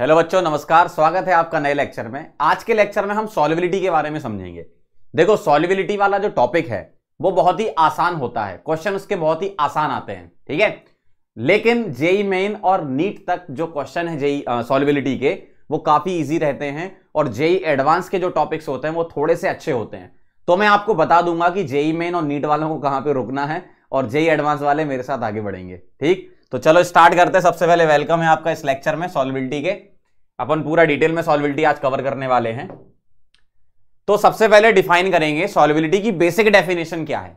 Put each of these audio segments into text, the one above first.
Hello बच्चों नमस्कार स्वागत है आपका नए लेक्चर में आज के लेक्चर में हम सॉलिबिलिटी के बारे में समझेंगे देखो सॉलिबिलिटी वाला जो टॉपिक है वो बहुत ही आसान होता है क्वेश्चन उसके बहुत ही आसान आते हैं ठीक है लेकिन जेई मेन और नीट तक जो क्वेश्चन है जेई सॉलिबिलिटी के वो काफ़ी ईजी रहते हैं और जेई एडवांस के जो टॉपिक्स होते हैं वो थोड़े से अच्छे होते हैं तो मैं आपको बता दूंगा कि जेई मेन और नीट वालों को कहाँ पे रुकना है और जेई एडवांस वाले मेरे साथ आगे बढ़ेंगे ठीक तो चलो स्टार्ट करते हैं सबसे पहले वेलकम है आपका इस लेक्चर में सॉल्विलिटी के अपन पूरा डिटेल में सॉल्विलिटी आज कवर करने वाले हैं तो सबसे पहले डिफाइन करेंगे सॉल्विलिटी की बेसिक डेफिनेशन क्या है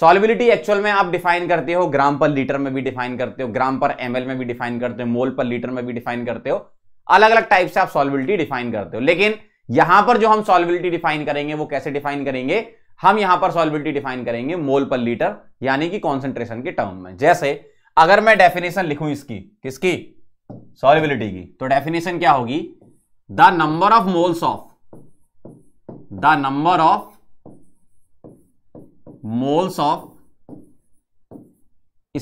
सॉल्विलिटी एक्चुअल में आप डिफाइन करते हो ग्राम पर लीटर में भी डिफाइन करते हो ग्राम पर एम में भी डिफाइन करते हो मोल पर लीटर में भी डिफाइन करते हो अलग अलग टाइप से आप सॉल्विलिटी डिफाइन करते हो लेकिन यहां पर जो हम सॉल्विलिटी डिफाइन करेंगे वो कैसे डिफाइन करेंगे हम यहां पर सॉल्विलिटी डिफाइन करेंगे मोल पर लीटर यानी कि कॉन्सेंट्रेशन के टर्म में जैसे अगर मैं डेफिनेशन लिखूं इसकी किसकी सॉलिबिलिटी की तो डेफिनेशन क्या होगी the number of moles of the number of moles of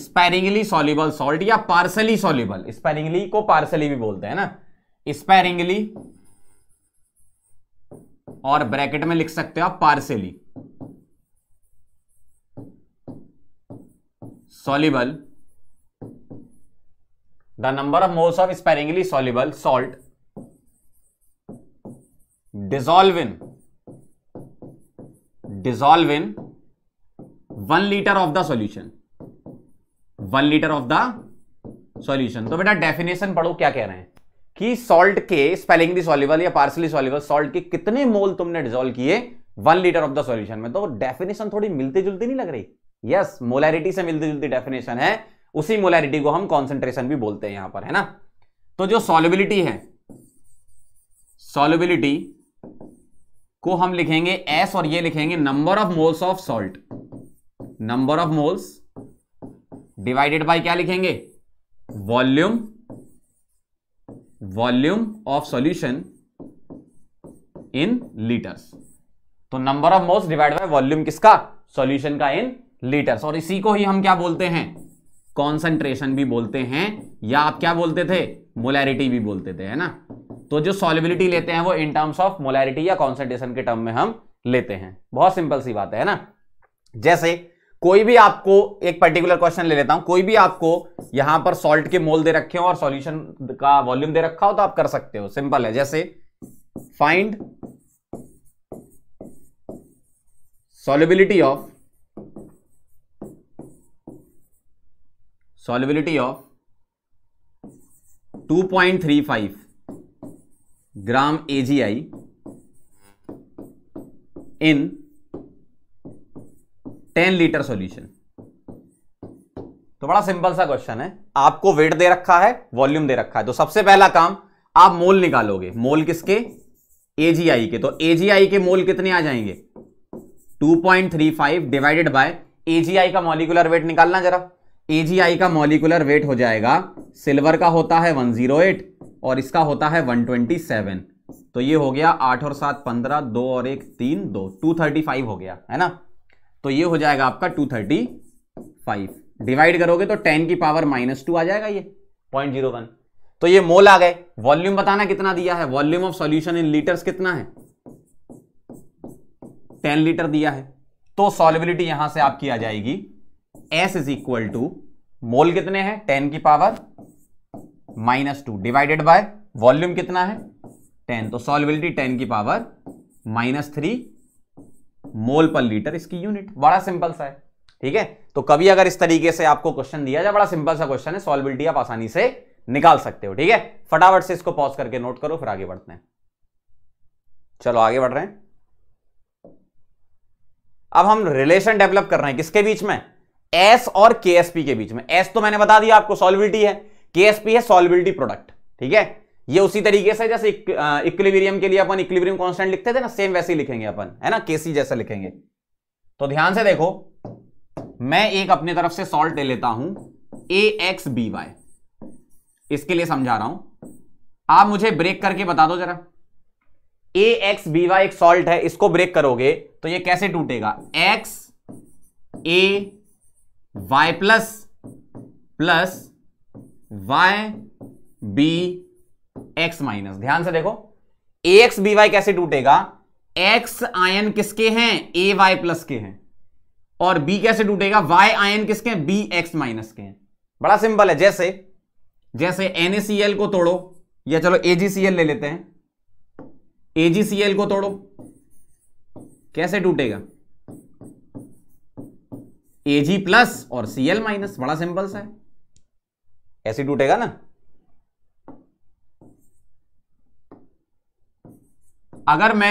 sparingly soluble salt या पार्सली सॉलिबल स्पैरिंगली को पार्सली भी बोलते हैं ना स्पैरिंगली और ब्रैकेट में लिख सकते हो आप sparsely soluble the number of moles of sparingly soluble salt dissolve in dissolve in one litre of the solution one litre of the solution तो बेटा डेफिनेशन पढ़ो क्या कह रहे हैं कि सॉल्ट के स्पेलिंगली सॉल्युबल या पार्सली सॉल्युबल सॉल्ट के कितने मोल तुमने डिजोल्व किए one litre of the solution में तो डेफिनेशन थोड़ी मिलती जुलती नहीं लग रही यस yes, मोलैरिटी से मिलती जुलती डेफिनेशन है उसी मोलैरिटी को हम कॉन्सेंट्रेशन भी बोलते हैं यहां पर है ना तो जो सॉलिबिलिटी है सॉलिबिलिटी को हम लिखेंगे एस और ये लिखेंगे number of moles of salt number of moles divided by क्या लिखेंगे volume volume of solution in litres तो number of moles divide by volume किसका सॉल्यूशन का इन लीटर्स और इसी को ही हम क्या बोलते हैं कॉन्सेंट्रेशन भी बोलते हैं या आप क्या बोलते थे मोलैरिटी भी बोलते थे है ना तो जो सॉलिबिलिटी लेते हैं वो इन टर्म्स ऑफ मोलैरिटी या कॉन्सेंट्रेशन के टर्म में हम लेते हैं बहुत सिंपल सी बात है ना जैसे कोई भी आपको एक पर्टिकुलर क्वेश्चन ले लेता हूं कोई भी आपको यहां पर सॉल्ट के मोल दे रखे हो और सॉल्यूशन का वॉल्यूम दे रखा हो तो आप कर सकते हो सिंपल है जैसे find solubility of solubility of 2.35 gram AgI in 10 litre solution तो बड़ा सिंपल सा क्वेश्चन है आपको वेट दे रखा है वॉल्यूम दे रखा है तो सबसे पहला काम आप मोल निकालोगे मोल किसके एजीआई के तो एजीआई के मोल कितने आ जाएंगे 2.35 डिवाइडेड बाय एजीआई का मॉलिकुलर वेट निकालना जरा एजीआई का मॉलिकुलर वेट हो जाएगा सिल्वर का होता है 108 और इसका होता है 127 तो ये हो गया आठ और सात पंद्रह दो और एक तीन दो टू थर्टी फाइव हो गया है ना तो ये हो जाएगा आपका टू थर्टी फाइव डिवाइड करोगे तो टेन की पावर माइनस टू आ जाएगा ये पॉइंट जीरो वन तो ये मोल आ गए वॉल्यूम बताना कितना दिया है volume of solution in litres कितना है टेन लीटर दिया है तो सॉल्युबिलिटी यहां से आपकी आ जाएगी S is equal to mole कितने हैं टेन की power minus two divided by volume कितना है टेन तो सॉल्युबिलिटी टेन की power minus three mole per litre इसकी यूनिट बड़ा सिंपल सा है ठीक है तो कभी अगर इस तरीके से आपको क्वेश्चन दिया जाए बड़ा सिंपल सा क्वेश्चन है सॉल्युबिलिटी आप आसानी से निकाल सकते हो ठीक है फटाफट से इसको पॉज करके नोट करो फिर आगे बढ़ते हैं चलो आगे बढ़ रहे हैं अब हम रिलेशन डेवलप कर रहे हैं किसके बीच में एस और केएसपी के बीच में एस तो मैंने बता दिया आपको सॉल्विलिटी है केएसपी है सॉल्विलिटी प्रोडक्ट ठीक है ये उसी तरीके से जैसे इक्विलिब्रियम के लिए अपन इक्विलिब्रियम कांस्टेंट लिखते थे ना सेम वैसे ही लिखेंगे अपन है ना केसी जैसा लिखेंगे तो ध्यान से देखो मैं एक अपने तरफ से सॉल्ट ले लेता हूं ए एक्स बी वाई इसके लिए समझा रहा हूं आप मुझे ब्रेक करके बता दो जरा ए एक्स बी वाई एक सॉल्ट है इसको ब्रेक करोगे तो ये कैसे टूटेगा X A Y plus plus Y B X minus ध्यान से देखो ए एक्स बी वाई कैसे टूटेगा एक्स आयन किसके हैं ए वाई प्लस के हैं और बी कैसे टूटेगा वाई आयन किसके हैं बी एक्स माइनस के हैं बड़ा सिंपल है जैसे जैसे एनएसीएल को तोड़ो या चलो एजीसीएल ले लेते हैं एजीसीएल को तोड़ो कैसे टूटेगा एजी प्लस और सीएल माइनस बड़ा सिंपल सा है ऐसे टूटेगा ना अगर मैं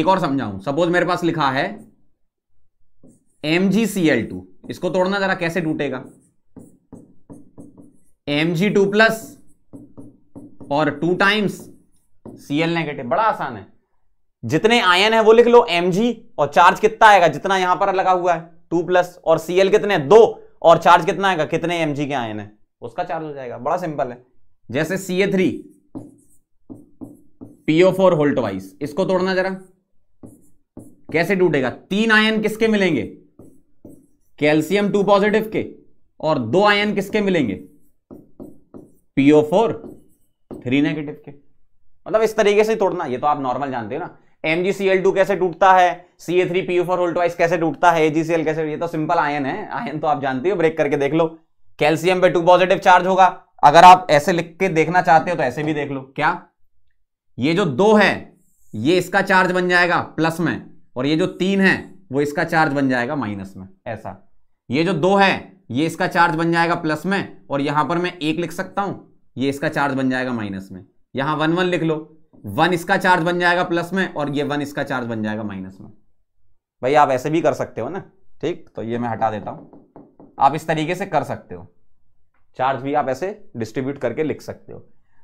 एक और समझाऊं सपोज मेरे पास लिखा है M G C L two इसको तोड़ना जरा कैसे टूटेगा एम जी टू प्लस और टू टाइम्स सीएल नेगेटिव बड़ा आसान है जितने आयन है वो लिख लो एम जी और चार्ज कितना आएगा जितना यहां पर लगा हुआ है टू प्लस और सी कितने कितने दो और चार्ज कितना आएगा कितने एम के आयन है उसका चार्ज हो जाएगा बड़ा सिंपल है जैसे C A three PO four होल्ट इसको तोड़ना जरा कैसे टूटेगा तीन आयन किसके मिलेंगे कैल्सियम टू पॉजिटिव के और दो आयन किसके मिलेंगे पीओ फोर थ्री नेगेटिव के मतलब इस तरीके से तोड़ना ये तो आप नॉर्मल जानते हो ना एम कैसे टूटता है सी ए थ्री पी होल्टवाइस कैसे टूटता है एजीसीएल कैसे ये तो सिंपल आयन है आयन तो आप जानते हो ब्रेक करके देख लो कैल्सियम पे टू पॉजिटिव चार्ज होगा अगर आप ऐसे लिख के देखना चाहते हो तो ऐसे भी देख लो क्या ये जो दो है ये इसका चार्ज बन जाएगा प्लस में और ये जो तीन है वो इसका चार्ज बन जाएगा माइनस में ऐसा ये जो दो है ये इसका चार्ज बन जाएगा प्लस में और यहां पर मैं एक लिख सकता हूं ये इसका चार्ज बन जाएगा माइनस में यहां वन वन लिख लो वन इसका चार्ज बन जाएगा प्लस में और ये वन इसका चार्ज बन जाएगा माइनस में भाई आप ऐसे भी कर सकते हो ना ठीक तो ये मैं हटा देता हूं आप इस तरीके से कर सकते हो चार्ज भी आप ऐसे डिस्ट्रीब्यूट करके लिख सकते हो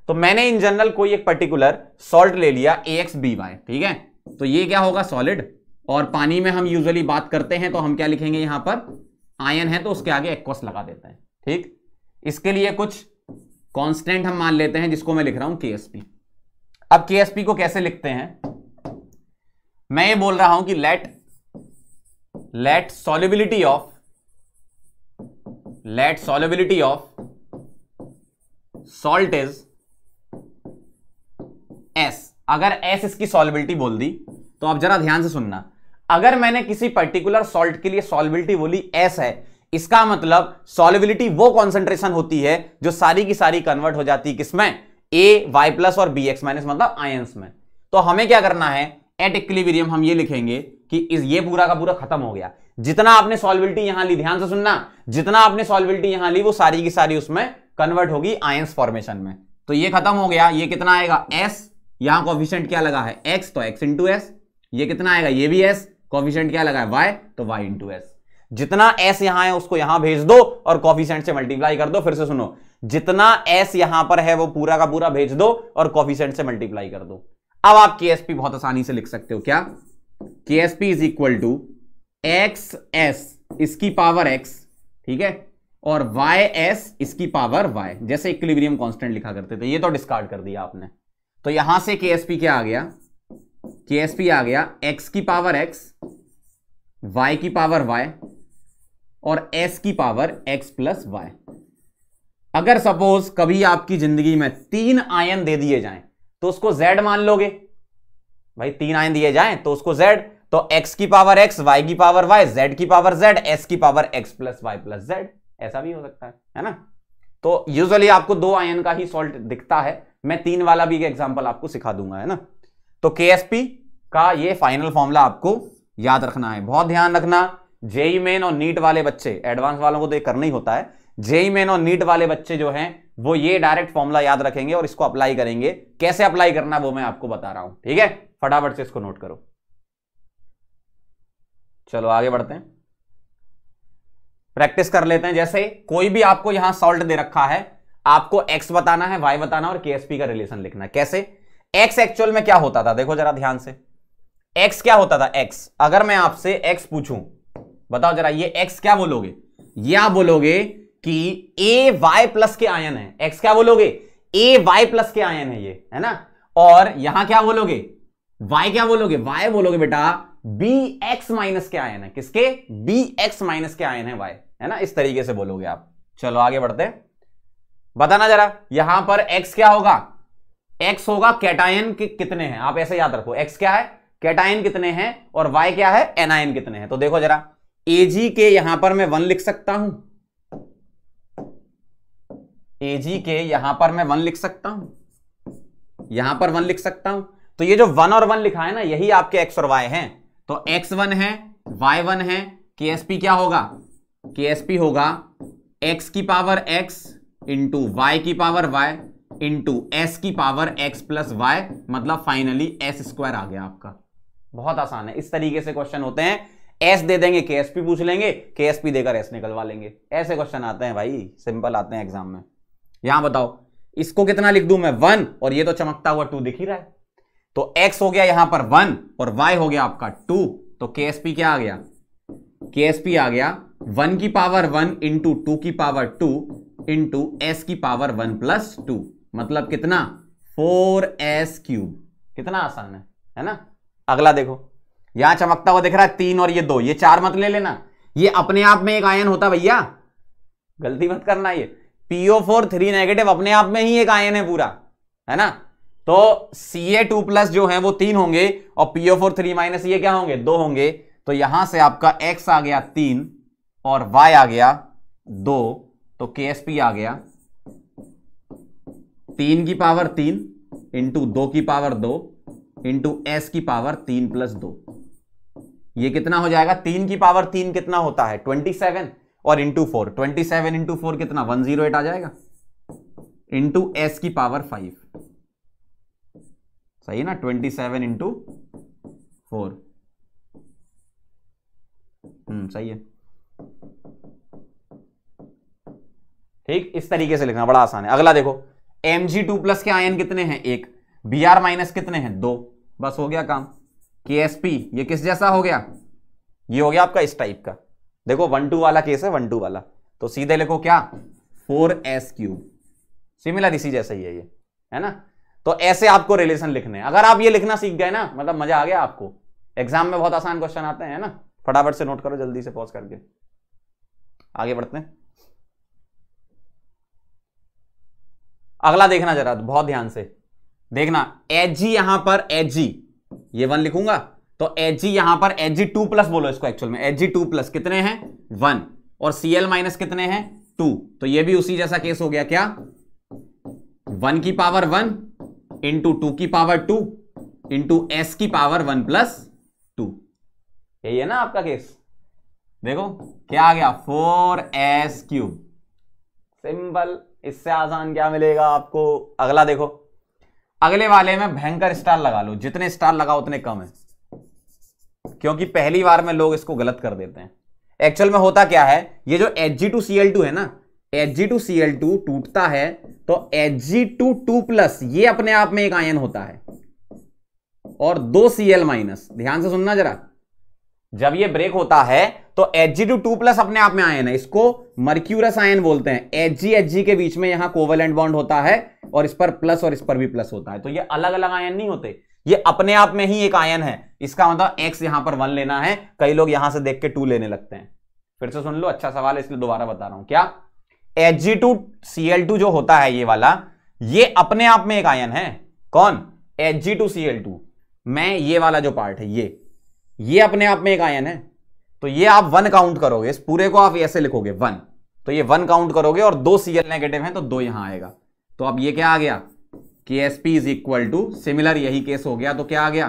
तो मैंने इन जनरल कोई एक पर्टिकुलर सॉल्ट ले लिया ए एक्स बी वाई ठीक है तो ये क्या होगा सॉलिड और पानी में हम यूजुअली बात करते हैं तो हम क्या लिखेंगे यहां पर आयन है तो उसके आगे एक्वस लगा देते हैं ठीक इसके लिए कुछ कॉन्स्टेंट हम मान लेते हैं जिसको मैं लिख रहा हूं के एस पी अब के को कैसे लिखते हैं मैं ये बोल रहा हूं कि let let solubility of let solubility of salt is S अगर एस इसकी सॉलिबिलिटी बोल दी तो आप जरा ध्यान से सुनना अगर मैंने किसी पर्टिकुलर सॉल्ट के लिए सॉलिबिलिटी बोली एस है इसका मतलब सॉलिबिलिटी वो कॉन्सेंट्रेशन होती है जो सारी की सारी कन्वर्ट हो जाती है किसमें ए वाई प्लस और बी एक्स माइनस मतलब आयंस में तो हमें क्या करना है एट इक्विलिब्रियम हम ये लिखेंगे कि इस ये पूरा का पूरा खत्म हो गया जितना आपने सॉल्विलिटी यहां ली ध्यान से सुनना जितना आपने सॉल्विलिटी यहां ली वो सारी की सारी उसमें कन्वर्ट होगी आयंस फॉर्मेशन में तो ये खत्म हो गया ये कितना आएगा एस यहां कॉफिशेंट क्या लगा है एक्स तो एक्स इंटू एस ये कितना आएगा ये भी एस कॉफिशेंट क्या लगा है वाई तो वाई इंटू एस जितना एस यहां है उसको यहां भेज दो और कॉफिशेंट से मल्टीप्लाई कर दो फिर से सुनो जितना एस यहां पर है वो पूरा का पूरा भेज दो और कॉफिशेंट से मल्टीप्लाई कर दो अब आप के बहुत आसानी से लिख सकते हो क्या K S P is equal to X S इसकी पावर एक्स ठीक है और वाई एस इसकी पावर वाई जैसे इक्विलिब्रियम कांस्टेंट लिखा करते थे ये तो डिस्कार्ड कर दिया आपने तो यहां से के क्या आ गया के आ गया एक्स की पावर एक्स वाई की पावर वाई और एस की पावर एक्स प्लस वाई अगर सपोज कभी आपकी जिंदगी में तीन आयन दे दिए जाए तो उसको जेड मान लोगे भाई तीन आयन दिए जाए तो उसको जेड तो एक्स की पावर एक्स वाई की पावर वाई जेड की पावर जेड एस की power X plus Y plus Z ऐसा भी हो सकता है है ना तो यूजली आपको दो आयन का ही सॉल्ट दिखता है मैं तीन वाला भी एक एग्जाम्पल आपको सिखा दूंगा है ना तो के का ये फाइनल फॉर्मूला आपको याद रखना है बहुत ध्यान रखना जेई मेन e और नीट वाले बच्चे एडवांस वालों को तो ये करना ही होता है जेई मेन और नीट वाले बच्चे जो हैं वो ये डायरेक्ट फॉर्मूला याद रखेंगे और इसको अप्लाई करेंगे कैसे अप्लाई करना वो मैं आपको बता रहा हूं ठीक है फटाफट से इसको नोट करो चलो आगे बढ़ते हैं प्रैक्टिस कर लेते हैं जैसे कोई भी आपको यहां सॉल्ट दे रखा है आपको एक्स बताना है वाई बताना और केएसपी का रिलेशन लिखना है कैसे एक्स एक्चुअल में क्या होता था देखो जरा ध्यान से एक्स क्या होता था एक्स अगर मैं आपसे एक्स पूछूं बताओ जरा ये एक्स क्या बोलोगे या बोलोगे कि ए वाई प्लस के आयन है एक्स क्या बोलोगे ए वाई प्लस के आयन है ये है ना और यहां क्या बोलोगे वाई क्या बोलोगे वाई बोलोगे बेटा बी एक्स माइनस के आयन है किसके बी एक्स माइनस के आयन है वाई है ना इस तरीके से बोलोगे आप चलो आगे बढ़ते बताना जरा यहां पर एक्स क्या होगा एक्स होगा कैटायन के कितने हैं आप ऐसे याद रखो एक्स क्या है कैटायन कितने हैं और वाई क्या है एनायन कितने हैं तो देखो जरा एजी के यहां पर मैं वन लिख सकता हूं ए जी के यहां पर मैं वन लिख सकता हूं यहां पर वन लिख सकता हूं तो ये जो वन और वन लिखा है ना यही आपके एक्स और वाई हैं तो एक्स वन है वाई वन है के एस पी क्या होगा के एस पी होगा एक्स की पावर एक्स इंटू वाई की पावर वाई इंटू एस की पावर एक्स प्लस वाई मतलब फाइनली एस स्क्वायर आ गया आपका बहुत आसान है इस तरीके से क्वेश्चन होते हैं एस दे देंगे के एस पी पूछ लेंगे के एस पी देकर एस निकलवा लेंगे ऐसे क्वेश्चन आते हैं भाई सिंपल आते हैं एग्जाम में यहां बताओ इसको कितना लिख दू मैं वन और ये तो चमकता हुआ टू दिख ही रहा है तो एक्स हो गया यहां पर वन और वाई हो गया आपका टू तो के एस पी क्या आ गया के एस पी आ गया वन की पावर वन इंटू टू की पावर टू इंटू एस की पावर वन प्लस टू मतलब कितना फोर एस क्यूब कितना आसान है है ना अगला देखो यहां चमकता हुआ दिख रहा है तीन और ये दो ये चार मत ले लेना ये अपने आप में एक आयन होता भैया गलती मत करना ये पीओ फोर थ्री नेगेटिव अपने आप में ही एक आयन है पूरा है ना तो सी ए टू प्लस जो है वो तीन होंगे और पीओ फोर थ्री माइनस ये क्या होंगे दो होंगे तो यहां से आपका एक्स आ गया तीन और वाई आ गया दो तो के एस पी आ गया तीन की पावर तीन इंटू दो की पावर दो इंटू एस की पावर तीन प्लस दो ये कितना हो जाएगा तीन की पावर तीन कितना होता है ट्वेंटी सेवन और into four twenty seven into four कितना वन जीरो एट आ जाएगा इंटू एस की पावर फाइव सही है ना twenty seven into four hmm सही है ठीक इस तरीके से लिखना बड़ा आसान है अगला देखो एम जी टू प्लस के आयन कितने हैं एक बी आर माइनस कितने हैं दो बस हो गया काम के एस पी ये किस जैसा हो गया ये हो गया आपका इस टाइप का देखो वन टू वाला केस है वन टू वाला तो सीधे लिखो क्या फोर एस क्यूब सिमिलर इसी जैसा ही है ये है ना तो ऐसे आपको रिलेशन लिखने अगर आप ये लिखना सीख गए ना मतलब मजा आ गया आपको एग्जाम में बहुत आसान क्वेश्चन आते हैं ना फटाफट से नोट करो जल्दी से पॉज करके आगे बढ़ते हैं अगला देखना जरा बहुत ध्यान से देखना एच जी यहां पर एच जी ये वन लिखूंगा तो एच जी यहां पर एच जी टू प्लस बोलो इसको एक्चुअल में एच जी टू प्लस कितने हैं वन और सी एल माइनस कितने हैं टू तो ये भी उसी जैसा केस हो गया क्या वन की पावर वन इंटू टू की पावर टू इंटू एस की पावर वन प्लस टू यही है ना आपका केस देखो क्या आ गया फोर एस क्यूब सिंपल इससे आसान क्या मिलेगा आपको अगला देखो अगले वाले में भयंकर स्टार लगा लो जितने स्टार लगा उतने कम है क्योंकि पहली बार में लोग इसको गलत कर देते हैं एक्चुअल में होता क्या है ये जो H G two C L two है ना H G two C L two टूटता है तो H G two two plus ये अपने आप में एक आयन होता है और दो सी एल माइनस ध्यान से सुनना जरा जब ये ब्रेक होता है तो H G two two plus अपने आप में आयन है इसको मर्क्यूरस आयन बोलते हैं एच जी एच जी के बीच में यहां कोवलेंट बॉन्ड होता है और इस पर प्लस और इस पर भी प्लस होता है तो ये अलग अलग आयन नहीं होते ये अपने आप में ही एक आयन है इसका मतलब एक्स यहां पर वन लेना है कई लोग यहां से देख के टू लेने लगते हैं फिर से सुन लो अच्छा सवाल इसलिए दोबारा बता रहा हूं क्या एच जी जो होता है ये वाला ये अपने आप में एक आयन है कौन एच जी मैं ये वाला जो पार्ट है ये ये अपने आप में एक आयन है तो ये आप वन काउंट करोगे इस पूरे को आप ऐसे लिखोगे वन तो ये वन काउंट करोगे और दो सीएल नेगेटिव है तो दो यहां आएगा तो अब ये क्या आ गया कि S P is equal to similar यही केस हो गया तो क्या आ गया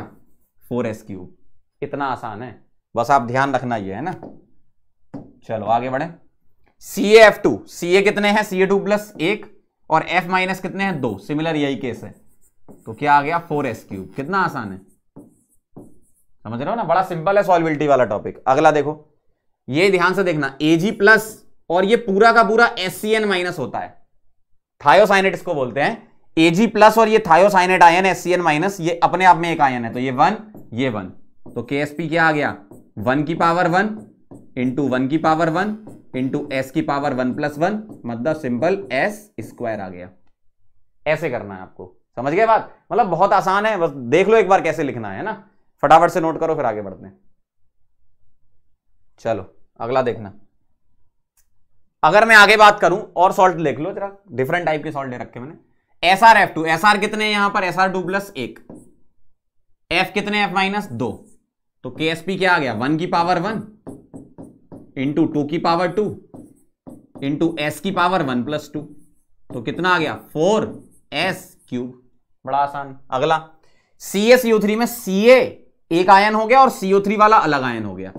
फोर एस क्यूब इतना आसान है बस आप ध्यान रखना ये है ना चलो आगे बढ़े सी एफ टू सी ए कितने हैं सी ए टू प्लस एक और एफ माइनस कितने हैं दो सिमिलर यही केस है तो क्या आ गया फोर एस क्यूब कितना आसान है समझ रहे हो ना बड़ा सिंपल है सॉल्विलिटी वाला टॉपिक अगला देखो ये ध्यान से देखना ए जी प्लस और ये पूरा का पूरा एस सी एन माइनस होता है थायोसाइनेटिस को बोलते हैं एजी प्लस और ये थायोसाइनेट आयन एस माइनस ये अपने आप में एक आयन है तो ये वन ये वन तो के क्या आ गया वन की पावर वन इंटू वन की पावर वन इंटू एस की पावर वन प्लस वन मतलब सिंपल एस स्क्वायर आ गया ऐसे करना है आपको समझ गए बात मतलब बहुत आसान है बस देख लो एक बार कैसे लिखना है ना फटाफट से नोट करो फिर आगे बढ़ते हैं चलो अगला देखना अगर मैं आगे बात करूं और सॉल्ट देख लो जरा डिफरेंट टाइप के सॉल्ट दे रखे मैंने S R F two S R कितने यहां पर एस आर टू प्लस एक एफ कितने एफ माइनस दो तो के एस पी क्या आ गया वन की पावर वन इंटू टू की पावर टू इंटू एस की पावर वन प्लस टू तो कितना आ गया फोर एस क्यूब बड़ा आसान अगला सी एस यू थ्री में सी एक आयन हो गया और सीओ थ्री वाला अलग आयन हो गया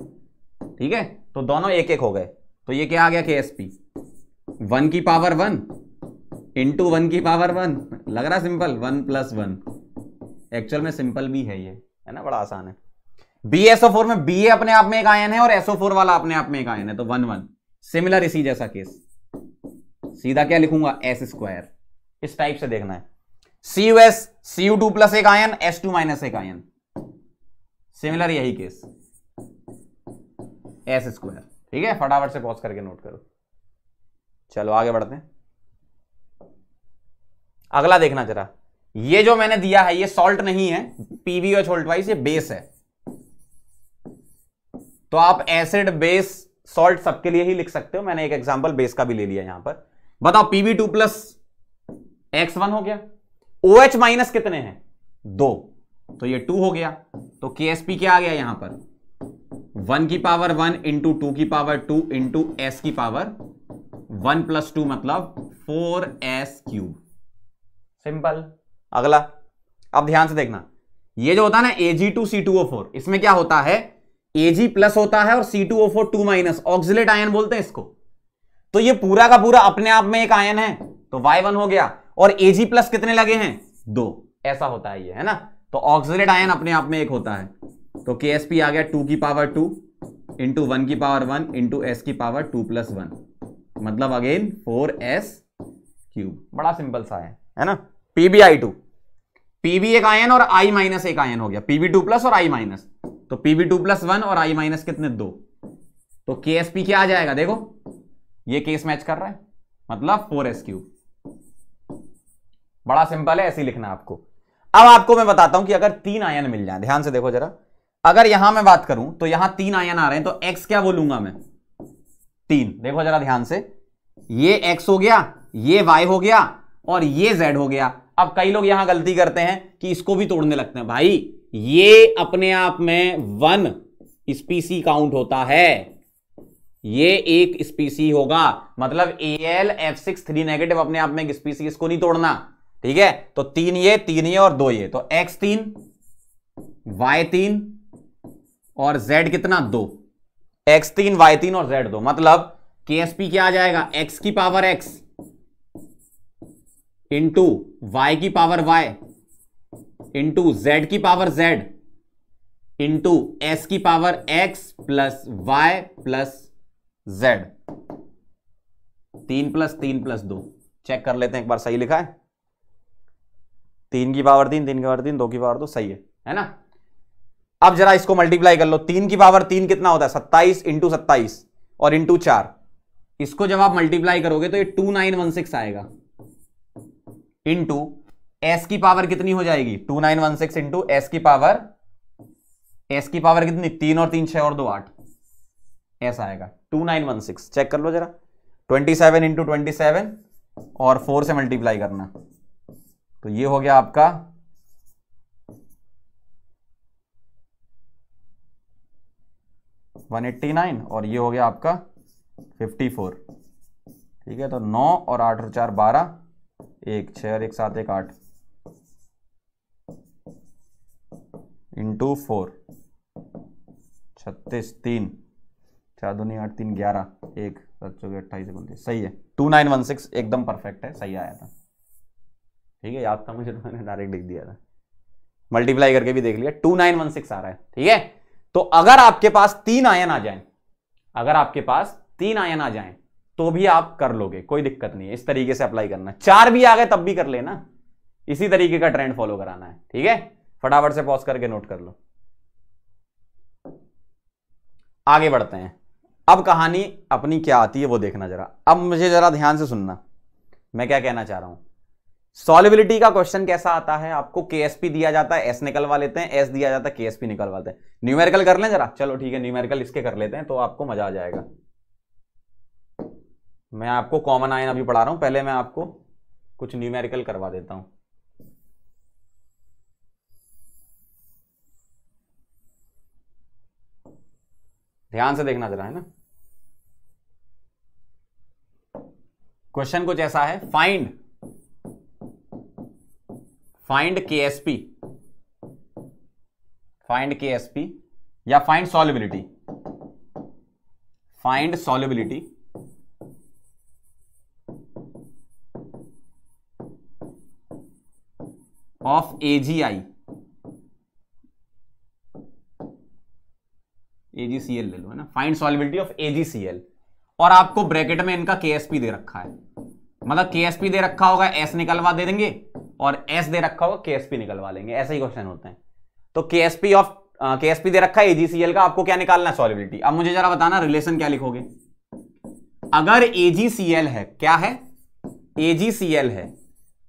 ठीक है तो दोनों एक एक हो गए तो ये क्या आ गया के एस पी वन की पावर वन इंटू वन की पावर वन लग रहा simple one plus one actual में सिंपल भी है ये है ना बड़ा आसान है बी एसओ फोर में बी ए अपने आप में एक आयन है और एसओ फोर वाला अपने आप में एक आयन है तो वन वन सिमिलर इसी जैसा केस सीधा क्या लिखूंगा एस स्क्वायर इस टाइप से देखना है C U S C U two plus एक आयन एस टू माइनस एक आयन सिमिलर यही केस एस स्क्वायर ठीक है फटाफट से पॉज करके नोट करो चलो आगे बढ़ते हैं अगला देखना जरा ये जो मैंने दिया है ये सॉल्ट नहीं है पीबीएच वाइज ये बेस है तो आप एसिड बेस सॉल्ट सबके लिए ही लिख सकते हो मैंने एक एग्जांपल बेस का भी ले लिया यहां पर बताओ PV two plus X one हो गया ओ एच माइनस कितने हैं दो तो ये टू हो गया तो के एस पी क्या आ गया यहां पर वन की पावर वन इंटू टू की पावर टू इंटू एस की पावर वन प्लस टू मतलब फोर एस क्यूब सिंपल अगला अब ध्यान से देखना ये जो होता है ना Ag two C two O four इसमें क्या होता है एजी प्लस होता है और C two O four two minus oxalate ion बोलते हैं इसको तो ये पूरा का पूरा अपने आप में एक आयन है तो वाई वन हो गया और एजी प्लस कितने लगे हैं दो ऐसा होता है ये है ना तो ऑक्सिलेट आयन अपने आप में एक होता है तो के एस पी आ गया टू की पावर टू इंटू वन की पावर वन इंटू एस की पावर टू प्लस वन मतलब अगेन फोर एस क्यूब बड़ा सिंपल सा है है ना पीबीआई टू पीबी एक आयन और आई माइनस एक आयन हो गया पीबी टू प्लस और आई माइनस तो पीबी टू प्लस वन और आई माइनस कितने दो तो के एस पी क्या आ जाएगा देखो ये केस मैच कर रहा है मतलब फोर एस बड़ा सिंपल है ऐसे ही लिखना आपको अब आपको मैं बताता हूं कि अगर तीन आयन मिल जाए ध्यान से देखो जरा अगर यहां मैं बात करूं तो यहां तीन आयन आ रहे हैं तो एक्स क्या बोलूंगा मैं तीन देखो जरा ध्यान से ये एक्स हो गया ये वाई हो गया और ये जेड हो गया अब कई लोग यहां गलती करते हैं कि इसको भी तोड़ने लगते हैं भाई ये अपने आप में वन स्पीसी काउंट होता है ये एक स्पीसी होगा मतलब A L F six three negative अपने आप में एक स्पीसी इसको नहीं तोड़ना ठीक है तो तीन ये तीन ये और दो ये तो एक्स तीन वाई तीन और जेड कितना दो एक्स तीन वाई तीन और जेड दो मतलब के एस पी क्या आ जाएगा एक्स की पावर एक्स इंटू वाई की पावर वाई इंटू जेड की पावर जेड इंटू एस की power X plus Y plus Z तीन प्लस तीन प्लस दो चेक कर लेते हैं एक बार सही लिखा है तीन की पावर तीन तीन की पावर तीन दो की पावर दो सही है है ना अब जरा इसको मल्टीप्लाई कर लो तीन की पावर तीन कितना होता है सत्ताईस इंटू सत्ताईस और इंटू चार इसको जब आप मल्टीप्लाई करोगे तो ये टू नाइन वन सिक्स आएगा इंटू एस की पावर कितनी हो जाएगी two nine one six into S की पावर एस की पावर कितनी तीन और तीन छह और दो आठ ऐसा आएगा two nine one six check कर लो जरा twenty seven into twenty seven और फोर से मल्टीप्लाई करना तो ये हो गया आपका वन एट्टी नाइन और ये हो गया आपका फिफ्टी फोर ठीक है तो नौ और आठ और चार बारह एक छः और एक सात एक आठ इंटू फोर छत्तीस तीन चार दूनी आठ तीन ग्यारह एक सात चौबीस अट्ठाईस उनतीस सही है टू नाइन वन सिक्स एकदम परफेक्ट है सही आया था ठीक है याद था मुझे तो मैंने डायरेक्ट लिख दिया था मल्टीप्लाई करके भी देख लिया टू नाइन वन सिक्स आ रहा है ठीक है तो अगर आपके पास तीन आयन आ जाए अगर आपके पास तीन आयन आ जाए तो भी आप कर लोगे कोई दिक्कत नहीं है इस तरीके से अप्लाई करना चार भी आ गए तब भी कर लेना इसी तरीके का ट्रेंड फॉलो कराना है ठीक है फटाफट से पॉज करके नोट कर लो आगे बढ़ते हैं अब कहानी अपनी क्या आती है वो देखना जरा अब मुझे जरा ध्यान से सुनना मैं क्या कहना चाह रहा हूं सॉलिबिलिटी का क्वेश्चन कैसा आता है आपको के दिया जाता है एस निकलवा लेते हैं एस दिया जाता है के निकलवाते हैं न्यूमेरिकल कर लें जरा चलो ठीक है न्यूमेरिकल इसके कर लेते हैं तो आपको मजा आ जाएगा मैं आपको कॉमन आयन अभी पढ़ा रहा हूं पहले मैं आपको कुछ न्यूमेरिकल करवा देता हूं ध्यान से देखना जरा है ना क्वेश्चन कुछ ऐसा है find find K S P find K S P या find solubility find solubility of AgI AgCl ले लो है ना फाइंड सॉलिबिलिटी ऑफ एजीसीएल और आपको ब्रैकेट में इनका केएसपी दे रखा है मतलब केएसपी दे रखा होगा एस निकलवा दे देंगे और एस दे रखा होगा केएसपी निकलवा लेंगे ऐसे ही क्वेश्चन होते हैं तो केएसपी ऑफ केएसपी दे रखा है एजीसीएल का आपको क्या निकालना है सॉलिबिलिटी अब मुझे जरा बताना रिलेशन क्या लिखोगे अगर एजीसीएल है क्या है एजीसीएल है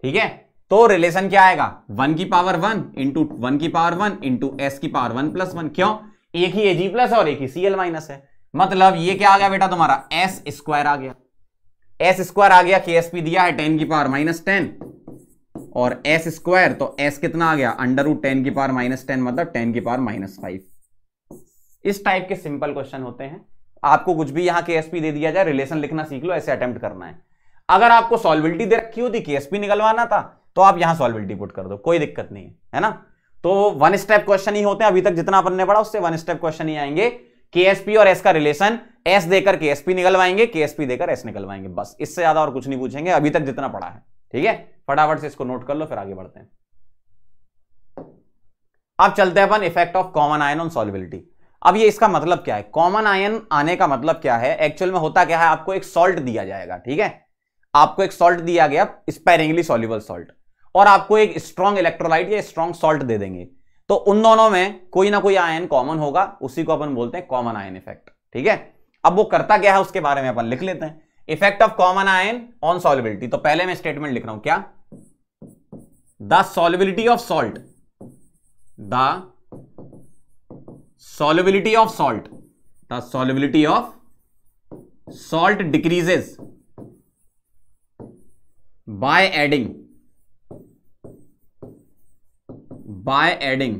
ठीक है तो रिलेशन क्या आएगा वन की पावर वन इंटू वन की पावर वन इंटू एस की पावर वन प्लस वन क्यों एक ही एजी प्लस और एक ही सीएल माइनस है मतलब ये क्या आ गया बेटा तुम्हारा एस स्क्वायर आ गया एस स्क्वायर आ गया के दिया है टेन की पावर माइनस टेन और एस स्क्वायर तो एस कितना आ गया अंडर रूट टेन की पावर माइनस टेन मतलब टेन की पावर माइनस फाइव इस टाइप के सिंपल क्वेश्चन होते हैं आपको कुछ भी यहां के दे दिया जाए रिलेशन लिखना सीख लो ऐसे अटेम्प्ट करना है अगर आपको सॉल्विलिटी दे रखी होती के निकलवाना था तो आप यहां सॉल्विटी पुट कर दो कोई दिक्कत नहीं है ना तो वन स्टेप क्वेश्चन ही होते हैं अभी तक जितना अपन ने पढ़ा उससे वन स्टेप क्वेश्चन ही आएंगे केएसपी और एस का रिलेशन एस देकर केएसपी निकलवाएंगे केएसपी देकर एस निकलवाएंगे बस इससे ज्यादा और कुछ नहीं पूछेंगे अभी तक जितना पढ़ा है ठीक है फटाफट से इसको नोट कर लो फिर आगे बढ़ते हैं अब चलते हैं अपन effect of common ion on solubility अब ये इसका मतलब क्या है कॉमन आयन आने का मतलब क्या है एक्चुअल में होता क्या है आपको एक सॉल्ट दिया जाएगा ठीक है आपको एक सॉल्ट दिया गया स्पेरिंगली सॉल्यूबल सॉल्ट और आपको एक स्ट्रॉन्ग इलेक्ट्रोलाइट या स्ट्रॉन्ग सॉल्ट दे देंगे तो उन दोनों में कोई ना कोई आयन कॉमन होगा उसी को अपन बोलते हैं कॉमन आयन इफेक्ट ठीक है अब वो करता क्या है उसके बारे में अपन लिख लेते हैं effect of common ion on solubility तो पहले मैं स्टेटमेंट लिख रहा हूं क्या the solubility of salt the solubility of salt the solubility of salt decreases by adding by adding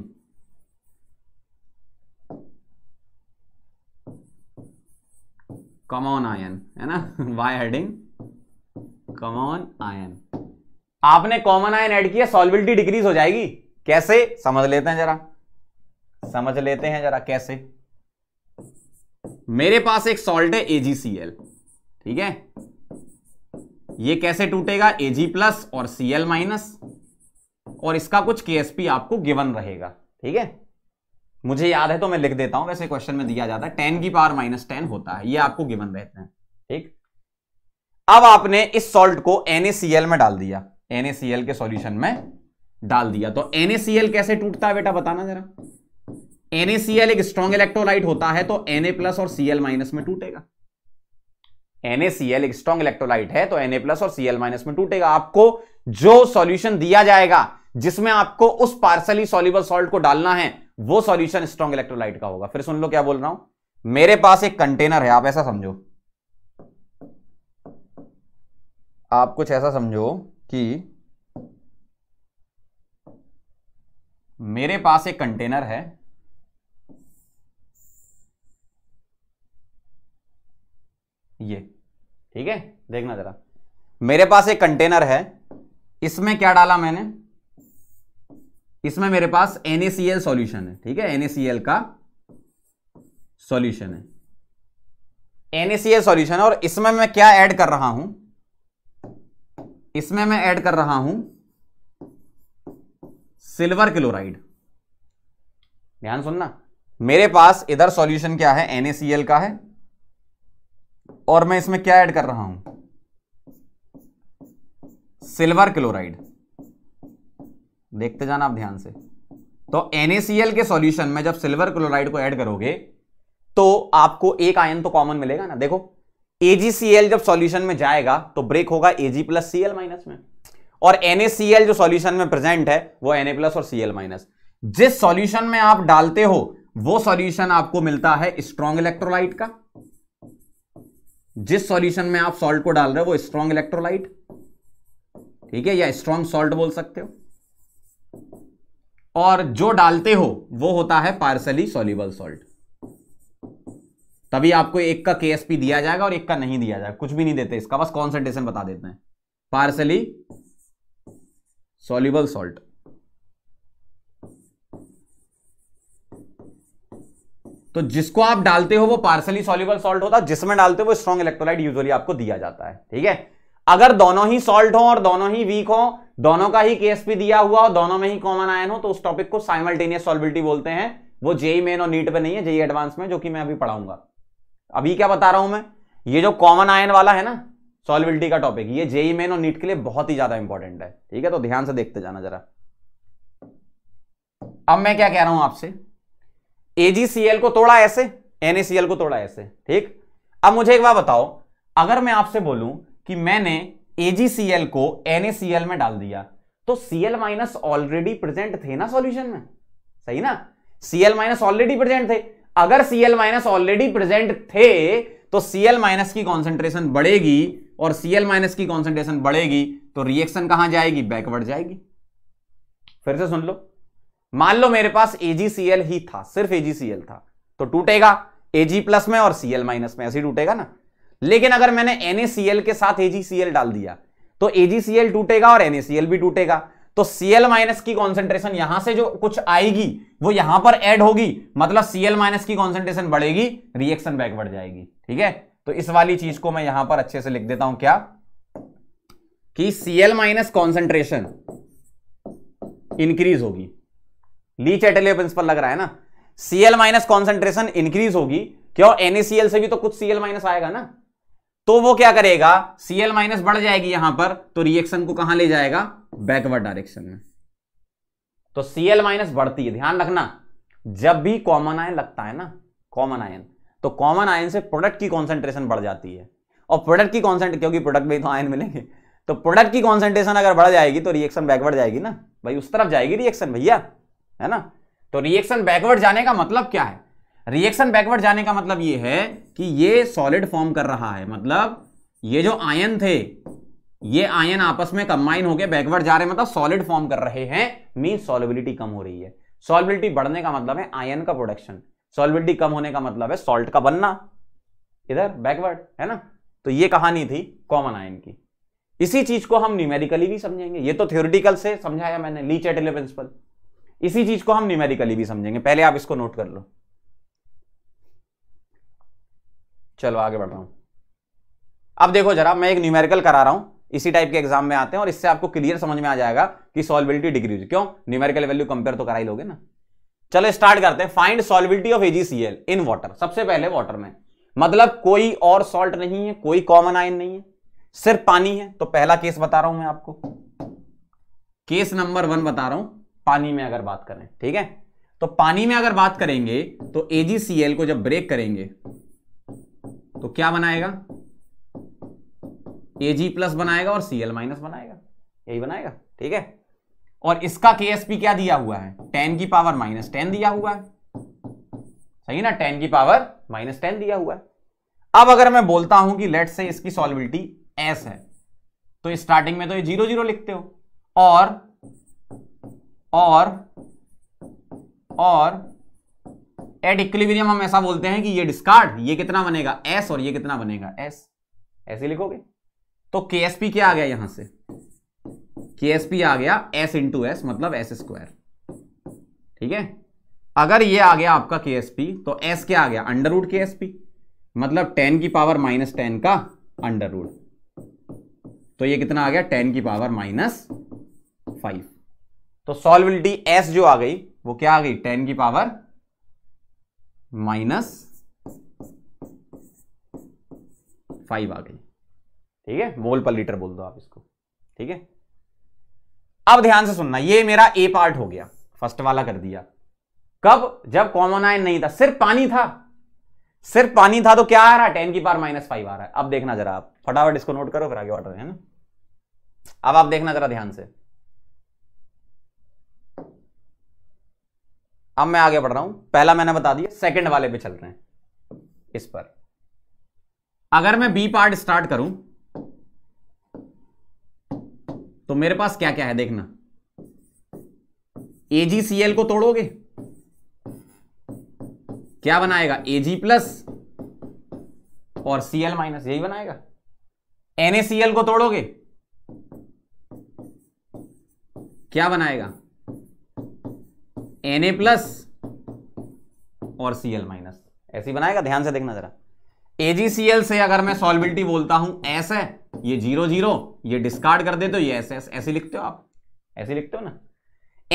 common ion है ना बाय एडिंग कमॉन आयन आपने कॉमन आयन ऐड किया सॉल्विलिटी डिक्रीज हो जाएगी कैसे समझ लेते हैं जरा समझ लेते हैं जरा कैसे मेरे पास एक सॉल्ट है AgCl ठीक है ये कैसे टूटेगा एजी प्लस और सीएल माइनस और इसका कुछ के आपको गिवन रहेगा ठीक है मुझे याद है तो मैं लिख देता हूं वैसे क्वेश्चन में दिया जाता है टेन की पावर माइनस टेन होता है ये आपको गिवन रहते हैं ठीक अब आपने इस सॉल्ट को एनएसीएल में डाल दिया एनएसीएल के सॉल्यूशन में डाल दिया तो एनएसीएल कैसे टूटता है बेटा बताना जरा एनएसीएल एक स्ट्रॉन्ग इलेक्ट्रोलाइट होता है तो एनए प्लस और सीएल माइनस में टूटेगा एनएसीएल एक स्ट्रॉन्ग इलेक्ट्रोलाइट है तो एनए प्लस और सीएल माइनस में टूटेगा आपको जो सॉल्यूशन दिया जाएगा जिसमें आपको उस पार्सली सोल्यूबल सॉल्ट को डालना है वो सॉल्यूशन स्ट्रॉन्ग इलेक्ट्रोलाइट का होगा फिर सुन लो क्या बोल रहा हूं मेरे पास एक कंटेनर है आप ऐसा समझो आप कुछ ऐसा समझो कि मेरे पास एक कंटेनर है ये ठीक है देखना जरा मेरे पास एक कंटेनर है इसमें क्या डाला मैंने इसमें मेरे पास NaCl सॉल्यूशन है ठीक है NaCl का सॉल्यूशन है NaCl सॉल्यूशन और इसमें मैं क्या ऐड कर रहा हूं इसमें मैं ऐड कर रहा हूं सिल्वर क्लोराइड ध्यान सुनना मेरे पास इधर सॉल्यूशन क्या है NaCl का है और मैं इसमें क्या ऐड कर रहा हूं सिल्वर क्लोराइड देखते जाना आप ध्यान से तो NaCl के सॉल्यूशन में जब सिल्वर क्लोराइड को ऐड करोगे तो आपको एक आयन तो कॉमन मिलेगा ना देखो AgCl जब सॉल्यूशन में जाएगा तो ब्रेक होगा Ag प्लस सी माइनस में और NaCl जो सॉल्यूशन में प्रेजेंट है वो Na प्लस और Cl माइनस जिस सॉल्यूशन में आप डालते हो वो सॉल्यूशन आपको मिलता है स्ट्रॉन्ग इलेक्ट्रोलाइट का जिस सॉल्यूशन में आप सॉल्ट को डाल रहे हो वो स्ट्रॉन्ग इलेक्ट्रोलाइट ठीक है या स्ट्रॉन्ग सॉल्ट बोल सकते हो और जो डालते हो वो होता है पार्सली सोल्यूबल सॉल्ट तभी आपको एक का के दिया जाएगा और एक का नहीं दिया जाएगा कुछ भी नहीं देते इसका बस कॉन्सेंट्रेशन बता देते हैं पार्सली सोल्यूबल सॉल्ट तो जिसको आप डालते हो वो पार्सली सोल्यूबल सॉल्ट होता है जिसमें डालते हो वो स्ट्रॉन्ग इलेक्ट्रोलाइट यूजली आपको दिया जाता है ठीक है अगर दोनों ही सॉल्ट हो और दोनों ही वीक हो दोनों का ही केस भी दिया हुआ हो दोनों में ही कॉमन आयन हो तो उस टॉपिक को साइमल्टेनियस सॉल्बिलिटी बोलते हैं वो जेई मेन e और नीट पे नहीं है जेई एडवांस e में जो कि मैं अभी पढ़ाऊंगा अभी क्या बता रहा हूं मैं ये जो कॉमन आयन वाला है ना सॉल्बिलिटी का टॉपिक ये जेई मेन e और नीट के लिए बहुत ही ज्यादा इंपॉर्टेंट है ठीक है तो ध्यान से देखते जाना जरा अब मैं क्या कह रहा हूं आपसे एजीसीएल को तोड़ा ऐसे एनएसीएल को तोड़ा ऐसे ठीक अब मुझे एक बार बताओ अगर मैं आपसे बोलूं कि मैंने एजीसीएल को एनएसीएल में डाल दिया तो सीएल माइनस ऑलरेडी प्रेजेंट थे ना सॉल्यूशन में सही ना सीएल माइनस ऑलरेडी प्रेजेंट थे अगर सीएल माइनस ऑलरेडी प्रेजेंट थे तो सीएल माइनस की कॉन्सेंट्रेशन बढ़ेगी और सीएल माइनस की कॉन्सेंट्रेशन बढ़ेगी तो रिएक्शन कहां जाएगी बैकवर्ड जाएगी फिर से सुन लो मान लो मेरे पास एजीसीएल ही था सिर्फ एजीसीएल था तो टूटेगा एजी प्लस में और सीएल माइनस में ऐसे ही टूटेगा ना लेकिन अगर मैंने NaCl के साथ AgCl डाल दिया तो AgCl टूटेगा और NaCl भी टूटेगा तो Cl माइनस की कॉन्सेंट्रेशन यहां से जो कुछ आएगी वो यहां पर एड होगी मतलब Cl माइनस की कॉन्सेंट्रेशन बढ़ेगी रिएक्शन बैकवर्ड जाएगी ठीक है तो इस वाली चीज को मैं यहां पर अच्छे से लिख देता हूं क्या कि Cl माइनस कॉन्सेंट्रेशन इंक्रीज होगी लीच एटले प्रिंसिपल लग रहा है ना Cl माइनस कॉन्सेंट्रेशन इंक्रीज होगी क्यों NaCl से भी तो कुछ Cl माइनस आएगा ना तो वो क्या करेगा Cl माइनस बढ़ जाएगी यहां पर तो रिएक्शन को कहां ले जाएगा बैकवर्ड डायरेक्शन में तो Cl माइनस बढ़ती है ध्यान रखना जब भी कॉमन आयन लगता है ना कॉमन आयन तो कॉमन आयन से प्रोडक्ट की कॉन्सेंट्रेशन बढ़ जाती है और प्रोडक्ट की कॉन्सेंट क्योंकि प्रोडक्ट में तो आयन मिलेंगे तो प्रोडक्ट की कॉन्सेंट्रेशन अगर बढ़ जाएगी तो रिएक्शन बैकवर्ड जाएगी ना भाई उस तरफ जाएगी रिएक्शन भैया है ना तो रिएक्शन बैकवर्ड जाने का मतलब क्या है रिएक्शन बैकवर्ड जाने का मतलब ये है कि ये सॉलिड फॉर्म कर रहा है मतलब ये जो आयन थे ये आयन आपस में कंबाइन होकर बैकवर्ड जा रहे हैं मतलब सॉलिड फॉर्म कर रहे हैं मीन सॉलिबिलिटी कम हो रही है सॉलिबिलिटी बढ़ने का मतलब है आयन का प्रोडक्शन सॉलिबिलिटी कम होने का मतलब है सॉल्ट का बनना इधर बैकवर्ड है ना तो ये कहानी थी कॉमन आयन की इसी चीज को हम न्यूमेरिकली भी समझेंगे ये तो थ्योरिटिकल से समझाया मैंने ली चैटले प्रिंसिपल इसी चीज को हम न्यूमेरिकली भी समझेंगे पहले आप इसको नोट कर लो चलो आगे बढ़ रहा हूं अब देखो जरा मैं एक न्यूमेरिकल करा रहा हूं इसी टाइप के एग्जाम में आते हैं और इससे आपको क्लियर समझ में आ जाएगा कि सॉल्विलिटी डिग्री क्यों न्यूमेरिकल वैल्यू कंपेयर तो करा ही लोगे ना चलो स्टार्ट करते हैं find solubility of AGCL in water सबसे पहले वाटर में मतलब कोई और सॉल्ट नहीं है कोई कॉमन आयन नहीं है सिर्फ पानी है तो पहला केस बता रहा हूं मैं आपको केस नंबर वन बता रहा हूं पानी में अगर बात करें ठीक है तो पानी में अगर बात करेंगे तो एजीसीएल को जब ब्रेक करेंगे तो क्या बनाएगा ए जी प्लस बनाएगा और सी माइनस बनाएगा यही बनाएगा ठीक है और इसका के एस पी क्या दिया हुआ है टेन की पावर माइनस टेन दिया हुआ है सही ना टेन की पावर माइनस टेन दिया हुआ है अब अगर मैं बोलता हूं कि लेट से इसकी सॉल्विलिटी एस है तो स्टार्टिंग में तो ये जीरो जीरो लिखते हो और और और एट इक्विलिब्रियम हम ऐसा बोलते हैं कि ये डिस्कार्ड ये कितना बनेगा एस और ये कितना बनेगा एस ऐसे लिखोगे तो के एस पी क्या आ गया यहां से के एस पी आ गया एस इंटू एस मतलब एस स्क्वायर ठीक है अगर ये आ गया आपका के एस पी तो एस क्या आ गया under root K S P मतलब टेन की पावर माइनस टेन का अंडर रूट तो ये कितना आ गया टेन की पावर माइनस फाइव तो सॉल्विलिटी एस जो आ गई वो क्या आ गई टेन की पावर माइनस फाइव आ गई ठीक है वोल पर लीटर बोल दो आप इसको ठीक है अब ध्यान से सुनना ये मेरा ए पार्ट हो गया फर्स्ट वाला कर दिया कब जब कॉमन आयन नहीं था सिर्फ पानी था सिर्फ पानी था तो क्या आ रहा है टेन की पार माइनस फाइव आ रहा है अब देखना जरा आप फटाफट इसको नोट करो फिर आगे ऑर्डर है ना अब आप देखना जरा ध्यान से अब मैं आगे बढ़ रहा हूं पहला मैंने बता दिया सेकंड वाले पे चल रहे हैं इस पर अगर मैं बी पार्ट स्टार्ट करूं तो मेरे पास क्या क्या है देखना एजीसीएल को तोड़ोगे क्या बनाएगा एजी प्लस और सीएल माइनस यही बनाएगा एनएसीएल को तोड़ोगे क्या बनाएगा एन ए प्लस और सी एल माइनस ऐसी बनाएगा ध्यान से देखना जरा एजीसीएल से अगर मैं सॉलिबिलिटी बोलता हूं एस है ये जीरो जीरो ये डिस्कार्ड कर देते हो ये एस एस ऐसे लिखते हो आप ऐसे लिखते हो ना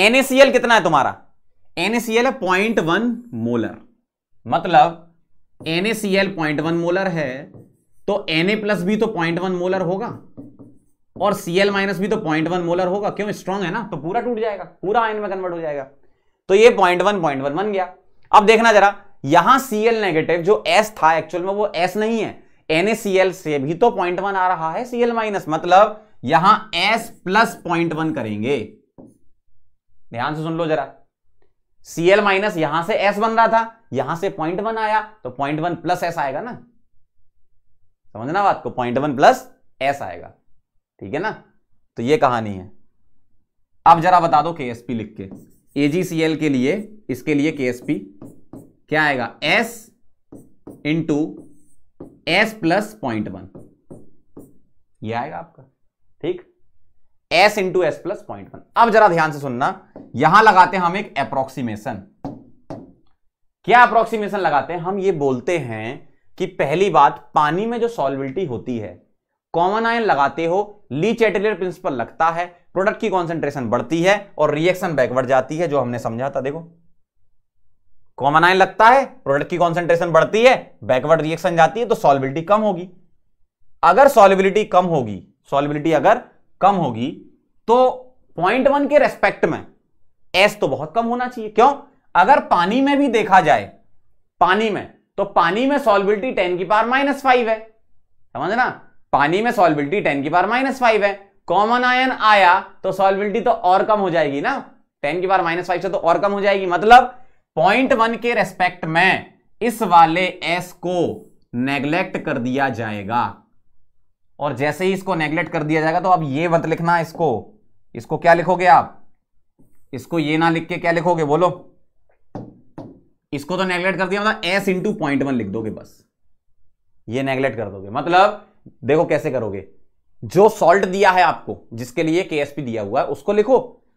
एनएसीएल कितना है तुम्हारा एनएसीएल है पॉइंट वन मोलर मतलब एनएसीएल पॉइंट वन मोलर है तो एन प्लस भी तो पॉइंट वन मोलर होगा और सीएल माइनस भी तो पॉइंट वन मोलर होगा क्यों स्ट्रांग है ना तो पूरा टूट जाएगा पूरा आयन में कन्वर्ट हो जाएगा तो ये पॉइंट वन पॉइंट वन बन गया अब देखना जरा यहां सीएल नेगेटिव जो एस था एक्चुअल में वो एस नहीं है एनएसीएल से भी तो पॉइंट वन आ रहा है सीएल माइनस मतलब यहां एस प्लस पॉइंट वन करेंगे ध्यान से सुन लो जरा सीएल माइनस यहां से एस बन रहा था यहां से पॉइंट वन आया तो पॉइंट वन प्लस एस आएगा ना समझना बात को पॉइंट वन प्लस एस आएगा ठीक है ना तो ये कहानी है अब जरा बता दो के लिख के एजीसीएल के लिए इसके लिए केएसपी क्या आएगा S into S plus point one यह आएगा आपका ठीक S into S plus point one अब जरा ध्यान से सुनना यहां लगाते हैं हम एक अप्रोक्सीमेशन क्या अप्रोक्सीमेशन लगाते हैं हम ये बोलते हैं कि पहली बात पानी में जो सॉलिबिलिटी होती है कॉमन आयन लगाते हो ली चैटेलियर प्रिंसिपल लगता है प्रोडक्ट की कॉन्सेंट्रेशन बढ़ती है और रिएक्शन बैकवर्ड जाती है जो हमने समझा था देखो कॉमन आयन लगता है प्रोडक्ट की कॉन्सेंट्रेशन बढ़ती है बैकवर्ड रिएक्शन जाती है तो सॉलिबिलिटी कम होगी अगर सॉलिबिलिटी कम होगी सॉलिबिलिटी अगर कम होगी तो पॉइंट वन के रेस्पेक्ट में एस तो बहुत कम होना चाहिए क्यों अगर पानी में भी देखा जाए पानी में तो पानी में सॉलिबिलिटी टेन की पार माइनस फाइव है समझना पानी में सॉलिबिलिटी टेन की पार माइनस फाइव है कॉमन आयन आया तो सॉल्विलिटी तो और कम हो जाएगी ना टेन की बार माइनस फाइव से तो और कम हो जाएगी मतलब पॉइंट वन के रेस्पेक्ट में इस वाले एस को नेग्लेक्ट कर दिया जाएगा और जैसे ही इसको नेग्लेक्ट कर दिया जाएगा तो आप ये मत लिखना इसको इसको क्या लिखोगे आप इसको ये ना लिख के क्या लिखोगे बोलो इसको तो नेग्लेक्ट कर दिया मतलब एस इंटू पॉइंट वन लिख दोगे बस ये नेग्लेक्ट कर दोगे मतलब देखो कैसे करोगे जो सॉल्ट दिया है आपको जिसके लिए के दिया हुआ है उसको लिखो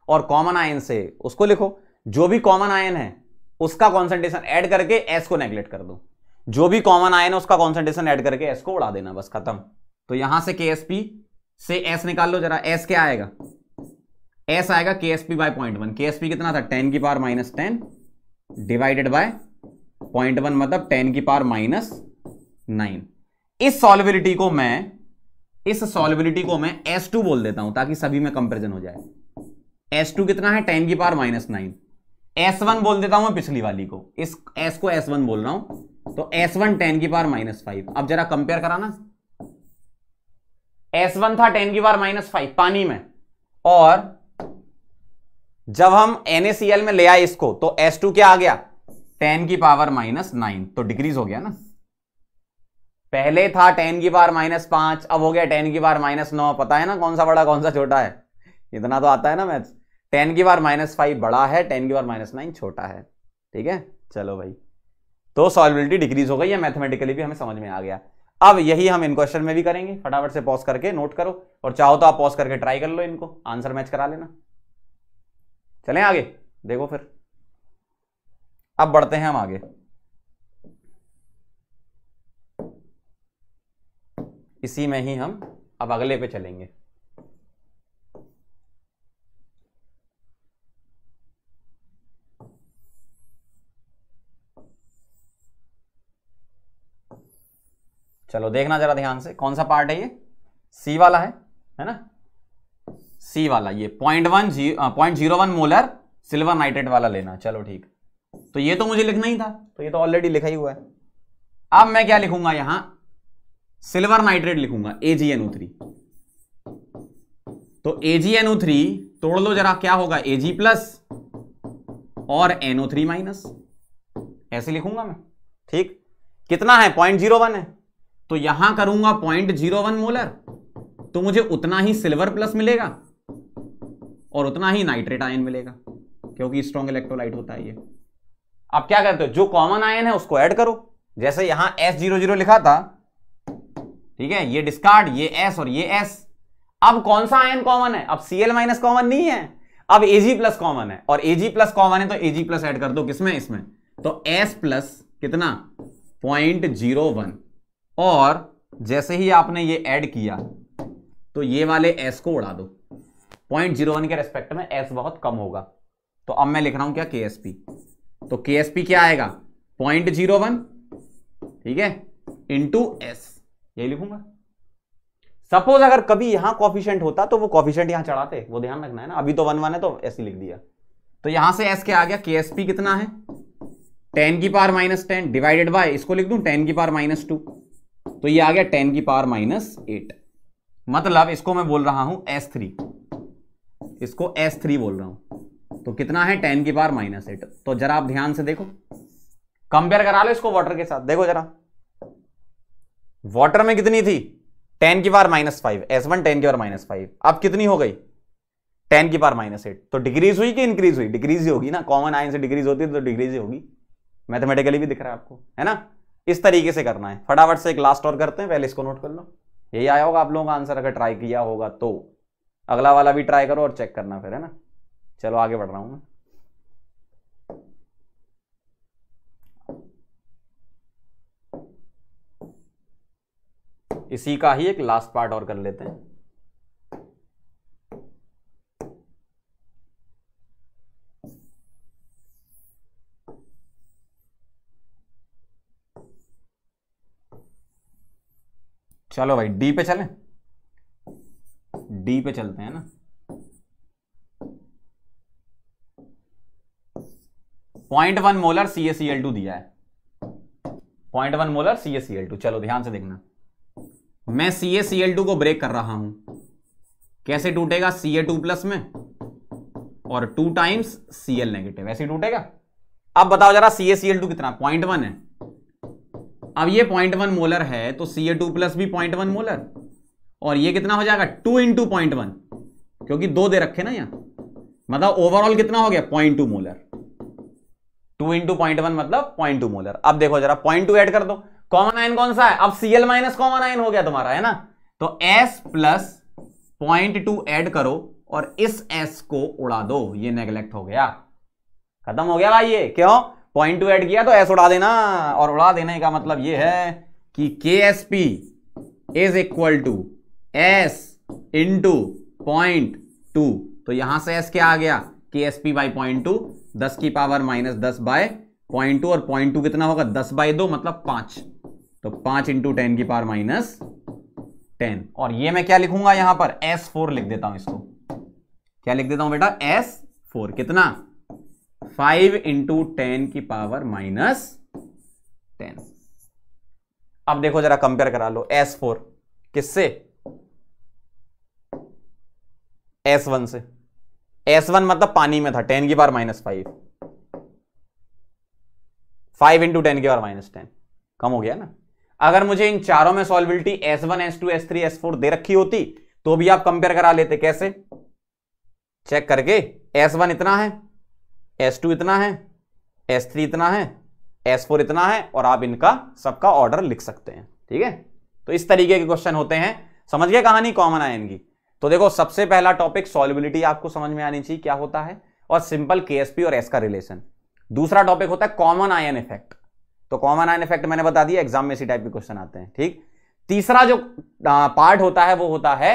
और कॉमन आयन से उसको लिखो जो भी कॉमन आयन है उसका कॉन्सेंट्रेशन ऐड करके एस को नेग्लेक्ट कर दो जो भी कॉमन आयन है उसका कॉन्सेंट्रेशन ऐड करके एस को उड़ा देना बस खत्म तो यहां से के से एस निकाल लो जरा एस क्या आएगा एस आएगा K S P by point one K S P कितना था टेन की power minus ten divided by point one मतलब टेन की पावर माइनस नाइन इस सॉलिबिलिटी को मैं इस सॉलिबिलिटी को मैं एस टू बोल देता हूं ताकि सभी में कंपेरिजन हो जाए एस टू कितना है टेन की पार माइनस नाइन एस वन बोल देता हूं मैं पिछली वाली को इस एस को एस वन बोल रहा हूं तो एस वन टेन की पार माइनस फाइव अब जरा कंपेयर कराना एस वन था टेन की पार माइनस फाइव पानी में और जब हम NaCl में ले आए इसको तो एस टू क्या आ गया टेन की पावर माइनस नाइन तो डिक्रीज हो गया ना पहले था टेन की पार माइनस पांच अब हो गया टेन की पार माइनस नौ पता है ना कौन सा बड़ा कौन सा छोटा है इतना तो आता है ना मैथ टेन की बार माइनस फाइव बड़ा है टेन की बार माइनस नाइन छोटा है ठीक है चलो भाई तो सॉलिबिलिटी डिक्रीज हो गई है मैथमेटिकली भी हमें समझ में आ गया अब यही हम इन क्वेश्चन में भी करेंगे फटाफट से पॉज करके नोट करो और चाहो तो आप पॉज करके ट्राई कर लो इनको आंसर मैच करा लेना चलें आगे देखो फिर अब बढ़ते हैं हम आगे इसी में ही हम अब अगले पे चलेंगे चलो देखना जरा ध्यान से कौन सा पार्ट है ये सी वाला है है ना सी वाला ये point one point zero one molar silver nitrate वाला लेना चलो ठीक तो ये तो मुझे लिखना ही था तो ये तो ऑलरेडी लिखा ही हुआ है अब मैं क्या लिखूंगा यहां सिल्वर नाइट्रेट लिखूंगा AgNO3 थ्री तो AgNO3 थ्री तोड़ लो जरा क्या होगा Ag+ प्लस और एनओ थ्री माइनस ऐसे लिखूंगा मैं ठीक कितना है पॉइंट जीरो वन है तो यहां करूंगा पॉइंट जीरो वन मोलर तो मुझे उतना ही सिल्वर प्लस मिलेगा और उतना ही नाइट्रेट आयन मिलेगा क्योंकि स्ट्रॉन्ग इलेक्ट्रोलाइट होता है ये अब क्या करते हो जो कॉमन आयन है उसको ऐड करो जैसे यहां एस जीरो जीरो लिखा था ठीक है ये डिस्कार्ड ये एस और ये एस अब कौन सा आयन कॉमन है अब सी एल माइनस कॉमन नहीं है अब एजी प्लस कॉमन है और एजी प्लस कॉमन है तो एजी प्लस एड कर दो किसमें इसमें तो एस प्लस कितना पॉइंट जीरो वन और जैसे ही आपने ये ऐड किया तो ये वाले एस को उड़ा दो पॉइंट जीरो वन के रेस्पेक्ट में एस बहुत कम होगा तो अब मैं लिख रहा हूं क्या के एस पी तो के एस पी क्या आएगा पॉइंट जीरो वन ठीक है इंटू एस यही लिखूंगा सपोज अगर कभी यहां कॉफिशेंट होता तो वो कॉफिशेंट यहां चढ़ाते वो ध्यान रखना है ना अभी तो वन वन है तो ऐसे लिख दिया तो यहां से एस के आ गया के एस पी कितना है टेन की पार माइनस टेन डिवाइडेड बाय इसको लिख दू टेन की पार माइनस टू तो ये आ गया टेन की पार माइनस एट मतलब इसको मैं बोल रहा हूं एस थ्री इसको एस थ्री बोल रहा हूं तो कितना है टेन की पार माइनस एट तो जरा आप ध्यान से देखो कंपेयर करा लो इसको वाटर के साथ देखो जरा वाटर में कितनी थी टेन की पार minus five S one ten की पार माइनस फाइव अब कितनी हो गई टेन की पार माइनस एट तो डिग्रीज हुई कि इंक्रीज हुई डिग्रीज ही होगी ना कॉमन आइन से डिग्रीज होती है तो डिग्रीज ही होगी मैथमेटिकली भी दिख रहा है आपको है ना इस तरीके से करना है फटाफट से एक लास्ट और करते हैं पहले इसको नोट कर लो यही आया होगा आप लोगों का आंसर अगर ट्राई किया होगा तो अगला वाला भी ट्राई करो और चेक करना फिर है ना चलो आगे बढ़ रहा हूँ मैं इसी का ही एक लास्ट पार्ट और कर लेते हैं चलो भाई डी पे चलें डी पे चलते हैं ना point one molar C two दिया है point one molar C two चलो ध्यान से देखना मैं C A C L two को ब्रेक कर रहा हूं कैसे टूटेगा सी ए टू प्लस में और two times C L negative ऐसे टूटेगा अब बताओ जरा C A C L two कितना पॉइंट वन है अब ये पॉइंट वन मोलर है तो सी ए टू प्लस भी पॉइंट वन मोलर और ये कितना हो जाएगा टू इंटू पॉइंट वन क्योंकि दो दे रखे ना यहां मतलब ओवरऑल कितना हो गया point two molar two into point one मतलब पॉइंट टू मोलर अब देखो जरा पॉइंट टू एड कर दो कॉमन आयन कौन सा है अब सीएल माइनस कॉमन आयन हो गया तुम्हारा है ना तो S plus point two add करो और इस एस को उड़ा दो ये नेग्लेक्ट हो गया खत्म हो गया भाई ये क्यों पॉइंट टू एड किया तो एस उड़ा देना और उड़ा देने का मतलब ये है कि K S P is equal to S into point two तो यहां से एस क्या आ गया K S P by point two दस की पावर माइनस दस बाय पॉइंट टू और पॉइंट टू कितना होगा दस बाय दो मतलब पांच तो पांच इंटू टेन की पार माइनस टेन और ये मैं क्या लिखूंगा यहां पर एस फोर लिख देता हूं इसको क्या लिख देता हूं बेटा एस फोर कितना फाइव इंटू टेन की पावर माइनस टेन अब देखो जरा कंपेयर करा लो एस फोर किससे एस वन से एस वन मतलब पानी में था टेन की पार minus five five into ten की बार माइनस टेन कम हो गया ना अगर मुझे इन चारों में solubility S one S two S three S four दे रखी होती तो भी आप कंपेयर करा लेते कैसे चेक करके एस वन इतना है एस टू इतना है एस थ्री इतना है एस फोर इतना है और आप इनका सबका ऑर्डर लिख सकते हैं ठीक है तो इस तरीके के क्वेश्चन होते हैं समझ गए कहानी कॉमन आए इनकी तो देखो सबसे पहला टॉपिक सॉलिबिलिटी आपको समझ में आनी चाहिए क्या होता है और सिंपल केएसपी और एस का रिलेशन दूसरा टॉपिक होता है कॉमन आयन इफेक्ट तो कॉमन आइन इफेक्ट मैंने बता दिया एग्जाम में इसी टाइप के क्वेश्चन आते हैं ठीक तीसरा जो पार्ट होता है वो होता है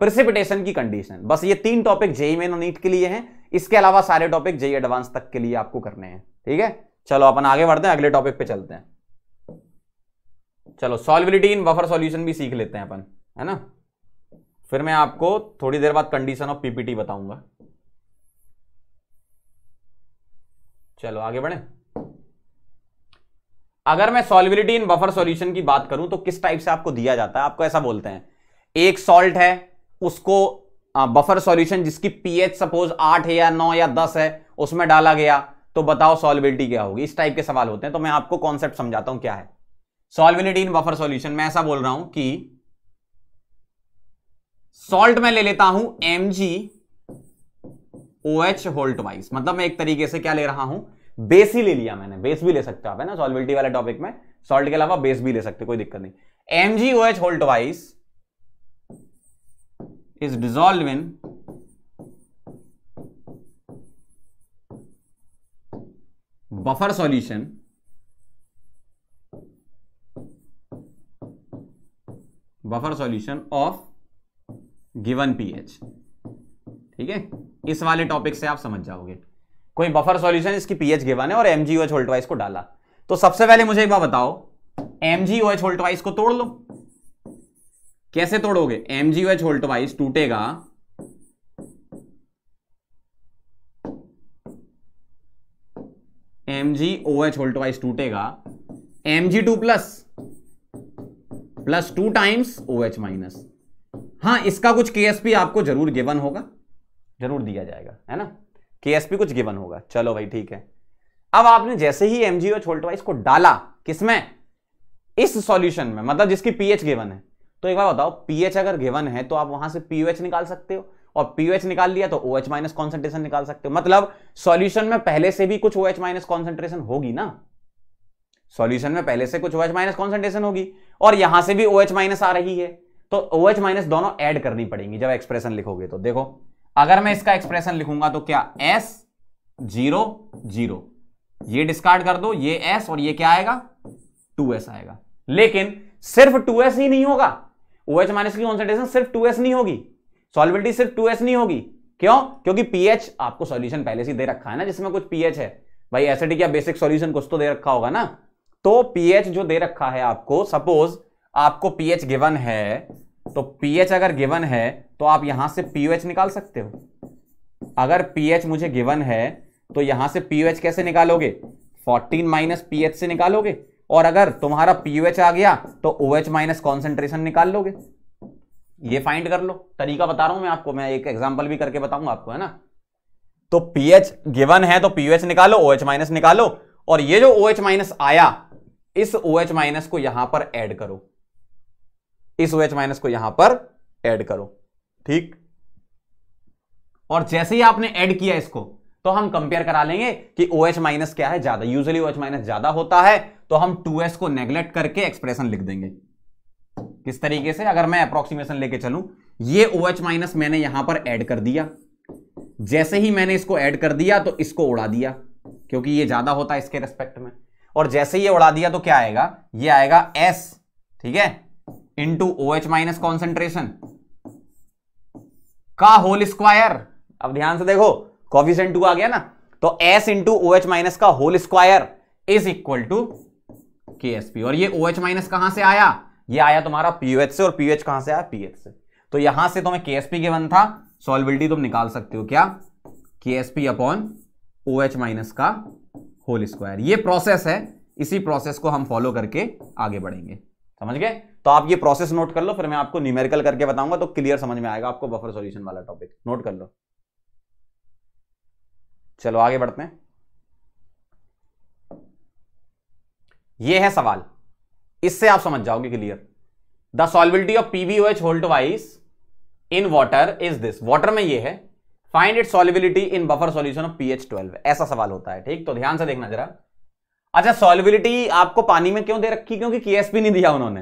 प्रिसिपिटेशन की कंडीशन बस ये तीन टॉपिक जेई मेन और नीट के लिए हैं इसके अलावा सारे टॉपिक जेई एडवांस तक के लिए आपको करने हैं ठीक है चलो अपन आगे बढ़ते हैं अगले टॉपिक पे चलते हैं चलो सॉल्विलिटी इन बफर सॉल्यूशन भी सीख लेते हैं अपन है ना फिर मैं आपको थोड़ी देर बाद कंडीशन ऑफ पीपीटी बताऊंगा चलो आगे बढ़े अगर मैं सॉल्विलिटी इन बफर सॉल्यूशन की बात करूं तो किस टाइप से आपको दिया जाता है आपको ऐसा बोलते हैं एक सॉल्ट है उसको बफर सॉल्यूशन जिसकी पीएच सपोज आठ है या नौ या दस है उसमें डाला गया तो बताओ सॉल्विलिटी क्या होगी इस टाइप के सवाल होते हैं तो मैं आपको कॉन्सेप्ट समझाता हूं क्या है सॉल्विलिटी इन बफर सॉल्यूशन मैं ऐसा बोल रहा हूं कि सॉल्ट में ले लेता हूं M G O H whole twice मतलब मैं एक तरीके से क्या ले रहा हूं बेस ही ले लिया मैंने बेस भी ले सकते हो आप है ना सॉल्विलिटी वाले टॉपिक में सॉल्ट के अलावा बेस भी ले सकते कोई दिक्कत नहीं M G O H Holt twice is dissolve in buffer solution buffer solution of given PH ठीक है इस वाले टॉपिक से आप समझ जाओगे कोई बफर सॉल्यूशन इसकी पीएच गिवन है और एम जी होल्ट वाइस को डाला तो सबसे पहले मुझे एक बार बताओ एम जी होल्ट को तोड़ लो कैसे तोड़ोगे एम जी होल्ट टूटेगा एम जी ओ एच टूटेगा M G two plus plus two times O H minus हाँ इसका कुछ के आपको जरूर गिवन होगा जरूर दिया जाएगा है ना के कुछ गिवन होगा चलो भाई ठीक है अब आपने जैसे ही एमजी और छोल्टवाइस को डाला किसमें इस सॉल्यूशन में मतलब जिसकी पीएच गिवन है तो एक बार बताओ पीएच अगर गिवन है तो आप वहां से पीएच निकाल सकते हो और पीएच निकाल लिया तो ओएच माइनस कॉन्सेंट्रेशन निकाल सकते हो मतलब सॉल्यूशन में पहले से भी कुछ ओएच माइनस कॉन्सेंट्रेशन होगी ना सॉल्यूशन में पहले से कुछ ओएच माइनस कॉन्सेंट्रेशन होगी और यहां से भी ओएच माइनस आ रही है तो ओएच माइनस दोनों एड करनी पड़ेंगी जब एक्सप्रेशन लिखोगे तो देखो अगर मैं इसका एक्सप्रेशन लिखूंगा तो क्या एस जीरो जीरो ये डिस्कार्ड कर दो ये एस और ये क्या आएगा टू एस आएगा लेकिन सिर्फ टू एस ही नहीं होगा ओ एच माइनस की कॉन्सेंट्रेशन सिर्फ टू एस नहीं होगी सॉलिबिलिटी सिर्फ टू एस नहीं होगी क्यों क्योंकि पीएच आपको सॉल्यूशन पहले से दे रखा है ना जिसमें कुछ पीएच है भाई एसिडिक या बेसिक सॉल्यूशन कुछ तो दे रखा होगा ना तो पीएच जो दे रखा है आपको सपोज आपको पीएच गिवन है तो पीएच अगर गिवन है तो आप यहां से पीओएच निकाल सकते हो अगर पीएच मुझे गिवन है तो यहां से पीओएच कैसे निकालोगे 14 माइनस पीएच से निकालोगे और अगर तुम्हारा पीओएच आ गया तो ओएच माइनस कॉन्सेंट्रेशन निकाल लोगे ये फाइंड कर लो तरीका बता रहा हूं मैं आपको मैं एक एग्जाम्पल भी करके बताऊंगा आपको है ना तो पीएच गिवन है तो पीएच निकालो ओएच माइनस निकालो और ये जो ओएच माइनस आया इस ओएच माइनस को यहां पर ऐड करो इस ओ एच माइनस को यहां पर ऐड करो ठीक और जैसे ही आपने ऐड किया इसको तो हम कंपेयर करा लेंगे कि ओ एच माइनस क्या है ज्यादा यूजली ओ एच माइनस ज्यादा होता है तो हम टू एस को नेग्लेक्ट करके एक्सप्रेशन लिख देंगे किस तरीके से अगर मैं अप्रोक्सीमेशन लेके चलू ये ओ एच माइनस मैंने यहां पर एड कर दिया जैसे ही मैंने इसको ऐड कर दिया तो इसको उड़ा दिया क्योंकि ये ज्यादा होता है इसके रेस्पेक्ट में और जैसे ही ये उड़ा दिया तो क्या आएगा ये आएगा एस ठीक है into O H minus concentration का होल स्क्वायर अब ध्यान से देखो कॉफिशेंट टू आ गया ना तो S into O H minus का whole square is equal to K S P और ये ओ एच माइनस कहां से आया ये आया तुम्हारा पीएच से और पीएच कहां से आया पीएच से तो यहां से तुम्हें के एस पी वन था सॉल्विलिटी तुम निकाल सकते हो क्या K S P upon O H minus का होल स्क्वायर ये प्रोसेस है इसी प्रोसेस को हम फॉलो करके आगे बढ़ेंगे समझ गए तो आप ये प्रोसेस नोट कर लो फिर मैं आपको न्यूमेरिकल करके बताऊंगा तो क्लियर समझ में आएगा आपको बफर सॉल्यूशन वाला टॉपिक नोट कर लो चलो आगे बढ़ते हैं ये है सवाल इससे आप समझ जाओगे clear the solubility of PVOH whole twice in water is this water में ये है find it solubility in buffer solution of PH twelve ऐसा सवाल होता है ठीक तो ध्यान से देखना जरा अच्छा सॉलिबिलिटी आपको पानी में क्यों दे रखी क्योंकि के नहीं दिया उन्होंने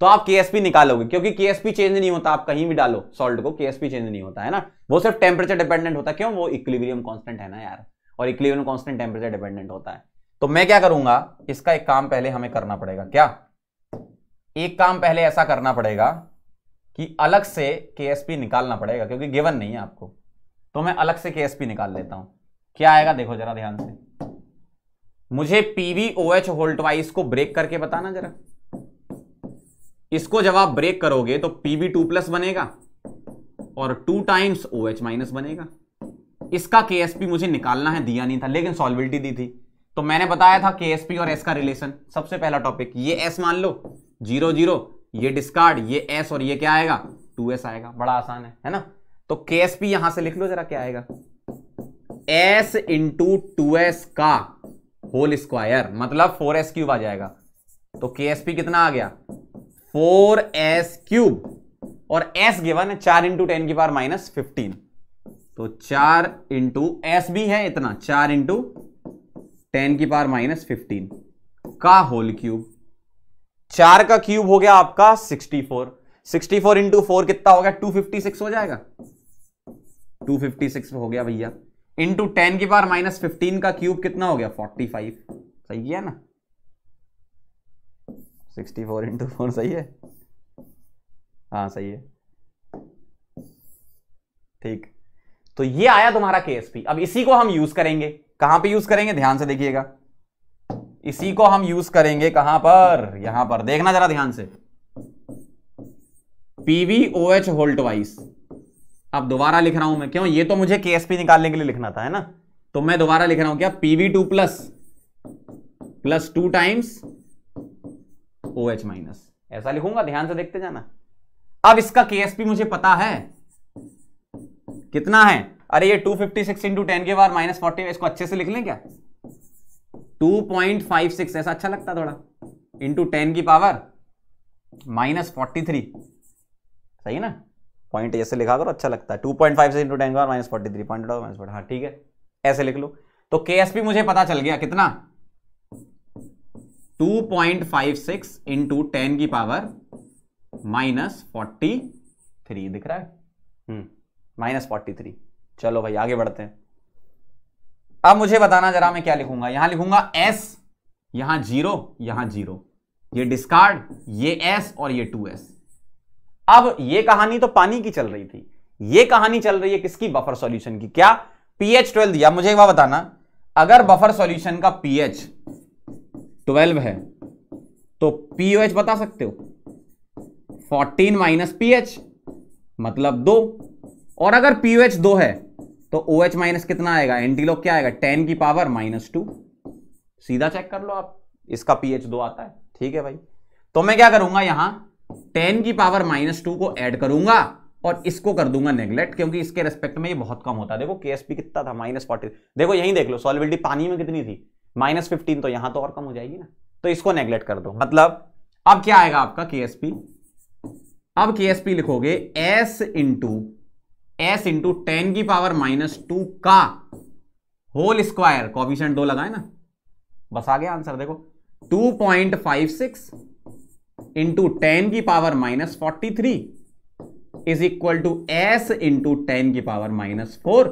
तो आप के निकालोगे क्योंकि के चेंज नहीं होता आप कहीं भी डालो सॉल्ट को के चेंज नहीं होता है ना वो सिर्फ टेम्परेचर डिपेंडेंट होता है क्यों वो इक्लिवियम कॉन्स्टेंट है ना यार और इक्लिवियम कॉन्स्टेंट टेम्परेचर डिपेंडेंट होता है तो मैं क्या करूंगा इसका एक काम पहले हमें करना पड़ेगा क्या एक काम पहले ऐसा करना पड़ेगा कि अलग से केएसपी निकालना पड़ेगा क्योंकि गिवन नहीं है आपको तो मैं अलग से केएसपी निकाल लेता हूं क्या आएगा देखो जरा ध्यान से मुझे ओ पीवीओएच होल्टवाइस को ब्रेक करके बताना जरा इसको जब आप ब्रेक करोगे तो पीवी टू प्लस बनेगा और two times O H minus बनेगा इसका के एस पी मुझे निकालना है दिया नहीं था लेकिन सॉल्विटी दी थी तो मैंने बताया था के एस पी और एस का रिलेशन सबसे पहला टॉपिक ये एस मान लो जीरो जीरो ये डिस्कार्ड ये एस और ये क्या आएगा टू एस आएगा बड़ा आसान है है ना तो के एस पी यहां से लिख लो जरा क्या आएगा एस इंटू टू एस का होल स्क्वायर मतलब फोर एस क्यूब आ जाएगा तो के एस पी कितना आ गया फोर एस क्यूब और एस गिवन है चार इंटू टेन की पावर माइनस फिफ्टीन तो चार इंटू एस भी है इतना चार इंटू टेन की पावर माइनस फिफ्टीन का होल क्यूब चार का क्यूब हो गया आपका sixty four sixty four into four कितना हो गया टू फिफ्टी सिक्स हो जाएगा टू फिफ्टी सिक्स हो गया भैया इंटू टेन की पावर माइनस फिफ्टीन का क्यूब कितना हो गया फोर्टी फाइव सही किया ना सिक्सटी फोर इंटू फोर सही है हाँ सही है ठीक तो ये आया तुम्हारा केएसपी अब इसी को हम यूज करेंगे कहां पे यूज करेंगे ध्यान से देखिएगा इसी को हम यूज करेंगे कहां पर यहां पर देखना जरा ध्यान से पीवी ओ एच होल्ट वाइस अब दोबारा लिख रहा हूं मैं क्यों ये तो मुझे के निकालने के लिए लिखना था है ना तो मैं दोबारा लिख रहा हूं क्या PV two plus plus two times O H minus ऐसा लिखूंगा ध्यान से देखते जाना अब इसका के मुझे पता है कितना है अरे ये 256 फिफ्टी सिक्स इंटू टेन के बार माइनस फोर्टी इसको अच्छे से लिख लें क्या 2.56 ऐसा अच्छा लगता थोड़ा इंटू टेन की पावर माइनस फोर्टी थ्री सही ना पॉइंट ऐसे लिखा करो अच्छा लगता है टू पॉइंट फाइव से इंटू टेन का minus forty three point minus forty हाँ ठीक है ऐसे लिख लो तो के एस पी मुझे पता चल गया कितना two point five six into ten की पावर माइनस फोर्टी थ्री दिख रहा है माइनस फोर्टी थ्री चलो भाई आगे बढ़ते हैं अब मुझे बताना जरा मैं क्या लिखूंगा यहां लिखूंगा एस यहां जीरो यहां जीरो ये डिस्कार्ड ये एस और ये टू एस अब ये कहानी तो पानी की चल रही थी ये कहानी चल रही है किसकी बफर सॉल्यूशन की क्या पीएच ट्वेल्व दिया मुझे एक बार बताना अगर बफर सॉल्यूशन का पीएच ट्वेल्व है तो पीओएच बता सकते हो फोर्टीन माइनस पीएच मतलब दो और अगर पीओएच दो है तो ओ एच माइनस कितना आएगा एंटीलोग क्या आएगा टेन की पावर माइनस टू सीधा चेक कर लो आप इसका पीएच दो आता है ठीक है भाई तो मैं क्या करूंगा यहां टेन की पावर माइनस टू को ऐड करूंगा और इसको कर दूंगा नेग्लेक्ट क्योंकि इसके रेस्पेक्ट में ये बहुत कम होता है देखो के कितना था माइनस फोर्टी देखो यही देख लो सॉलिबिलिटी पानी में कितनी थी माइनस फिफ्टीन तो यहां तो और कम हो जाएगी ना तो इसको नेग्लेक्ट कर दो मतलब अब क्या आएगा आपका के अब के लिखोगे S into S into ten की पावर माइनस टू का होल स्क्वायर कॉफिशेंट दो लगाए ना बस आ गया आंसर देखो two point five six into ten की power minus forty three is equal to S into ten की power minus four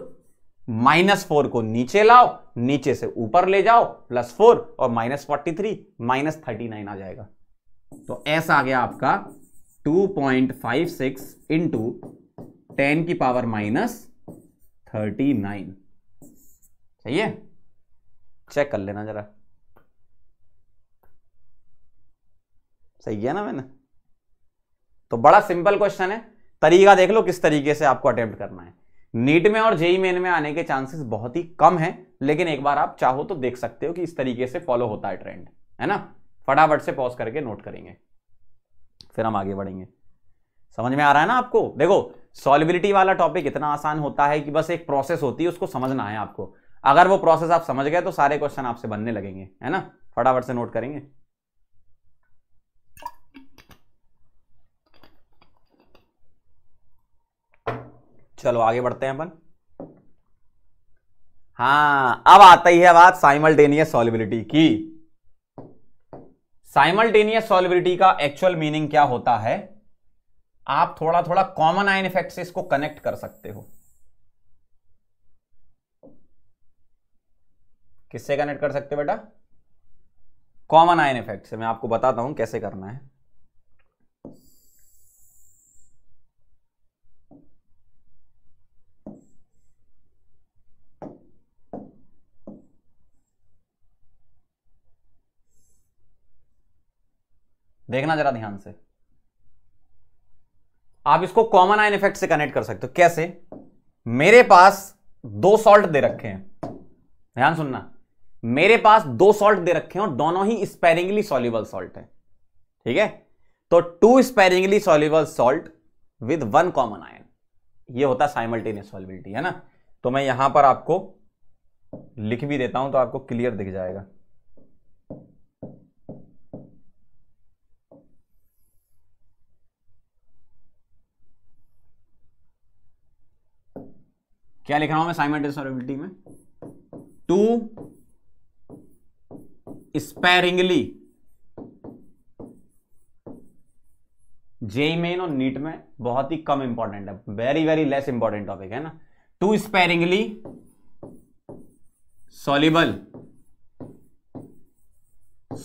minus four को नीचे लाओ नीचे से ऊपर ले जाओ प्लस फोर और minus forty three minus thirty nine आ जाएगा तो एस आ गया आपका two point five six into ten की पावर माइनस थर्टी नाइन सही है चेक कर लेना जरा सही है ना मैंने तो बड़ा सिंपल क्वेश्चन है तरीका देख लो किस तरीके से आपको अटेम्प्ट करना है नीट में और जेई मेन e e में आने के चांसेस बहुत ही कम है लेकिन एक बार आप चाहो तो देख सकते हो कि इस तरीके से फॉलो होता है ट्रेंड है ना फटाफट से पॉज करके नोट करेंगे फिर हम आगे बढ़ेंगे समझ में आ रहा है ना आपको देखो सॉलिबिलिटी वाला टॉपिक इतना आसान होता है कि बस एक प्रोसेस होती है उसको समझना है आपको अगर वो प्रोसेस आप समझ गए तो सारे क्वेश्चन आपसे बनने लगेंगे है ना फटाफट से नोट करेंगे चलो आगे बढ़ते हैं अपन हाँ अब आता ही है बात साइमल्टेनियस सॉलिबिलिटी की साइमल्टेनियस सॉलिबिलिटी का एक्चुअल मीनिंग क्या होता है आप थोड़ा थोड़ा कॉमन आयन इफेक्ट से इसको कनेक्ट कर सकते हो किससे कनेक्ट कर सकते हो बेटा कॉमन आयन इफेक्ट से मैं आपको बताता हूं कैसे करना है देखना जरा ध्यान से आप इसको कॉमन आयन इफेक्ट से कनेक्ट कर सकते हो कैसे मेरे पास दो सॉल्ट दे रखे हैं ध्यान सुनना मेरे पास दो सॉल्ट दे रखे हैं और दोनों ही स्पेरिंगली सॉल्यूबल सॉल्ट है ठीक है तो two sparingly soluble salt with one common ion ये होता है साइमल्टेनियस सॉल्युबिलिटी है ना तो मैं यहां पर आपको लिख भी देता हूं तो आपको क्लियर दिख जाएगा क्या लिख रहा हूं मैं साइमल्टेनियस में टू स्पेरिंगली जेई मेन और नीट में बहुत ही कम इंपॉर्टेंट है very very less important topic है ना two sparingly soluble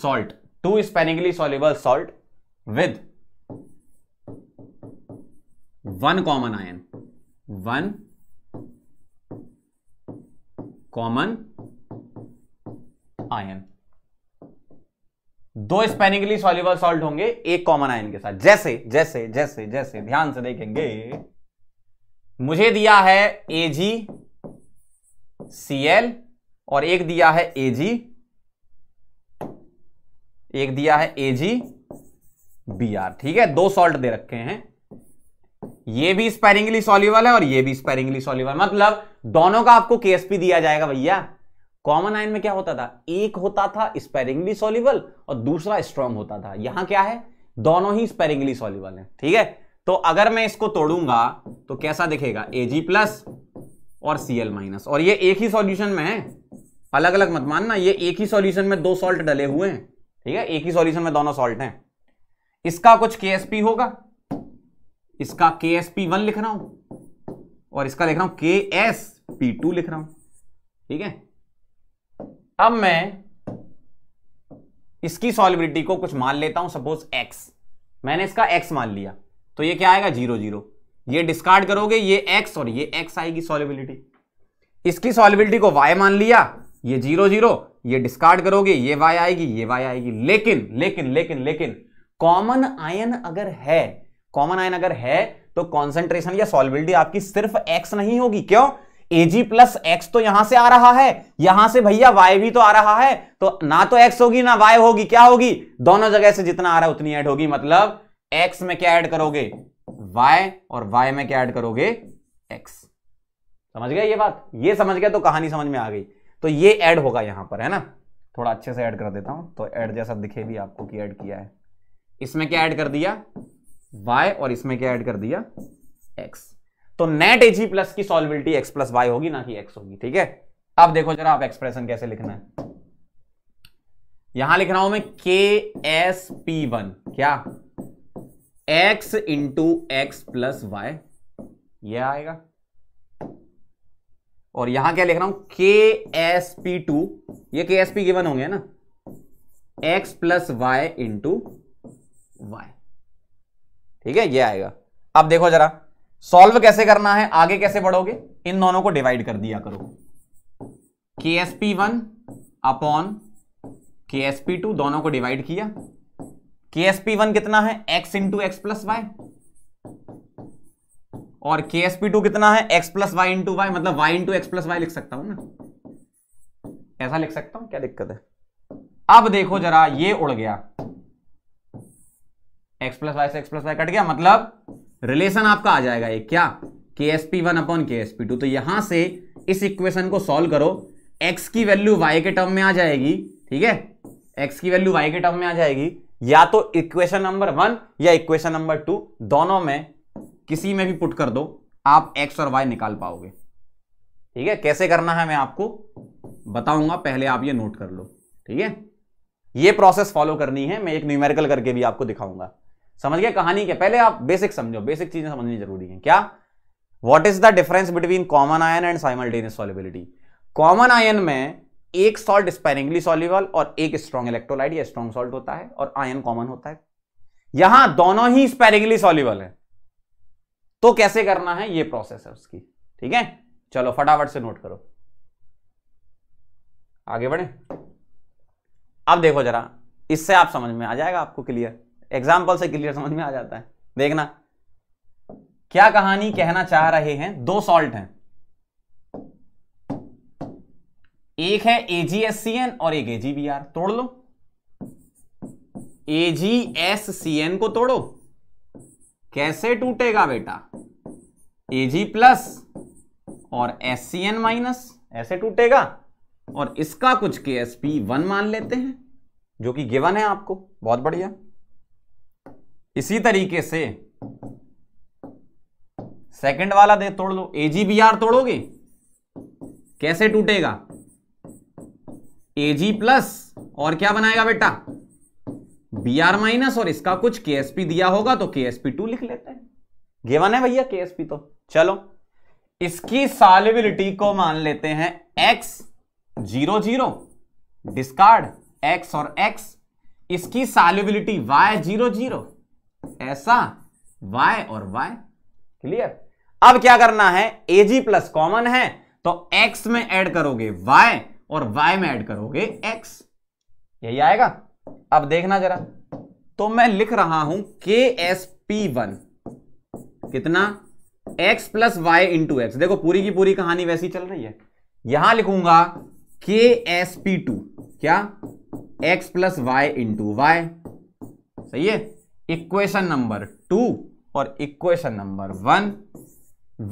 salt two sparingly soluble salt with one common ion one common ion दो स्पेनिंगली सॉल्यूबल सॉल्ट होंगे एक कॉमन आयन के साथ जैसे जैसे जैसे जैसे ध्यान से देखेंगे मुझे दिया है ए जी सी एल और एक दिया है ए जी एक दिया है ए जी बी आर ठीक है दो सॉल्ट दे रखे हैं ये भी स्पायरिंगली सॉल्यूबल है और ये भी स्पायरिंगली सॉल्यूबल मतलब दोनों का आपको केएसपी दिया जाएगा भैया कॉमन आयन में क्या होता था एक होता था स्पेरिंगली सॉल्यूबल और दूसरा स्ट्रॉन्ग होता था यहां क्या है दोनों ही स्पेरिंगली सॉल्यूबल है ठीक है तो अगर मैं इसको तोड़ूंगा तो कैसा दिखेगा एजी प्लस और सीएल माइनस और ये एक ही सॉल्यूशन में है अलग अलग मत मानना ये एक ही सॉल्यूशन में दो सॉल्ट डले हुए हैं ठीक है एक ही सॉल्यूशन में दोनों सॉल्ट हैं इसका कुछ केएसपी होगा इसका के एस पी वन लिख रहा हूं और इसका लिख रहा हूं के एस पी टू लिख रहा हूं ठीक है अब मैं इसकी सॉलिबिलिटी को कुछ मान लेता हूं सपोज एक्स मैंने इसका एक्स मान लिया तो ये क्या आएगा जीरो जीरो ये डिस्कार्ड करोगे ये एक्स और ये एक्स आएगी सॉलिबिलिटी इसकी सॉलिबिलिटी को वाई मान लिया ये जीरो जीरो ये डिस्कार्ड करोगे ये वाई आएगी ये वाई आएगी लेकिन लेकिन लेकिन लेकिन कॉमन आयन अगर है कॉमन आयन अगर है तो कॉन्सेंट्रेशन या सॉलिबिलिटी आपकी सिर्फ एक्स नहीं होगी क्यों Ag प्लस एक्स तो यहां से आ रहा है यहां से भैया y भी तो आ रहा है तो ना तो x होगी ना y होगी क्या होगी दोनों जगह से जितना आ रहा है उतनी ऐड होगी मतलब x में क्या ऐड करोगे y और y में क्या ऐड करोगे x समझ गया ये बात ये समझ गया तो कहानी समझ में आ गई तो ये ऐड होगा यहां पर है ना थोड़ा अच्छे से ऐड कर देता हूं तो ऐड जैसा दिखे भी आपको कि ऐड किया है इसमें क्या ऐड कर दिया वाई और इसमें क्या ऐड कर दिया एक्स तो नेट एजी प्लस की सॉल्विलिटी एक्स प्लस वाई होगी ना कि एक्स होगी ठीक है अब देखो जरा आप एक्सप्रेशन कैसे लिखना है यहां लिख रहा हूं मैं के एस पी वन क्या X into X plus Y यह आएगा और यहां क्या लिख रहा हूं के एस पी टू ये के एस पी गिवन होंगे ना X plus Y into Y ठीक है ये आएगा अब देखो जरा सॉल्व कैसे करना है आगे कैसे बढ़ोगे इन दोनों को डिवाइड कर दिया करो K S P one upon K S P two दोनों को डिवाइड किया के एस पी वन कितना है X into X plus Y और के एस पी टू कितना है X plus Y into Y मतलब Y into X plus Y लिख सकता हूं ना ऐसा लिख सकता हूं क्या दिक्कत है अब देखो जरा ये उड़ गया एक्स प्लस वाई से एक्स प्लस वाई कट गया मतलब रिलेशन आपका आ जाएगा ये क्या K S P one upon K S P two तो यहां से इस इक्वेशन को सॉल्व करो एक्स की वैल्यू वाई के टर्म में आ जाएगी ठीक है एक्स की वैल्यू वाई के टर्म में आ जाएगी या तो इक्वेशन नंबर वन या इक्वेशन नंबर टू दोनों में किसी में भी पुट कर दो आप एक्स और वाई निकाल पाओगे ठीक है कैसे करना है मैं आपको बताऊंगा पहले आप ये नोट कर लो ठीक है ये प्रोसेस फॉलो करनी है मैं एक न्यूमेरिकल करके भी आपको दिखाऊंगा समझ गया कहानी क्या पहले आप बेसिक समझो बेसिक चीजें समझनी जरूरी है क्या what is the difference between common ion and simultaneous solubility common ion में एक सॉल्ट स्पेरिंगली सॉल्यूबल और एक स्ट्रॉन्ग इलेक्ट्रोलाइट या स्ट्रॉन्ग सॉल्ट होता है और आयन कॉमन होता है यहां दोनों ही स्पेरिंगली सॉल्यूबल है तो कैसे करना है ये प्रोसेस है उसकी ठीक है चलो फटाफट से नोट करो आगे बढ़े अब देखो जरा इससे आप समझ में आ जाएगा आपको क्लियर एग्जाम्पल से क्लियर समझ में आ जाता है देखना क्या कहानी कहना चाह रहे हैं दो सॉल्ट हैं एक है एजीएससीएन और एक एजीबीआर तोड़ लो एजीएससीएन को तोड़ो कैसे टूटेगा बेटा एजी प्लस और एससीएन माइनस ऐसे टूटेगा और इसका कुछ के एस वन मान लेते हैं जो कि गिवन है आपको बहुत बढ़िया इसी तरीके से सेकंड वाला दे तोड़ लो एजीबीआर तोड़ोगे कैसे टूटेगा एजी प्लस और क्या बनाएगा बेटा बी आर माइनस और इसका कुछ के एसपी दिया होगा तो के एसपी टू लिख लेते हैं गेवन है भैया के तो चलो इसकी सालिबिलिटी को मान लेते हैं X zero zero discard x और एक्स इसकी सालिबिलिटी वाई जीरो जीरो ऐसा y और y क्लियर अब क्या करना है एजी प्लस कॉमन है तो x में ऐड करोगे y और y में ऐड करोगे x यही आएगा अब देखना जरा तो मैं लिख रहा हूं के एस पी वन कितना x plus Y into X देखो पूरी की पूरी कहानी वैसी चल रही है यहां लिखूंगा के एस पी टू क्या x plus Y into Y सही है इक्वेशन नंबर टू और equation number one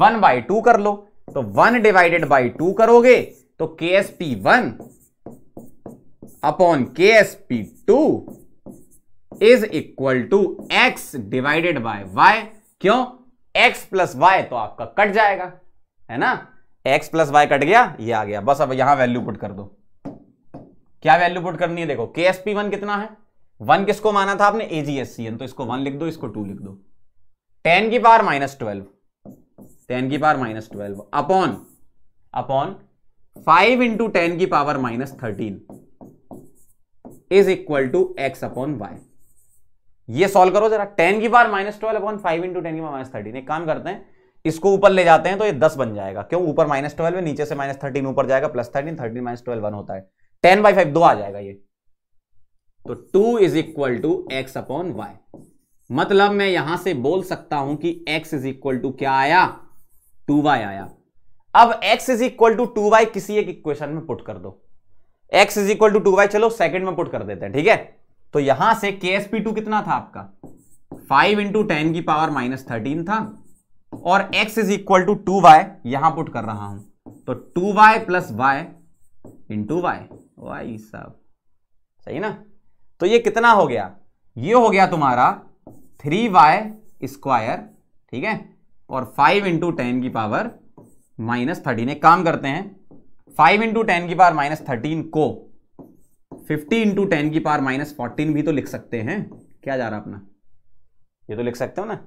one by two कर लो तो वन डिवाइडेड बाई टू करोगे तो K S P one upon K S P two is equal to X divided by Y क्यों X plus Y तो आपका cut जाएगा है ना एक्स प्लस वाई कट गया ये आ गया बस अब यहां वैल्यू पुट कर दो क्या वैल्यू पुट करनी है देखो के एस पी वन कितना है वन किसको माना था आपने एजीएससीएन तो इसको वन लिख दो इसको टू लिख दो टेन की पार माइनस ट्वेल्व टेन की पार minus twelve upon upon five into ten की power minus thirteen is equal to x upon Y ये सॉल्व करो जरा टेन की पार minus twelve upon five into ten की पावर माइनस थर्टीन एक काम करते हैं इसको ऊपर ले जाते हैं तो ये दस बन जाएगा क्यों ऊपर माइनस ट्वेल्व नीचे से माइनस थर्टीन ऊपर जाएगा plus thirteen thirteen minus twelve one होता है टेन बाई फाइव दो आ जाएगा ये तो two is equal to x upon Y मतलब मैं यहां से बोल सकता हूं कि x इज इक्वल टू क्या आया टू वाई आया अब x is equal to two Y किसी एक इक्वेशन में पुट कर दो x is equal to two Y चलो सेकंड में पुट कर देते हैं ठीक है तो यहां से के एस पी टू कितना था आपका फाइव इंटू टेन की पावर माइनस थर्टीन था और x is equal to two Y यहां पुट कर रहा हूं तो two Y plus Y into Y Y साहब सही ना तो ये कितना हो गया ये हो गया तुम्हारा थ्री वाई स्क्वायर ठीक है और फाइव इंटू टेन की पावर माइनस थर्टीन एक काम करते हैं फाइव इंटू टेन की पावर माइनस थर्टीन को फिफ्टी इंटू टेन की पावर माइनस फोर्टीन भी तो लिख सकते हैं क्या जा रहा अपना ये तो लिख सकते हो ना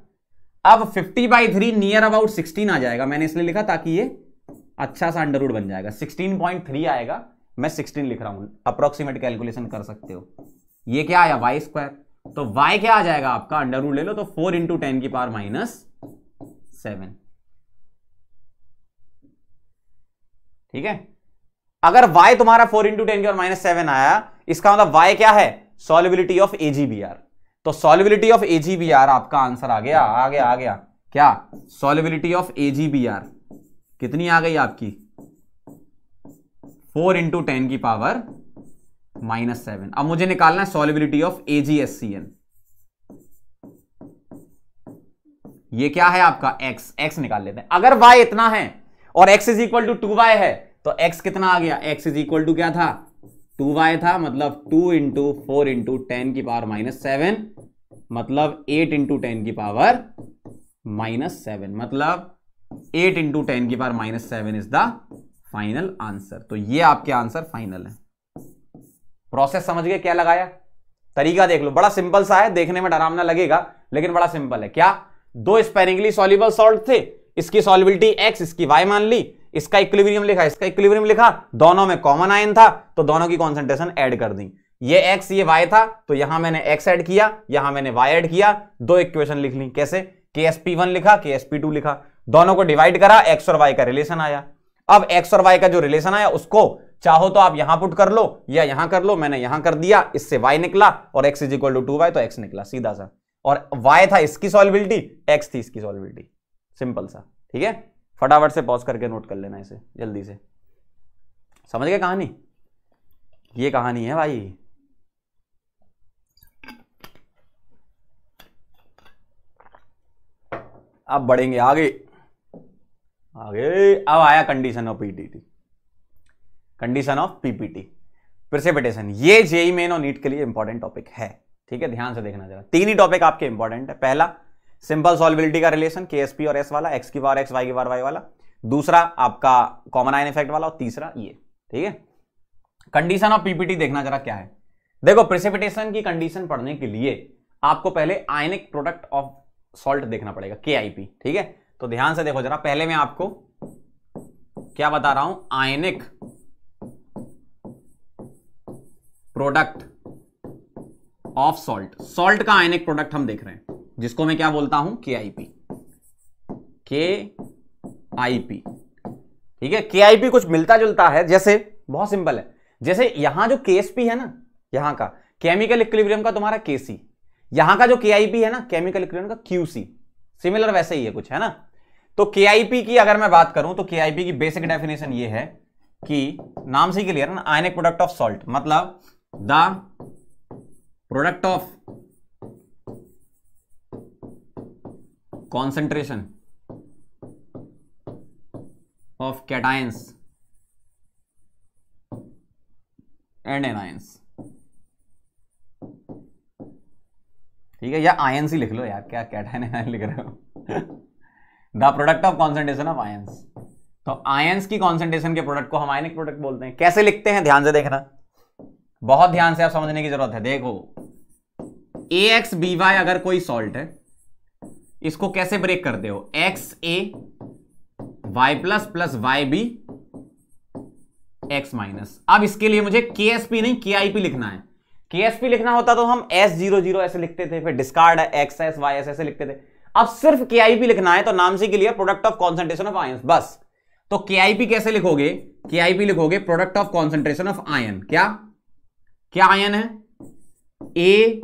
अब fifty by three near about sixteen आ जाएगा मैंने इसलिए लिखा ताकि ये अच्छा सा अंडरवुड बन जाएगा सिक्सटीन पॉइंट थ्री आएगा मैं सिक्सटीन लिख रहा हूं अप्रोक्सीमेट कैलकुलेशन कर सकते हो ये क्या आया वाई स्क्वायर तो वाई क्या आ जाएगा आपका अंडर रूट ले लो तो फोर इंटू टेन की पावर माइनस सेवन ठीक है अगर y तुम्हारा फोर इंटू टेन की और माइनस सेवन आया इसका मतलब y क्या है सोलिबिलिटी ऑफ एजीबीआर तो सोलिबिलिटी ऑफ एजीबीआर आपका आंसर आ गया आ गया आ गया क्या solubility of A G B R कितनी आ गई आपकी फोर इंटू टेन की पावर माइनस सेवन अब मुझे निकालना है सॉलिबिलिटी ऑफ एन ये क्या है आपका x x निकाल लेते हैं अगर y इतना है और x is equal to two Y है तो x कितना आ गया x इज इक्वल टू क्या था टू वाई था मतलब two into four into ten की पावर माइनस सेवन मतलब एट इंटू टेन की पावर माइनस सेवन मतलब एट इंटू टेन की power minus seven is the final answer तो ये आपके आंसर फाइनल है प्रोसेस समझ गए क्या लगाया तरीका देख लो बड़ा सिंपल सा है देखने में डरावना लगेगा लेकिन बड़ा सिंपल है क्या दो स्पेरिंगली सॉल्यूबल सॉल्ट थे इसकी सॉल्युबिलिटी एक्स इसकी वाई मान ली इसका इक्विलिब्रियम लिखा इसका इक्विलिब्रियम लिखा दोनों में कॉमन आयन था तो दोनों की कॉन्सेंट्रेशन एड कर दी ये एक्स ये वाई था तो यहां मैंने एक्स एड किया यहां मैंने वाई एड किया दो इक्वेशन लिख ली कैसे के एस पी वन लिखा के एस पी टू लिखा दोनों को डिवाइड करा एक्स और वाई का रिलेशन आया अब एक्स और वाई का जो रिलेशन आया उसको चाहो तो आप यहां पुट कर लो या यहां कर लो मैंने यहां कर दिया इससे y निकला और x is equal to two Y तो x निकला सीधा सा और y था इसकी सॉलिबिलिटी x थी इसकी सॉलिबिलिटी सिंपल सा ठीक है फटाफट से पॉज करके नोट कर लेना इसे जल्दी से समझ गए कहानी ये कहानी है भाई अब बढ़ेंगे आगे आगे अब आया condition of PTT condition of PPT precipitation ये जेई मेन और नीट के लिए इंपॉर्टेंट टॉपिक है ठीक है ध्यान से देखना जरा तीन ही टॉपिक आपके इंपॉर्टेंट है पहला सिंपल सॉल्विलिटी का रिलेशन के और एस वाला एक्स की वार एक्स वाई की वार वाई वाला दूसरा आपका कॉमन आइन इफेक्ट वाला और तीसरा ये ठीक है कंडीशन ऑफ पीपीटी देखना जरा क्या है देखो प्रिसिपिटेशन की कंडीशन पढ़ने के लिए आपको पहले आयनिक प्रोडक्ट ऑफ सॉल्ट देखना पड़ेगा के ठीक है तो ध्यान से देखो जरा पहले मैं आपको क्या बता रहा हूं ionic product of salt salt का आयनिक प्रोडक्ट हम देख रहे हैं जिसको मैं क्या बोलता हूं के आई पी के आई पी ठीक है के आई पी कुछ मिलता जुलता है जैसे बहुत सिंपल है जैसे यहां जो केएसपी है ना यहां का केमिकल इक्विलिब्रियम का तुम्हारा केसी यहां का जो के आई पी है ना केमिकल इक्विलिब्रियम का क्यूसी सिमिलर वैसे ही है कुछ है ना तो के आई पी की अगर मैं बात करूं तो के आई पी की बेसिक डेफिनेशन ये है कि नाम से क्लियर ना आयनिक प्रोडक्ट ऑफ सॉल्ट मतलब the product of concentration of cations and anions ठीक है या आयंस ही लिख लो यार क्या कैटाइन एनायन लिख रहे हो the product of concentration of ions तो आयंस की कॉन्सेंट्रेशन के प्रोडक्ट को हम आयनिक प्रोडक्ट बोलते हैं कैसे लिखते हैं ध्यान से देखना बहुत ध्यान से आप समझने की जरूरत है देखो ए एक्स बी वाई अगर कोई सॉल्ट है इसको कैसे ब्रेक करते हो X A Y plus plus Y B X minus अब इसके लिए मुझे के एस पी नहीं के आई पी लिखना है के एस पी लिखना होता तो हम एस जीरो जीरो ऐसे लिखते थे फिर डिस्कार्ड है एक्स एस वाई एस ऐसे लिखते थे अब सिर्फ के आई पी लिखना है तो नाम से clear product of concentration of ion बस तो के आई पी कैसे लिखोगे के आई पी लिखोगे product of concentration of ion क्या क्या आयन है ए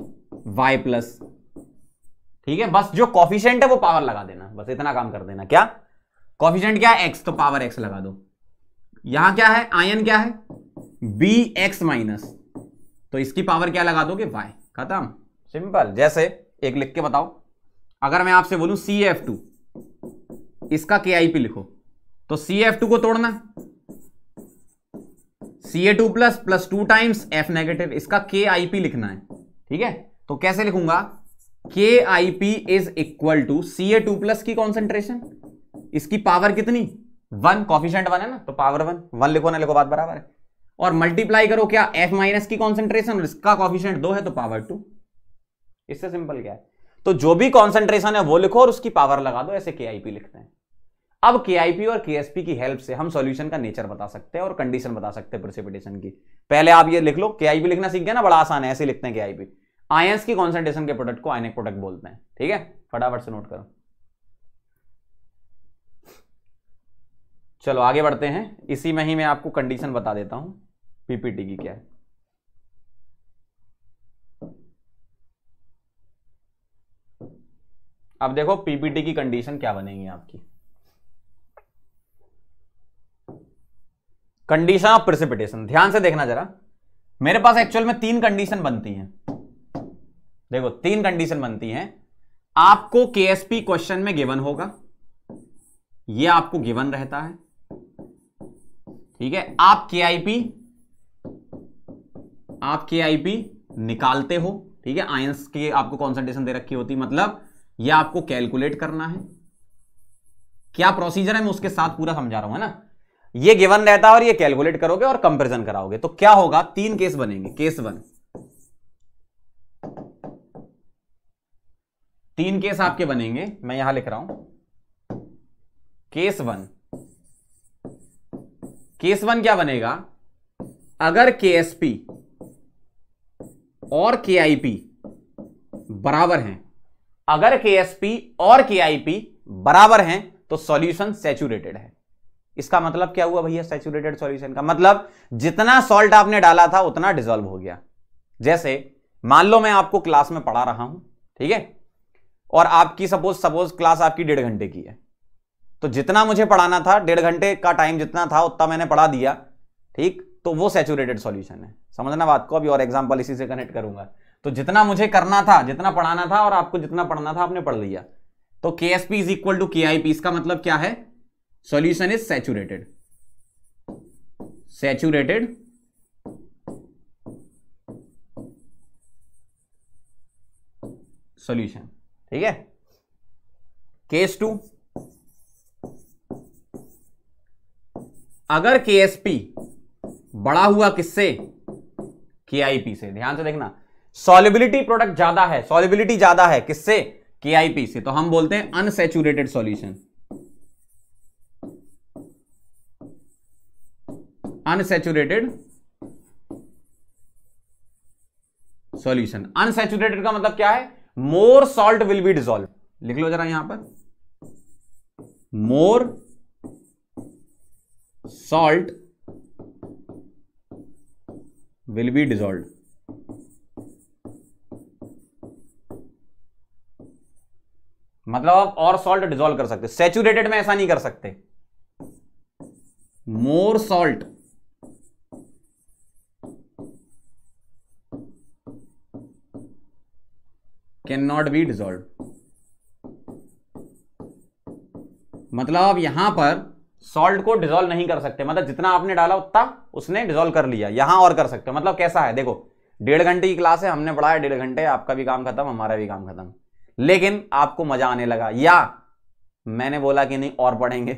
वाई प्लस ठीक है बस जो कॉफिशेंट है वो पावर लगा देना बस इतना काम कर देना क्या कॉफिशेंट क्या है एक्स तो पावर एक्स लगा दो यहां क्या है आयन क्या है बी एक्स माइनस तो इसकी पावर क्या लगा दोगे वाई खत्म सिंपल जैसे एक लिख के बताओ अगर मैं आपसे बोलूं सी एफ टू इसका के आई पी लिखो तो सी एफ टू को तोड़ना C A two plus plus two times F negative इसका के आई पी लिखना है ठीक है तो कैसे लिखूंगा K I P is equal to C A two plus की कॉन्सेंट्रेशन इसकी पावर कितनी वन कॉफिशेंट वन है ना तो पावर वन वन लिखो ना लिखो बात बराबर है और मल्टीप्लाई करो क्या एफ माइनस की कॉन्सेंट्रेशन और इसका कॉफिशेंट दो है तो पावर टू इससे सिंपल क्या है तो जो भी कॉन्सेंट्रेशन है वो लिखो और उसकी पावर लगा दो ऐसे के आई पी लिखते हैं अब के और के की हेल्प से हम सॉल्यूशन का नेचर बता सकते हैं और कंडीशन बता सकते हैं प्रिसिपिटेशन की पहले आप ये लिख लो के लिखना सीख गया ना बड़ा आसान है ऐसे लिखते हैं के आई आयंस की कॉन्सेंट्रेशन के प्रोडक्ट को आयनिक प्रोडक्ट बोलते हैं ठीक है फटाफट से नोट करो चलो आगे बढ़ते हैं इसी में ही मैं आपको कंडीशन बता देता हूं पीपीटी की क्या है अब देखो पीपीटी की कंडीशन क्या बनेगी आपकी कंडीशन ऑफ प्रिसिपिटेशन ध्यान से देखना जरा मेरे पास एक्चुअल में तीन कंडीशन बनती हैं देखो तीन कंडीशन बनती हैं आपको केएसपी क्वेश्चन में गिवन होगा ये आपको गिवन रहता है ठीक है आप के आप के निकालते हो ठीक है आयंस की आपको कॉन्सेंट्रेशन दे रखी होती मतलब ये आपको कैलकुलेट करना है क्या प्रोसीजर है मैं उसके साथ पूरा समझा रहा हूं है ना ये गिवन रहता है और ये कैलकुलेट करोगे और कंपेरिजन कराओगे तो क्या होगा तीन केस बनेंगे केस वन तीन केस आपके बनेंगे मैं यहां लिख रहा हूं केस वन केस वन क्या बनेगा अगर के एस पी और के आई पी बराबर हैं अगर के एस पी और के आई पी बराबर हैं तो सॉल्यूशन सेचुरेटेड है इसका मतलब क्या हुआ भैया सेचुरेटेड सॉल्यूशन का मतलब जितना सॉल्ट आपने डाला था उतना डिजोल्व हो गया जैसे मान लो मैं आपको क्लास में पढ़ा रहा हूं ठीक है और आपकी सपोज सपोज क्लास आपकी डेढ़ घंटे की है तो जितना मुझे पढ़ाना था डेढ़ घंटे का टाइम जितना था उतना मैंने पढ़ा दिया ठीक तो वो सेचुरेटेड सॉल्यूशन है समझना बात को अभी और एग्जाम्पल इसी से कनेक्ट करूंगा तो जितना मुझे करना था जितना पढ़ाना था और आपको जितना पढ़ना था आपने पढ़ लिया तो K S P is equal to K I P इसका मतलब क्या है solution is saturated saturated solution ठीक है केस टू अगर के एस पी बड़ा हुआ किससे के आई पी से ध्यान से देखना सॉलिबिलिटी प्रोडक्ट ज्यादा है सॉलिबिलिटी ज्यादा है किससे के आई पी से तो हम बोलते हैं unsaturated solution unsaturated solution unsaturated का मतलब क्या है more salt will be dissolve लिख लो जरा यहां पर more salt will be dissolve मतलब आप और सॉल्ट डिजोल्व कर सकते सेचुरेटेड में ऐसा नहीं कर सकते more salt can not be dissolve मतलब आप यहां पर सॉल्ट को डिजोल्व नहीं कर सकते मतलब जितना आपने डाला उतना उसने डिजोल्व कर लिया यहां और कर सकते हो मतलब कैसा है देखो डेढ़ घंटे की क्लास है हमने पढ़ाया डेढ़ घंटे आपका भी काम खत्म हमारा भी काम खत्म लेकिन आपको मजा आने लगा या मैंने बोला कि नहीं और पढ़ेंगे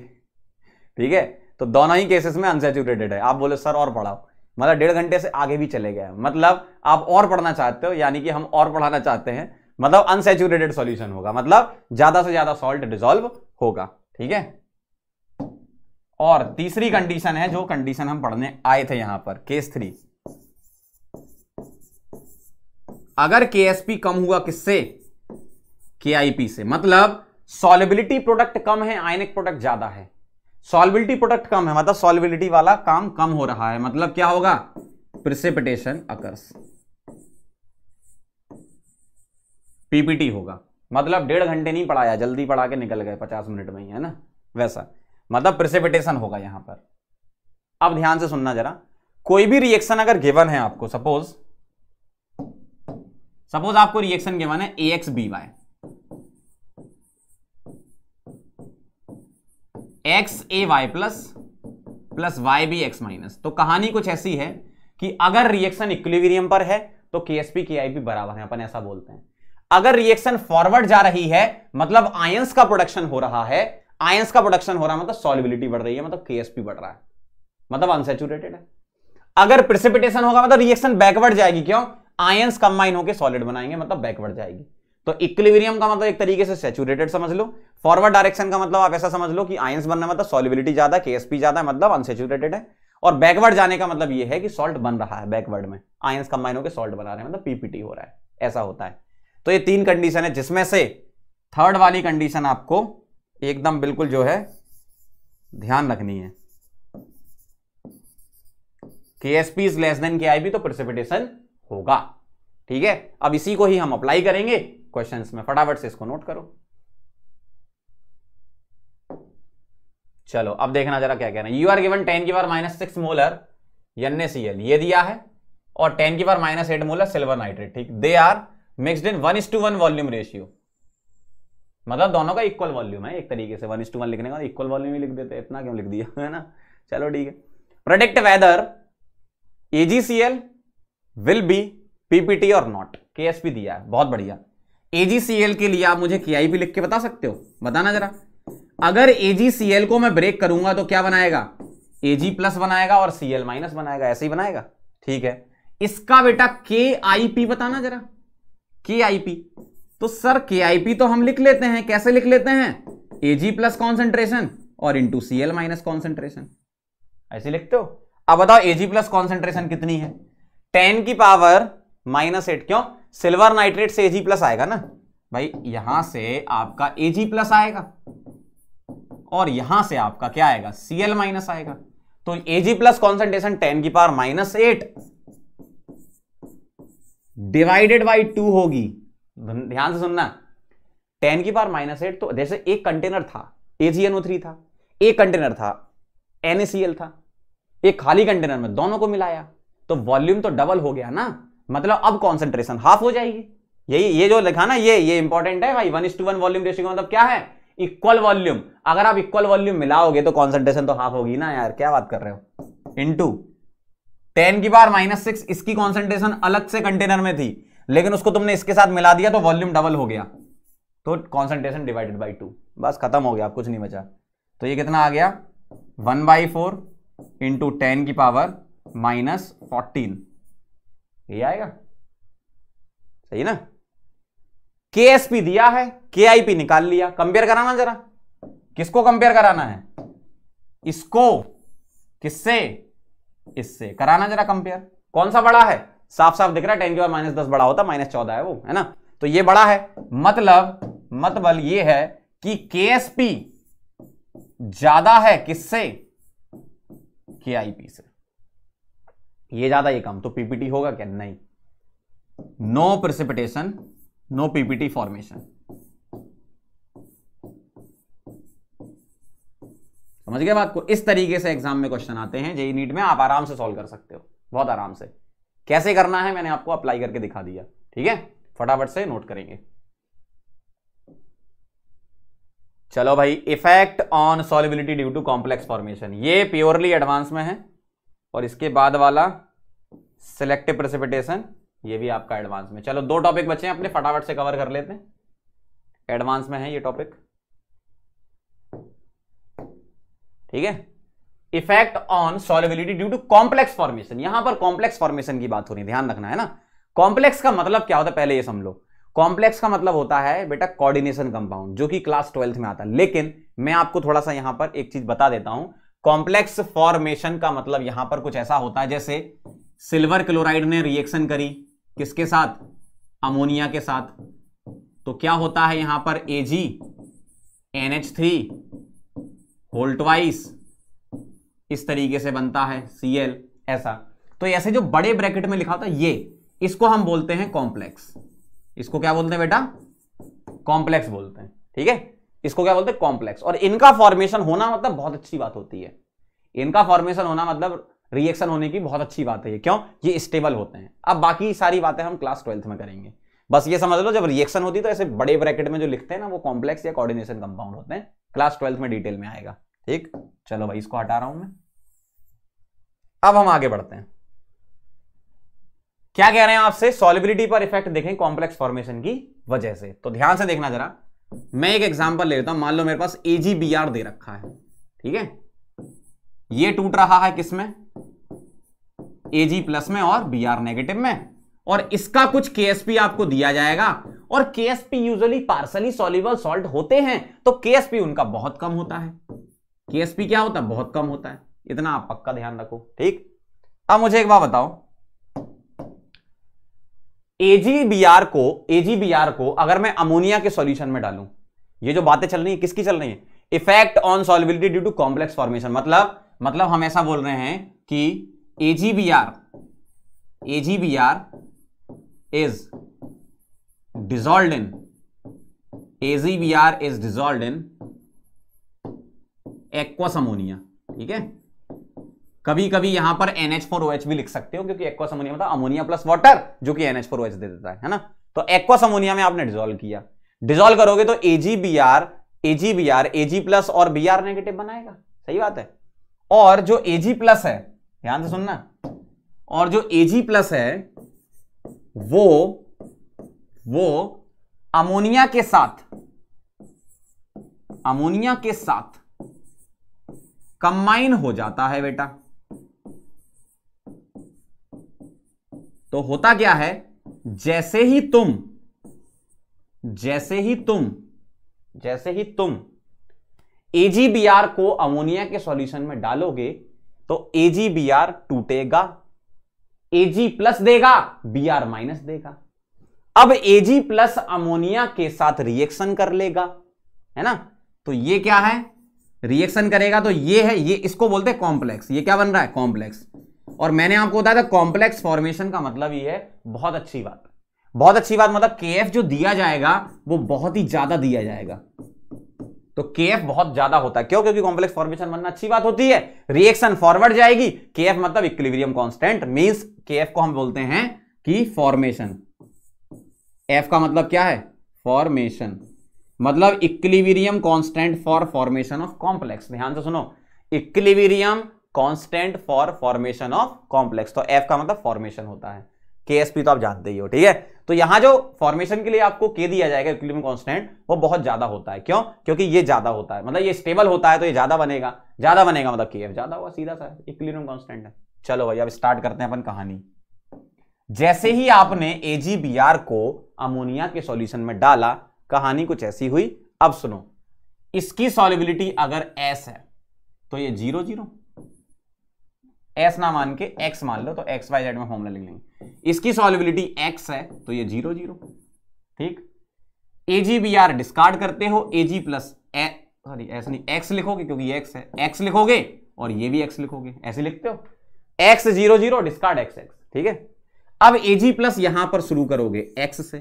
ठीक है तो दोनों ही केसेस में अनसेचुरेटेड है आप बोले सर और पढ़ाओ मतलब डेढ़ घंटे से आगे भी चले गए मतलब आप और पढ़ना चाहते हो यानी कि हम और पढ़ाना चाहते हैं मतलब अनसेचुरेटेड सॉल्यूशन होगा मतलब ज्यादा से ज्यादा सॉल्ट डिजोल्व होगा ठीक है और तीसरी कंडीशन है जो कंडीशन हम पढ़ने आए थे यहां पर केस थ्री अगर के कम हुआ किससे के से मतलब सॉलिबिलिटी प्रोडक्ट कम है आयनिक प्रोडक्ट ज्यादा है सॉलिबिलिटी प्रोडक्ट कम है मतलब सॉलिबिलिटी वाला काम कम हो रहा है मतलब क्या होगा प्रिसिपिटेशन अकर्स पीपीटी होगा मतलब डेढ़ घंटे नहीं पढ़ाया जल्दी पढ़ा के निकल गए पचास मिनट में ही है ना वैसा मतलब प्रिसिपिटेशन होगा यहां पर अब ध्यान से सुनना जरा कोई भी रिएक्शन अगर गिवन है आपको सपोज सपोज आपको रिएक्शन गिवन है A X B Y X A Y plus plus Y B X minus तो कहानी कुछ ऐसी है कि अगर रिएक्शन इक्विलिब्रियम पर है तो के एस पी के आई पी बराबर है अपन ऐसा बोलते हैं अगर रिएक्शन फॉरवर्ड जा रही है मतलब आयंस का प्रोडक्शन हो रहा है आयंस का प्रोडक्शन हो रहा है मतलब सॉलिबिलिटी बढ़ रही है मतलब केएसपी बढ़ रहा है मतलब अनसेचुरेटेड है अगर प्रिसिपिटेशन होगा मतलब रिएक्शन बैकवर्ड जाएगी क्यों आयंस कंबाइन होकर सॉलिड बनाएंगे मतलब बैकवर्ड जाएगी तो इक्विलिब्रियम का मतलब एक तरीके से सेचुरेटेड समझ लो फॉरवर्ड डायरेक्शन का मतलब आप ऐसा समझ लो कि आयंस बनना मतलब सॉलिबिलिटी ज्यादा केएसपी ज्यादा मतलब अनसेचुरेटेड है और बैकवर्ड जाने का मतलब यह है कि सॉल्ट बन रहा है बैकवर्ड में आयंस कंबाइन होकर सॉल्ट बना रहे हैं मतलब पीपीटी हो रहा है ऐसा होता है तो ये तीन कंडीशन है जिसमें से थर्ड वाली कंडीशन आपको एकदम बिल्कुल जो है ध्यान रखनी है K S P is less than K I B तो प्रिसिपिटेशन होगा ठीक है अब इसी को ही हम अप्लाई करेंगे क्वेश्चंस में फटाफट से इसको नोट करो चलो अब देखना जरा क्या कह रहे हैं यू आर गिवन टेन की बार माइनस सिक्स मोलर एन ये दिया है और टेन की बार minus eight molar silver nitrate ठीक they are mixed in one is to one volume ratio मतलब दोनों का इक्वल वॉल्यूम है एक तरीके से वन इज टू वन लिखने का इक्वल वॉल्यूम ही लिख देते इतना क्यों लिख दिया है ना चलो ठीक है product whether AGCL will be PPT और नॉट केएसपी दिया है बहुत बढ़िया एजीसीएल के लिए आप मुझे केआईपी लिख के बता सकते हो बताना जरा अगर एजीसीएल को मैं ब्रेक करूंगा तो क्या बनाएगा एजी प्लस बनाएगा और सीएल माइनस बनाएगा ऐसे ही बनाएगा ठीक है इसका बेटा के आई पी बताना जरा के तो सर के आई पी तो हम लिख लेते हैं कैसे लिख लेते हैं ए जी प्लस कॉन्सेंट्रेशन और into C L minus concentration ऐसे लिखते हो अब बताओ ए जी प्लस कॉन्सेंट्रेशन कितनी है टेन की पावर माइनस एट क्यों सिल्वर नाइट्रेट से एजी प्लस आएगा ना भाई यहां से आपका एजी प्लस आएगा और यहां से आपका क्या आएगा सीएल माइनस आएगा तो एजी प्लस कॉन्सेंट्रेशन टेन की power minus eight divided by two होगी ध्यान से सुनना टेन की पार माइनस एट तो जैसे एक कंटेनर था एजीएनओ थ्री था एक कंटेनर था एनएसीएल था एक खाली कंटेनर में दोनों को मिलाया तो वॉल्यूम तो डबल हो गया ना मतलब अब कॉन्सेंट्रेशन हाफ हो जाएगी यही ये जो लिखा ना ये ये इंपॉर्टेंट है भाई one is to one volume ratio का मतलब क्या है इक्वल वॉल्यूम अगर आप इक्वल वॉल्यूम मिलाओगे तो कॉन्सेंट्रेशन तो हाफ होगी ना यार क्या बात कर रहे हो टू टेन की बार माइनस सिक्स इसकी कॉन्सेंट्रेशन अलग से कंटेनर में थी लेकिन उसको तुमने इसके साथ मिला दिया तो वॉल्यूम डबल हो गया तो कॉन्सेंट्रेशन डिवाइडेड बाई टू बस खत्म हो गया कुछ नहीं बचा तो ये कितना आ गया one by four into ten की पावर माइनस फोर्टीन ये आएगा सही ना के एस पी दिया है के आई पी निकाल लिया कंपेयर कराना जरा किसको कंपेयर कराना है इसको किससे इससे कराना जरा कंपेयर कौन सा बड़ा है साफ साफ दिख रहा है टेन की पावर माइनस दस बड़ा होता माइनस चौदह है वो है ना तो ये बड़ा है मतलब मतबल ये है कि के ज्यादा है किससे के आई पी से ये ज्यादा ये कम तो पीपीटी होगा क्या नहीं no precipitation no PPT formation समझ गए बात को इस तरीके से एग्जाम में क्वेश्चन आते हैं जेई नीट में आप आराम से सॉल्व कर सकते हो बहुत आराम से कैसे करना है मैंने आपको अप्लाई करके दिखा दिया ठीक है फटाफट से नोट करेंगे चलो भाई effect on solubility due to complex formation ये प्योरली एडवांस में है और इसके बाद वाला सिलेक्टिव प्रेसिपिटेशन ये भी आपका एडवांस में चलो दो टॉपिक बचे हैं अपने फटाफट से कवर कर लेते हैं एडवांस में है ये टॉपिक ठीक है effect on solubility due to complex formation यहां पर कॉम्प्लेक्स फॉर्मेशन की बात हो रही है ध्यान रखना है ना कॉम्प्लेक्स का मतलब क्या होता है पहले ये समझ लो कॉम्प्लेक्स का मतलब होता है बेटा कोऑर्डिनेशन कंपाउंड जो कि क्लास ट्वेल्थ में आता है लेकिन मैं आपको थोड़ा सा यहां पर एक चीज बता देता हूं कॉम्प्लेक्स फॉर्मेशन का मतलब यहां पर कुछ ऐसा होता है जैसे सिल्वर क्लोराइड ने रिएक्शन करी किसके साथ अमोनिया के साथ तो क्या होता है यहां पर एजी एनएच थ्री होल्टवाइस इस तरीके से बनता है सी एल ऐसा तो ऐसे जो बड़े ब्रैकेट में लिखा होता है ये इसको हम बोलते हैं कॉम्प्लेक्स इसको क्या बोलते हैं बेटा कॉम्प्लेक्स बोलते हैं ठीक है इसको क्या बोलते हैं कॉम्प्लेक्स और इनका फॉर्मेशन होना मतलब बहुत अच्छी बात होती है इनका फॉर्मेशन होना मतलब रिएक्शन होने की बहुत अच्छी बात है क्यों ये स्टेबल होते हैं अब बाकी सारी बातें हम क्लास ट्वेल्थ में करेंगे बस ये समझ लो जब रिएक्शन होती है तो ऐसे बड़े ब्रैकेट में जो लिखते हैं ना वो कॉम्प्लेक्स या कोऑर्डिनेशन कंपाउंड होते हैं क्लास ट्वेल्थ में डिटेल में आएगा ठीक चलो भाई इसको हटा रहा हूं मैं अब हम आगे बढ़ते हैं क्या कह रहे हैं आपसे सॉलिबिलिटी पर इफेक्ट देखें कॉम्प्लेक्स फॉर्मेशन की वजह से तो ध्यान से देखना जरा मैं एक एग्जांपल ले लेता हूं मान लो मेरे पास आर दे रखा है ठीक है ये टूट रहा है किसमें जी प्लस में और बी आर नेगेटिव में और इसका कुछ केएसपी आपको दिया जाएगा और KSP usually partially soluble salt होते हैं तो केएसपी उनका बहुत कम होता है केएसपी क्या होता है बहुत कम होता है इतना आप पक्का ध्यान रखो ठीक अब मुझे एक बार बताओ एजीबीआर को एजीबीआर को अगर मैं अमोनिया के सॉल्यूशन में डालूं ये जो बातें चल रही है किसकी चल रही है effect on solubility due to complex formation मतलब मतलब हम ऐसा बोल रहे हैं कि AGBR AGBR is dissolved in AgBr is dissolved in aqueous ammonia. ठीक है कभी कभी यहां पर NH4OH भी लिख सकते हो क्योंकि एक्वस अमोनिया मतलब अमोनिया प्लस वाटर जो कि NH4OH दे देता है है ना तो एक्वस अमोनिया में आपने डिजोल्व किया डिजोल्व करोगे तो AgBr AgBr Ag प्लस और Br नेगेटिव बनाएगा सही बात है और जो Ag प्लस है ध्यान से सुनना और जो Ag प्लस है वो वो अमोनिया के साथ अमोनिया के साथ कंबाइन हो जाता है बेटा तो होता क्या है जैसे ही तुम जैसे ही तुम जैसे ही तुम एजीबीआर को अमोनिया के सॉल्यूशन में डालोगे तो एजीबीआर टूटेगा एजी प्लस देगा बी आर माइनस देगा अब एजी प्लस अमोनिया के साथ रिएक्शन कर लेगा है ना तो ये क्या है रिएक्शन करेगा तो ये है ये इसको बोलते हैं कॉम्प्लेक्स ये क्या बन रहा है कॉम्प्लेक्स और मैंने आपको बताया था कॉम्प्लेक्स फॉर्मेशन का मतलब ये है बहुत अच्छी बात बहुत अच्छी बात मतलब के जो दिया जाएगा वो बहुत ही ज्यादा दिया जाएगा तो के बहुत ज्यादा होता है क्यों क्योंकि कॉम्प्लेक्स फॉर्मेशन बनना अच्छी बात होती है रिएक्शन फॉरवर्ड जाएगी के मतलब equilibrium constant means K F को हम बोलते हैं कि फॉर्मेशन एफ का मतलब क्या है फॉर्मेशन मतलब equilibrium constant for formation of complex ध्यान से सुनो equilibrium constant for formation of complex तो एफ का मतलब फॉर्मेशन होता है के तो आप जानते ही हो ठीक है तो यहां जो फॉर्मेशन के लिए आपको के दिया जाएगा इक्विलिब्रियम कांस्टेंट वो बहुत ज्यादा होता है क्यों क्योंकि ये ज्यादा होता है मतलब ये स्टेबल होता है तो ये ज्यादा बनेगा ज्यादा बनेगा मतलब के एफ ज्यादा होगा सीधा सा इक्विलिब्रियम कांस्टेंट है चलो भाई अब स्टार्ट करते हैं अपन कहानी जैसे ही आपने एजीबीआर को अमोनिया के सॉल्यूशन में डाला कहानी कुछ ऐसी हुई अब सुनो इसकी सॉलिबिलिटी अगर एस है तो ये जीरो जीरो एस ना मान के एक्स मान लो तो एक्स वाई जेड में फॉर्मला लिख लेंगे इसकी सॉलिबिलिटी एक्स है तो ये जीरो जीरो ठीक एजीबीआर डिस्कार्ड करते हो एजी प्लस सॉरी नहीं एक्स लिखोगे क्योंकि एक्स है एक्स लिखोगे और ये भी एक्स लिखोगे ऐसे लिखते हो x zero zero discard x x ठीक है अब ए जी प्लस यहां पर शुरू करोगे एक्स से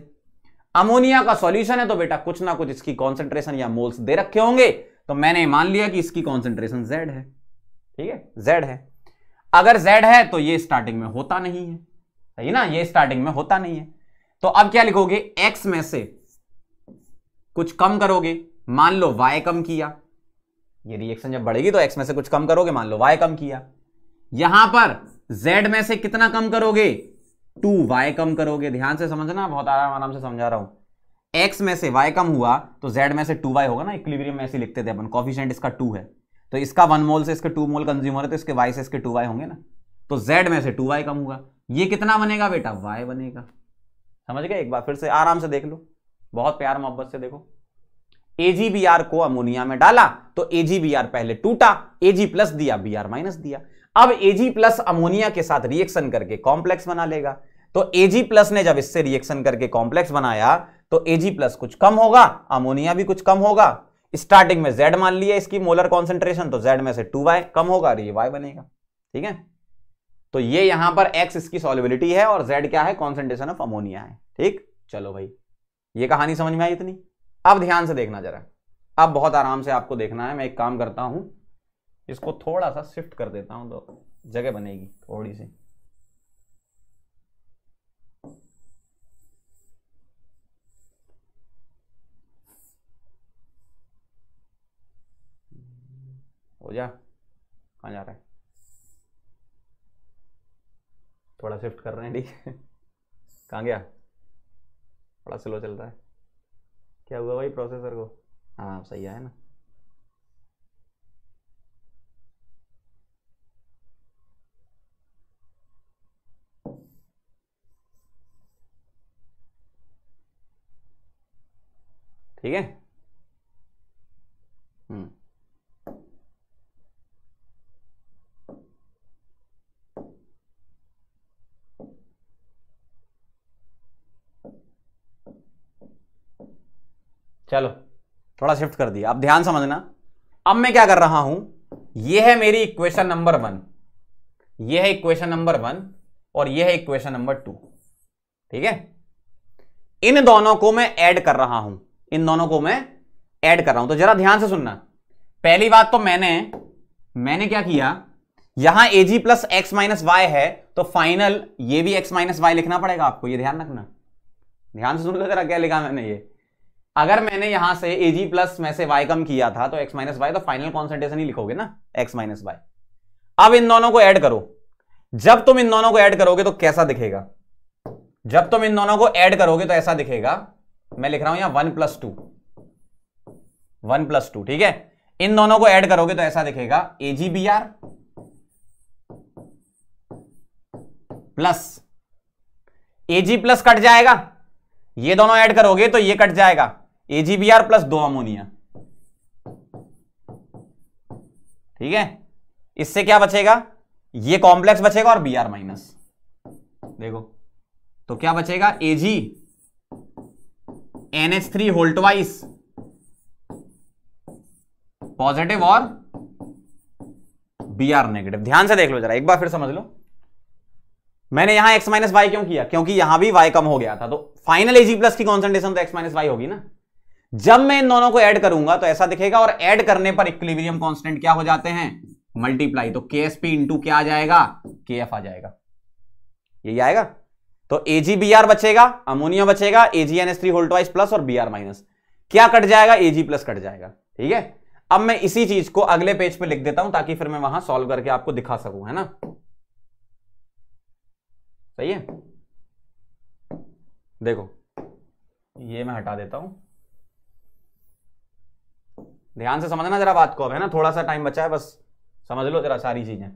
अमोनिया का सॉल्यूशन है तो बेटा कुछ ना कुछ इसकी कॉन्सेंट्रेशन या मोल्स दे रखे होंगे तो मैंने मान लिया कि इसकी कॉन्सेंट्रेशन जेड है ठीक है जेड है अगर जेड है तो ये स्टार्टिंग में होता नहीं है सही ना ये स्टार्टिंग में होता नहीं है तो अब क्या लिखोगे एक्स में से कुछ कम करोगे मान लो वाई कम किया ये रिएक्शन जब बढ़ेगी तो एक्स में से कुछ कम करोगे मान लो वाई कम किया यहां पर z में से कितना कम करोगे टू वाई कम करोगे ध्यान से समझना बहुत आराम आराम से समझा रहा हूं x में से y कम हुआ तो z में से टू वाई होगा ना इक्लिब्रियम में ऐसे लिखते थे अपन कॉफिशेंट इसका टू है तो इसका वन मोल से इसके टू मोल कंज्यूम हो रहे तो इसके वाई से इसके टू वाई होंगे ना तो z में से टू वाई कम हुआ ये कितना बनेगा बेटा y बनेगा समझ गए एक बार फिर से आराम से देख लो बहुत प्यार मोहब्बत से देखो एजीबीआर को अमोनिया में डाला तो एजीबीआर पहले टूटा एजी प्लस दिया बी आर माइनस दिया अब एजी प्लस अमोनिया के साथ रिएक्शन करके कॉम्प्लेक्स बना लेगा तो एजी प्लस ने जब इससे रिएक्शन करके कॉम्प्लेक्स बनाया तो एजी प्लस कुछ कम होगा अमोनिया भी कुछ कम होगा स्टार्टिंग में जेड मान लिया इसकी मोलर कॉन्सेंट्रेशन तो जेड में से टू वाई कम होगा ये वाई बनेगा ठीक है तो ये यहां पर एक्स इसकी सॉलिबिलिटी है और जेड क्या है कॉन्सेंट्रेशन ऑफ अमोनिया है ठीक चलो भाई ये कहानी समझ में आई इतनी अब ध्यान से देखना जरा अब बहुत आराम से आपको देखना है मैं एक काम करता हूं इसको थोड़ा सा शिफ्ट कर देता हूं तो जगह बनेगी थोड़ी सी हो जा कहाँ जा रहा है थोड़ा शिफ्ट कर रहे हैं ठीक है कहाँ गया थोड़ा स्लो चल रहा है क्या हुआ भाई प्रोसेसर को हाँ सही है ना ठीक है हम्म चलो थोड़ा शिफ्ट कर दिया अब ध्यान समझना अब मैं क्या कर रहा हूं यह है मेरी इक्वेशन नंबर वन यह है इक्वेशन नंबर वन और यह है इक्वेशन नंबर टू ठीक है इन दोनों को मैं ऐड कर रहा हूं इन दोनों को मैं ऐड कर रहा हूं तो जरा ध्यान से सुनना पहली बात तो मैंने मैंने क्या किया यहां A G plus x minus y है तो फाइनल ये भी एक्स माइनस वाई लिखना पड़ेगा आपको ये ध्यान रखना ध्यान से सुन लो जरा क्या लिखा मैंने ये अगर मैंने यहां से ए जी प्लस में से वाई कम किया था तो एक्स माइनस वाई तो फाइनल कॉन्सेंट्रेशन ही लिखोगे ना एक्स माइनस वाई अब इन दोनों को ऐड करो जब तुम इन दोनों को ऐड करोगे तो कैसा दिखेगा जब तुम इन दोनों को ऐड करोगे तो ऐसा दिखेगा मैं लिख रहा हूं यहां one plus two one plus two ठीक है इन दोनों को ऐड करोगे तो ऐसा दिखेगा A G B R plus AG plus cut जाएगा ये दोनों ऐड करोगे तो ये कट जाएगा एजीबीआर प्लस दो अमोनिया ठीक है इससे क्या बचेगा ये कॉम्प्लेक्स बचेगा और बी आर माइनस देखो तो क्या बचेगा AG N H three whole twice positive और बी आर नेगेटिव ध्यान से देख लो जरा एक बार फिर समझ लो मैंने यहां एक्स माइनस वाई क्यों किया क्योंकि यहां भी वाई कम हो गया था तो फाइनल एजी प्लस की कॉन्सेंट्रेशन तो एक्स माइनस वाई होगी ना जब मैं इन दोनों को ऐड करूंगा तो ऐसा दिखेगा और ऐड करने पर इक्विलिब्रियम कांस्टेंट क्या हो जाते हैं मल्टीप्लाई तो के एस पी इंटू क्या आ जाएगा के एफ आ जाएगा यही आएगा तो आर बचेगा अमोनिया बचेगा एस थ्री होल्टवाइस प्लस और बी आर माइनस क्या कट जाएगा एजी प्लस कट जाएगा ठीक है अब मैं इसी चीज को अगले पेज पे लिख देता हूं ताकि फिर मैं वहां सॉल्व करके आपको दिखा सकूं है ना सही है देखो ये मैं हटा देता हूं ध्यान से समझना जरा बात को अब है ना थोड़ा सा टाइम बचा है बस समझ लो जरा सारी चीजें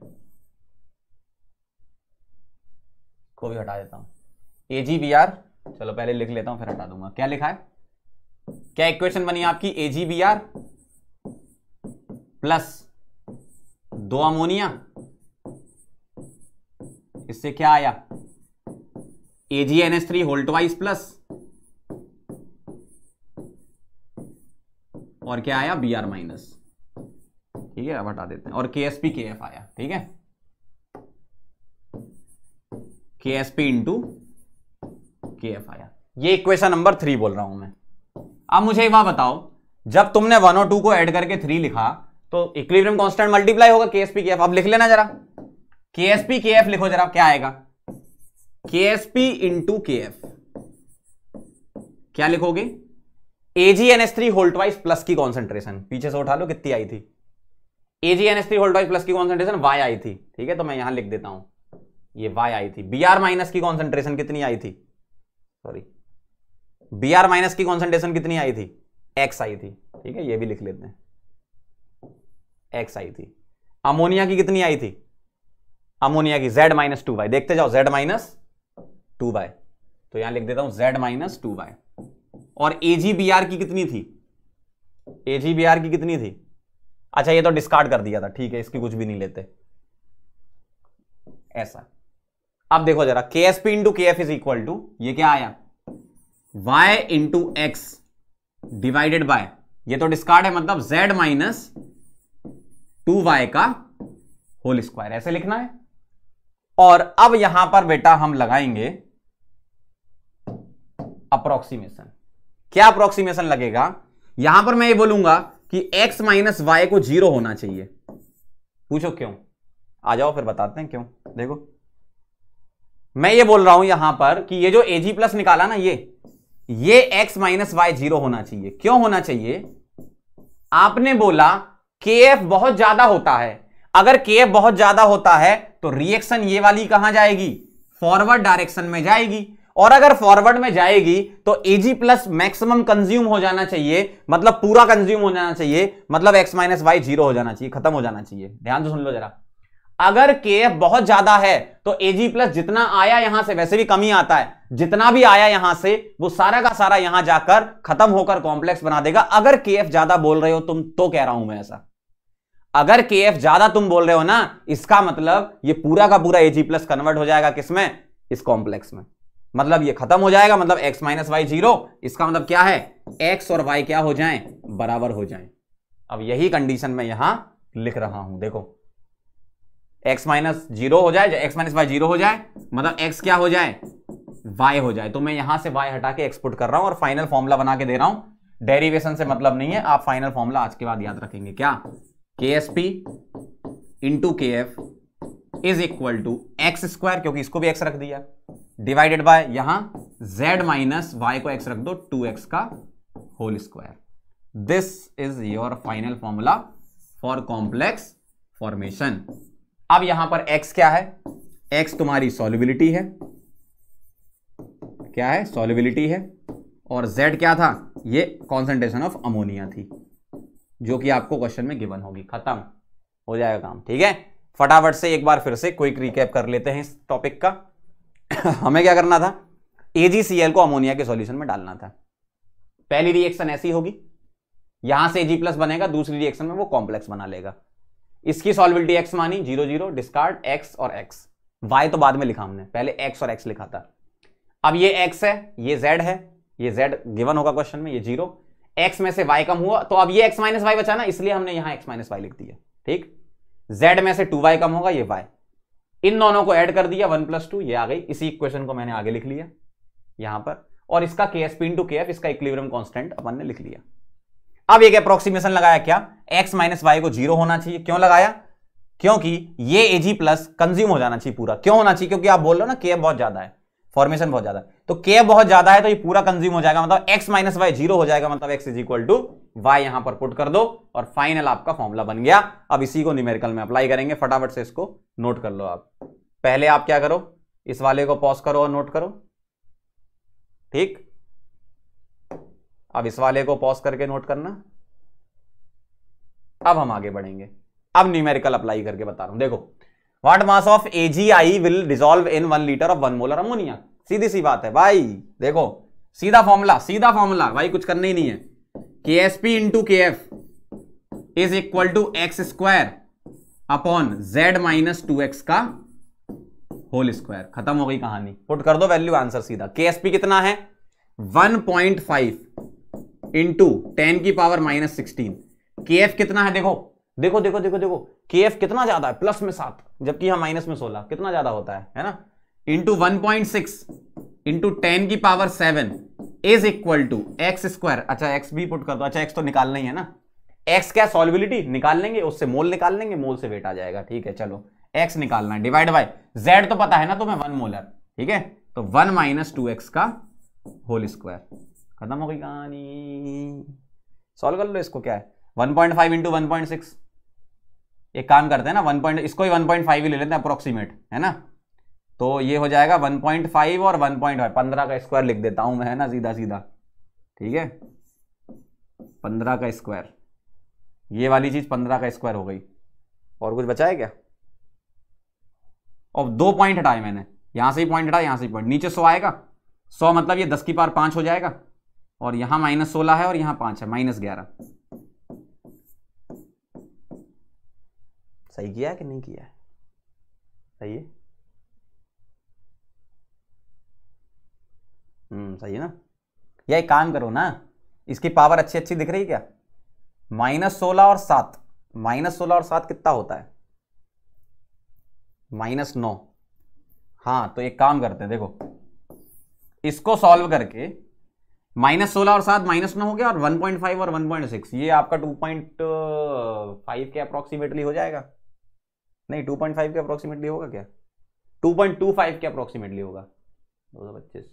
को भी हटा देता हूं ए जी बी आर चलो पहले लिख लेता हूं फिर हटा दूंगा क्या लिखा है क्या इक्वेशन बनी आपकी A G B R plus दो अमोनिया इससे क्या आया A G N S three whole twice plus और क्या आया बी आर माइनस ठीक है अब हटा देते हैं और के एस पी के एफ आया ठीक है K S P into K F आया ये इक्वेशन नंबर थ्री बोल रहा हूं मैं अब मुझे एक बात बताओ जब तुमने वन और टू को ऐड करके थ्री लिखा तो इक्विलिब्रियम कांस्टेंट मल्टीप्लाई होगा के एस के एफ अब लिख लेना जरा के एस के एफ लिखो जरा क्या आएगा K S P into K F क्या लिखोगे एजीएनएस थ्री होल्टवाइज प्लस की कॉन्सेंट्रेशन पीछे से उठा लो कितनी आई थी एजीएनएस थ्री होल्टवाइज प्लस की कॉन्सेंट्रेशन वाई आई थी ठीक है तो मैं यहां लिख देता हूं ये वाई आई थी बी आर माइनस की कॉन्सेंट्रेशन कितनी आई थी सॉरी बी आर माइनस की कॉन्सेंट्रेशन कितनी आई थी एक्स आई थी ठीक है ये भी लिख लेते हैं एक्स आई थी अमोनिया की कितनी आई थी अमोनिया की जेड माइनस टू बाय देखते जाओ जेड माइनस टू बाय तो यहां लिख देता हूं जेड माइनस टू बाय और एजीबीआर की कितनी थी एजीबीआर की कितनी थी अच्छा ये तो डिस्कार्ड कर दिया था ठीक है इसकी कुछ भी नहीं लेते ऐसा अब देखो जरा K S P into K F is equal to ये क्या आया y into x divided by ये तो डिस्कार्ड है मतलब z माइनस टू वाई का होल स्क्वायर ऐसे लिखना है और अब यहां पर बेटा हम लगाएंगे अप्रोक्सीमेशन क्या अप्रोक्सीमेशन लगेगा यहां पर मैं ये बोलूंगा कि x माइनस वाई को जीरो होना चाहिए पूछो क्यों आ जाओ फिर बताते हैं क्यों देखो मैं ये बोल रहा हूं यहां पर कि ये जो एजी प्लस निकाला ना ये ये एक्स माइनस वाई जीरो होना चाहिए क्यों होना चाहिए आपने बोला के एफ बहुत ज्यादा होता है अगर के एफ बहुत ज्यादा होता है तो रिएक्शन ये वाली कहां जाएगी फॉरवर्ड डायरेक्शन में जाएगी और अगर फॉरवर्ड में जाएगी तो एजी प्लस मैक्सिमम कंज्यूम हो जाना चाहिए मतलब पूरा कंज्यूम हो जाना चाहिए मतलब एक्स माइनस वाई जीरो हो जाना चाहिए खत्म हो जाना चाहिए ध्यान से सुन लो जरा अगर के बहुत ज्यादा है तो एजी प्लस जितना आया यहां से वैसे भी कमी आता है जितना भी आया यहां से वो सारा का सारा यहां जाकर खत्म होकर कॉम्प्लेक्स बना देगा अगर के ज्यादा बोल रहे हो तुम तो कह रहा हूं मैं ऐसा अगर के ज्यादा तुम बोल रहे हो ना इसका मतलब ये पूरा का पूरा एजी प्लस कन्वर्ट हो जाएगा किसमें इस कॉम्प्लेक्स में मतलब ये खत्म हो जाएगा मतलब एक्स माइनस वाई जीरो इसका मतलब क्या है एक्स और वाई क्या हो जाए बराबर हो जाए अब यही कंडीशन में यहां लिख रहा हूं देखो एक्स माइनस जीरो हो जाए एक्स माइनस वाई जीरो हो जाए मतलब एक्स क्या हो जाए वाई हो जाए तो मैं यहां से वाई हटा के एक्सपुट कर रहा हूं और फाइनल फॉर्मूला बना के दे रहा हूं डेरिवेशन से मतलब नहीं है आप फाइनल फॉर्मूला आज के बाद याद रखेंगे क्या K S P into K F is equal to x square क्योंकि इसको भी एक्स रख दिया डिवाइडेड बाय यहां z माइनस वाई को x रख दो एक्स का whole square this is your final formula for complex formation अब यहां पर x क्या है x तुम्हारी सॉलिबिलिटी है क्या है सॉलिबिलिटी है और z क्या था ये कॉन्सेंट्रेशन ऑफ अमोनिया थी जो कि आपको क्वेश्चन में गिवन होगी खत्म हो जाएगा काम ठीक है फटाफट से एक बार फिर से क्विक रिकैप कर लेते हैं इस टॉपिक का हमें क्या करना था एजीसीएल को अमोनिया के सॉल्यूशन में डालना था पहली रिएक्शन ऐसी होगी यहां से एजी प्लस बनेगा दूसरी रिएक्शन में वो कॉम्प्लेक्स बना लेगा इसकी सॉल्विलिटी एक्स मानी जीरो जीरो डिस्कार्ड एक्स और एक्स वाई तो बाद में लिखा हमने पहले एक्स और एक्स लिखा था अब ये एक्स है ये जेड है ये जेड गिवन होगा क्वेश्चन में ये जीरो एक्स में से वाई कम हुआ तो अब ये एक्स माइनस वाई बचाना इसलिए हमने यहां एक्स माइनस वाई लिख दिया ठीक जेड में से टू वाई कम होगा ये वाई इन दोनों को ऐड कर दिया वन प्लस टू ये आ गई इसी इक्वेशन को मैंने आगे लिख लिया यहां पर और इसका K S P into K F इसका इक्लिब्रियम कॉन्स्टेंट अपन ने लिख लिया अब एक अप्रोक्सीमेशन लगाया क्या एक्स माइनस वाई को जीरो होना चाहिए क्यों लगाया क्योंकि ये एजी प्लस कंज्यूम हो जाना चाहिए पूरा क्यों होना चाहिए क्योंकि आप बोल रहे हो ना के बहुत ज्यादा है फॉर्मेशन बहुत ज्यादा तो के बहुत ज्यादा है तो ये पूरा कंज्यूम हो जाएगा मतलब एक्स माइनस वाई जीरो हो जाएगा मतलब x is equal to Y यहां पर पुट कर दो और फाइनल आपका फॉर्मूला बन गया अब इसी को न्यूमेरिकल में अप्लाई करेंगे फटाफट से इसको नोट कर लो आप पहले आप क्या करो इस वाले को पॉज करो और नोट करो ठीक अब इस वाले को पॉज करके नोट करना अब हम आगे बढ़ेंगे अब न्यूमेरिकल अप्लाई करके बता रहा हूं देखो what mass of I will dissolve in one litre of one molar ammonia सीधी सी बात है भाई देखो सीधा फॉर्मूला सीधा फॉर्मूला भाई कुछ करना ही नहीं है K S P into K F is equal to x square upon z minus two x का होल स्क्वायर खत्म हो गई कहानी पुट कर दो वैल्यू आंसर सीधा के एस पी कितना है one point five into ten की power minus sixteen K F कितना है देखो देखो देखो देखो देखो के एफ कितना ज्यादा है प्लस में सात जबकि यहां माइनस में सोलह कितना ज्यादा होता है है ना into one point six into ten की power seven is equal to x square अच्छा एक्स भी पुट कर दो अच्छा एक्स तो निकालना ही है ना एक्स क्या सॉल्युबिलिटी निकाल लेंगे उससे मोल निकाल लेंगे मोल से वेट आ जाएगा ठीक है चलो एक्स निकालना है डिवाइड बाय जेड तो पता है ना तुम्हें वन मोलर ठीक है तो वन माइनस टू एक्स का होल स्क्वायर खत्म हो गई कहानी सॉल्व कर लो इसको क्या है 1.5 पॉइंट फाइव इंटू एक काम करते हैं ना वन पॉइंट इसको ही वन पॉइंट फाइव ही ले लेते हैं अप्रोक्सीमेट है ना तो ये हो जाएगा 1.5 और 1.5 पॉइंट का स्क्वायर लिख देता हूं मैं है ना सीधा सीधा ठीक है पंद्रह का स्क्वायर ये वाली चीज पंद्रह का स्क्वायर हो गई और कुछ बचा है क्या और दो पॉइंट हटाए मैंने यहां से ही पॉइंट हटाया यहां से पॉइंट नीचे सौ आएगा सौ मतलब ये दस की पार पांच हो जाएगा और यहां माइनस सोलह है और यहां पांच है माइनस ग्यारह सही किया कि नहीं किया है सही है हम्म सही है ना यह एक काम करो ना इसकी पावर अच्छी अच्छी दिख रही है क्या माइनस सोलह और सात माइनस सोलह और सात कितना होता है माइनस नौ हाँ तो एक काम करते हैं देखो इसको सॉल्व करके माइनस सोलह और सात माइनस में हो गया और वन पॉइंट फाइव और वन पॉइंट सिक्स ये आपका टू पॉइंट फाइव के अप्रोक्सीमेटली हो जाएगा नहीं टू पॉइंट फाइव के अप्रोक्सीमेटली होगा क्या टू पॉइंट टू फाइव के अप्रोक्सीमेटली होगा दो सौ पच्चीस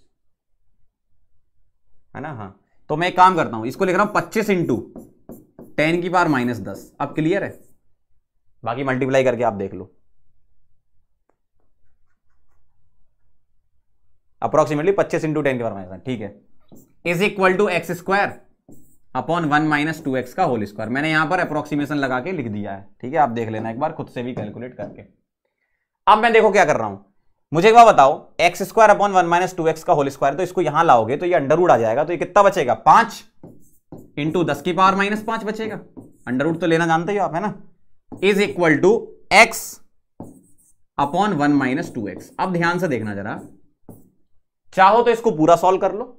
है ना हाँ तो मैं एक काम करता हूं इसको लिख रहा हूं पच्चीस इंटू टेन की पार माइनस दस अब क्लियर है बाकी मल्टीप्लाई करके आप देख लो अप्रोक्सीमेटली पच्चीस इंटू टेन की पार माइनस ठीक है is equal to x square upon one minus two x का होल स्क्वायर मैंने यहां पर अप्रोक्सीमेशन लगा के लिख दिया है ठीक है आप देख लेना एक बार खुद से भी कैलकुलेट करके अब मैं देखो क्या कर रहा हूं मुझे एक बार बताओ x square upon one minus two x का होल स्क्वायर तो इसको यहां लाओगे तो ये अंडर आ जाएगा तो ये कितना बचेगा पांच इंटू दस की पावर माइनस पांच बचेगा अंडर उड़ तो लेना जानते हो आप है ना is equal to x upon one minus two x अब ध्यान से देखना जरा चाहो तो इसको पूरा सॉल्व कर लो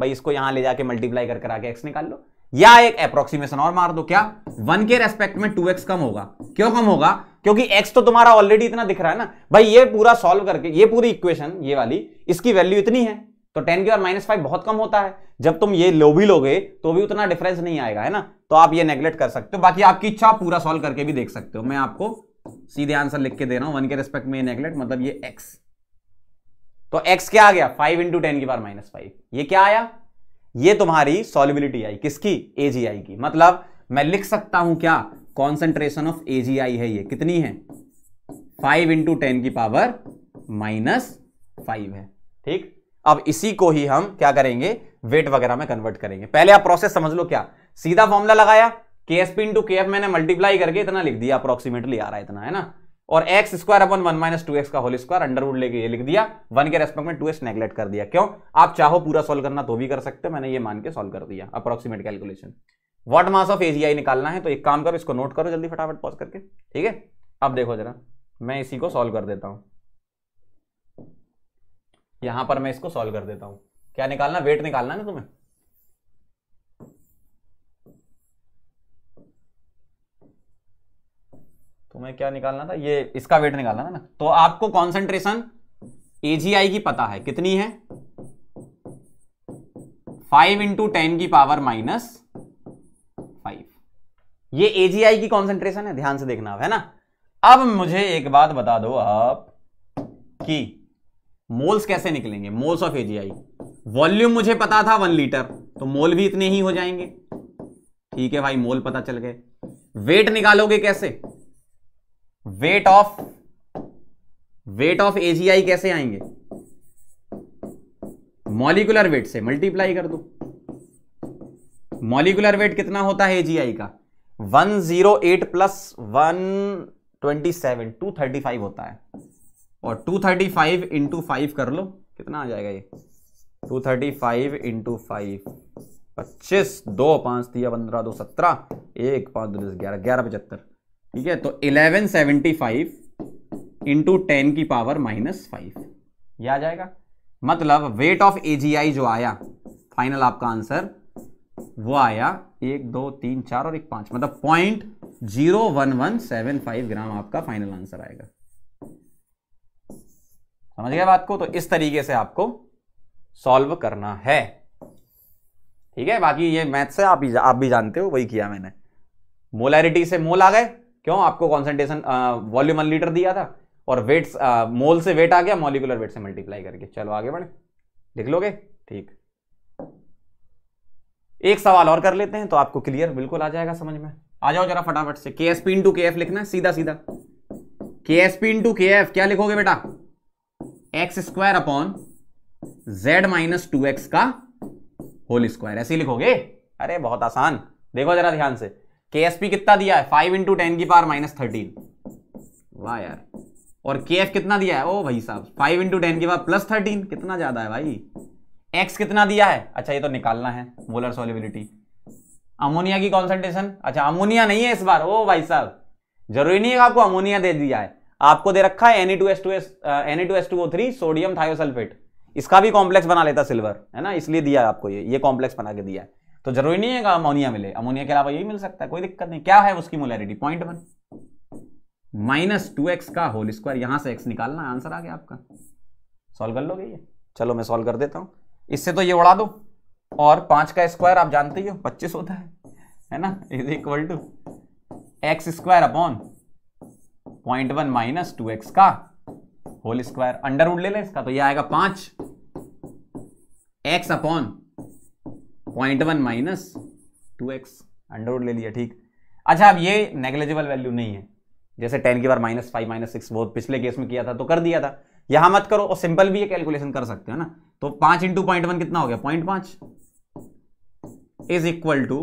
भाई इसको यहां ले जाके मल्टीप्लाई कर करा के एक्स निकाल लो या एक अप्रोक्सीमेशन और मार दो क्या वन के रेस्पेक्ट में टू एक्स कम होगा क्यों कम होगा क्योंकि एक्स तो तुम्हारा ऑलरेडी इतना दिख रहा है ना भाई ये पूरा सॉल्व करके ये पूरी इक्वेशन ये वाली इसकी वैल्यू इतनी है तो टेन की और माइनस फाइव बहुत कम होता है जब तुम ये लो भी लोगे तो भी उतना डिफरेंस नहीं आएगा है ना तो आप ये नेग्लेक्ट कर सकते हो बाकी आपकी इच्छा पूरा सॉल्व करके भी देख सकते हो मैं आपको सीधे आंसर लिख के दे रहा हूँ वन के रेस्पेक्ट में नेग्लेक्ट मतलब ये एक्स तो x क्या आ गया फाइव इंटू टेन की बार माइनस फाइव ये क्या आया ये तुम्हारी सॉलिबिलिटी आई किसकी एजीआई की मतलब मैं लिख सकता हूं क्या कॉन्सेंट्रेशन ऑफ एजीआई है ये कितनी है फाइव इंटू टेन की पावर माइनस फाइव है ठीक अब इसी को ही हम क्या करेंगे वेट वगैरह में कन्वर्ट करेंगे पहले आप प्रोसेस समझ लो क्या सीधा फॉर्मूला लगाया K S P into K F मैंने मल्टीप्लाई करके इतना लिख दिया अप्रोक्सीमेटली आ रहा है इतना है ना और x square upon one minus two x का होल स्क्वायर अंडरवुड लेके ये लिख दिया वन के रेस्पेक्ट में टू एक्स नेग्लेक्ट कर दिया क्यों आप चाहो पूरा सॉल्व करना तो भी कर सकते हो मैंने ये मान के सॉल्व कर दिया approximate calculation what mass of AGI निकालना है तो एक काम करो इसको नोट करो जल्दी फटाफट पॉज करके ठीक है अब देखो जरा मैं इसी को सॉल्व कर देता हूं यहां पर मैं इसको सॉल्व कर देता हूं क्या निकालना वेट निकालना ना तुम्हें तुम्हें क्या निकालना था ये इसका वेट निकालना था ना तो आपको कॉन्सेंट्रेशन एजीआई की पता है कितनी है फाइव इंटू टेन की पावर माइनस फाइव ये एजीआई की कॉन्सेंट्रेशन है ध्यान से देखना है ना अब मुझे एक बात बता दो आप कि मोल्स कैसे निकलेंगे मोल्स ऑफ एजीआई वॉल्यूम मुझे पता था वन लीटर तो मोल भी इतने ही हो जाएंगे ठीक है भाई मोल पता चल गए वेट निकालोगे कैसे weight of weight of AGI कैसे आएंगे मॉलिकुलर वेट से मल्टीप्लाई कर दो मॉलिकुलर वेट कितना होता है एजीआई का 108 प्लस 127 235 होता है और 235 थर्टी फाइव इंटू फाइव कर लो कितना आ जाएगा ये 235 थर्टी फाइव इंटू फाइव पच्चीस दो पांच तीन पंद्रह दो सत्रह एक पांच दो दस ग्यारह ग्यारह पचहत्तर ठीक है तो 1175 इंटू टेन की पावर माइनस फाइव यह आ जाएगा मतलब वेट ऑफ एजीआई जो आया फाइनल आपका आंसर वो आया एक दो तीन चार और एक पांच मतलब point zero one one seven five gram आपका फाइनल आंसर आएगा समझ गया बात को तो इस तरीके से आपको सॉल्व करना है ठीक है बाकी ये मैथ से आप भी आप भी जानते हो वही किया मैंने मोलैरिटी से मोल आ गए क्यों आपको कॉन्सेंट्रेशन वॉल्यूम वन लीटर दिया था और वेट्स मोल से वेट आ गया मॉलिकुलर वेट से मल्टीप्लाई करके चलो आगे बढ़े लिख लोगे ठीक एक सवाल और कर लेते हैं तो आपको क्लियर बिल्कुल आ जाएगा समझ में आ जाओ जरा फटाफट से K S P into K F लिखना है सीधा सीधा K S P into K F क्या लिखोगे बेटा x square upon z minus two x का होल स्क्वायर ऐसे लिखोगे अरे बहुत आसान देखो जरा ध्यान से के एस पी कितना दिया है फाइव इंटू टेन की पावर माइनस थर्टीन वाह यार और के एफ कितना दिया है ओ भाई साहब फाइव इंटू टेन की पावर प्लस थर्टीन कितना ज्यादा है भाई एक्स कितना दिया है अच्छा ये तो निकालना है मोलर सोलिबिलिटी अमोनिया की कॉन्सेंट्रेशन अच्छा अमोनिया नहीं है इस बार ओ भाई साहब जरूरी नहीं है आपको अमोनिया दे दिया है आपको दे रखा है N E two S two S N E two S two O three sodium thiosulphate इसका भी कॉम्प्लेक्स बना लेता सिल्वर है ना इसलिए दिया है आपको ये ये कॉम्प्लेक्स बना के दिया है तो जरूरी नहीं है कि अमोनिया मिले अमोनिया के अलावा यही मिल सकता है कोई दिक्कत नहीं क्या है उसकी molarity point one minus two x का होल स्क्वायर यहां से एक्स निकालना आंसर आ गया आपका सॉल्व कर लोगे ये चलो मैं सॉल्व कर देता हूं इससे तो ये उड़ा दो और पांच का स्क्वायर आप जानते ही हो पच्चीस होता है है ना is equal to x square upon point one minus two x का होल स्क्वायर अंडर रूट ले लें इसका तो ये आएगा पांच x upon point one minus two x under ले लिया ठीक अच्छा अब ये नेग्लेजिबल वैल्यू नहीं है जैसे टेन की बार माइनस फाइव माइनस सिक्स वो पिछले केस में किया था तो कर दिया था यहां मत करो और सिंपल भी ये कैलकुलेशन कर सकते हो ना तो पांच इंटू पॉइंट वन कितना हो गया पॉइंट पांच is equal to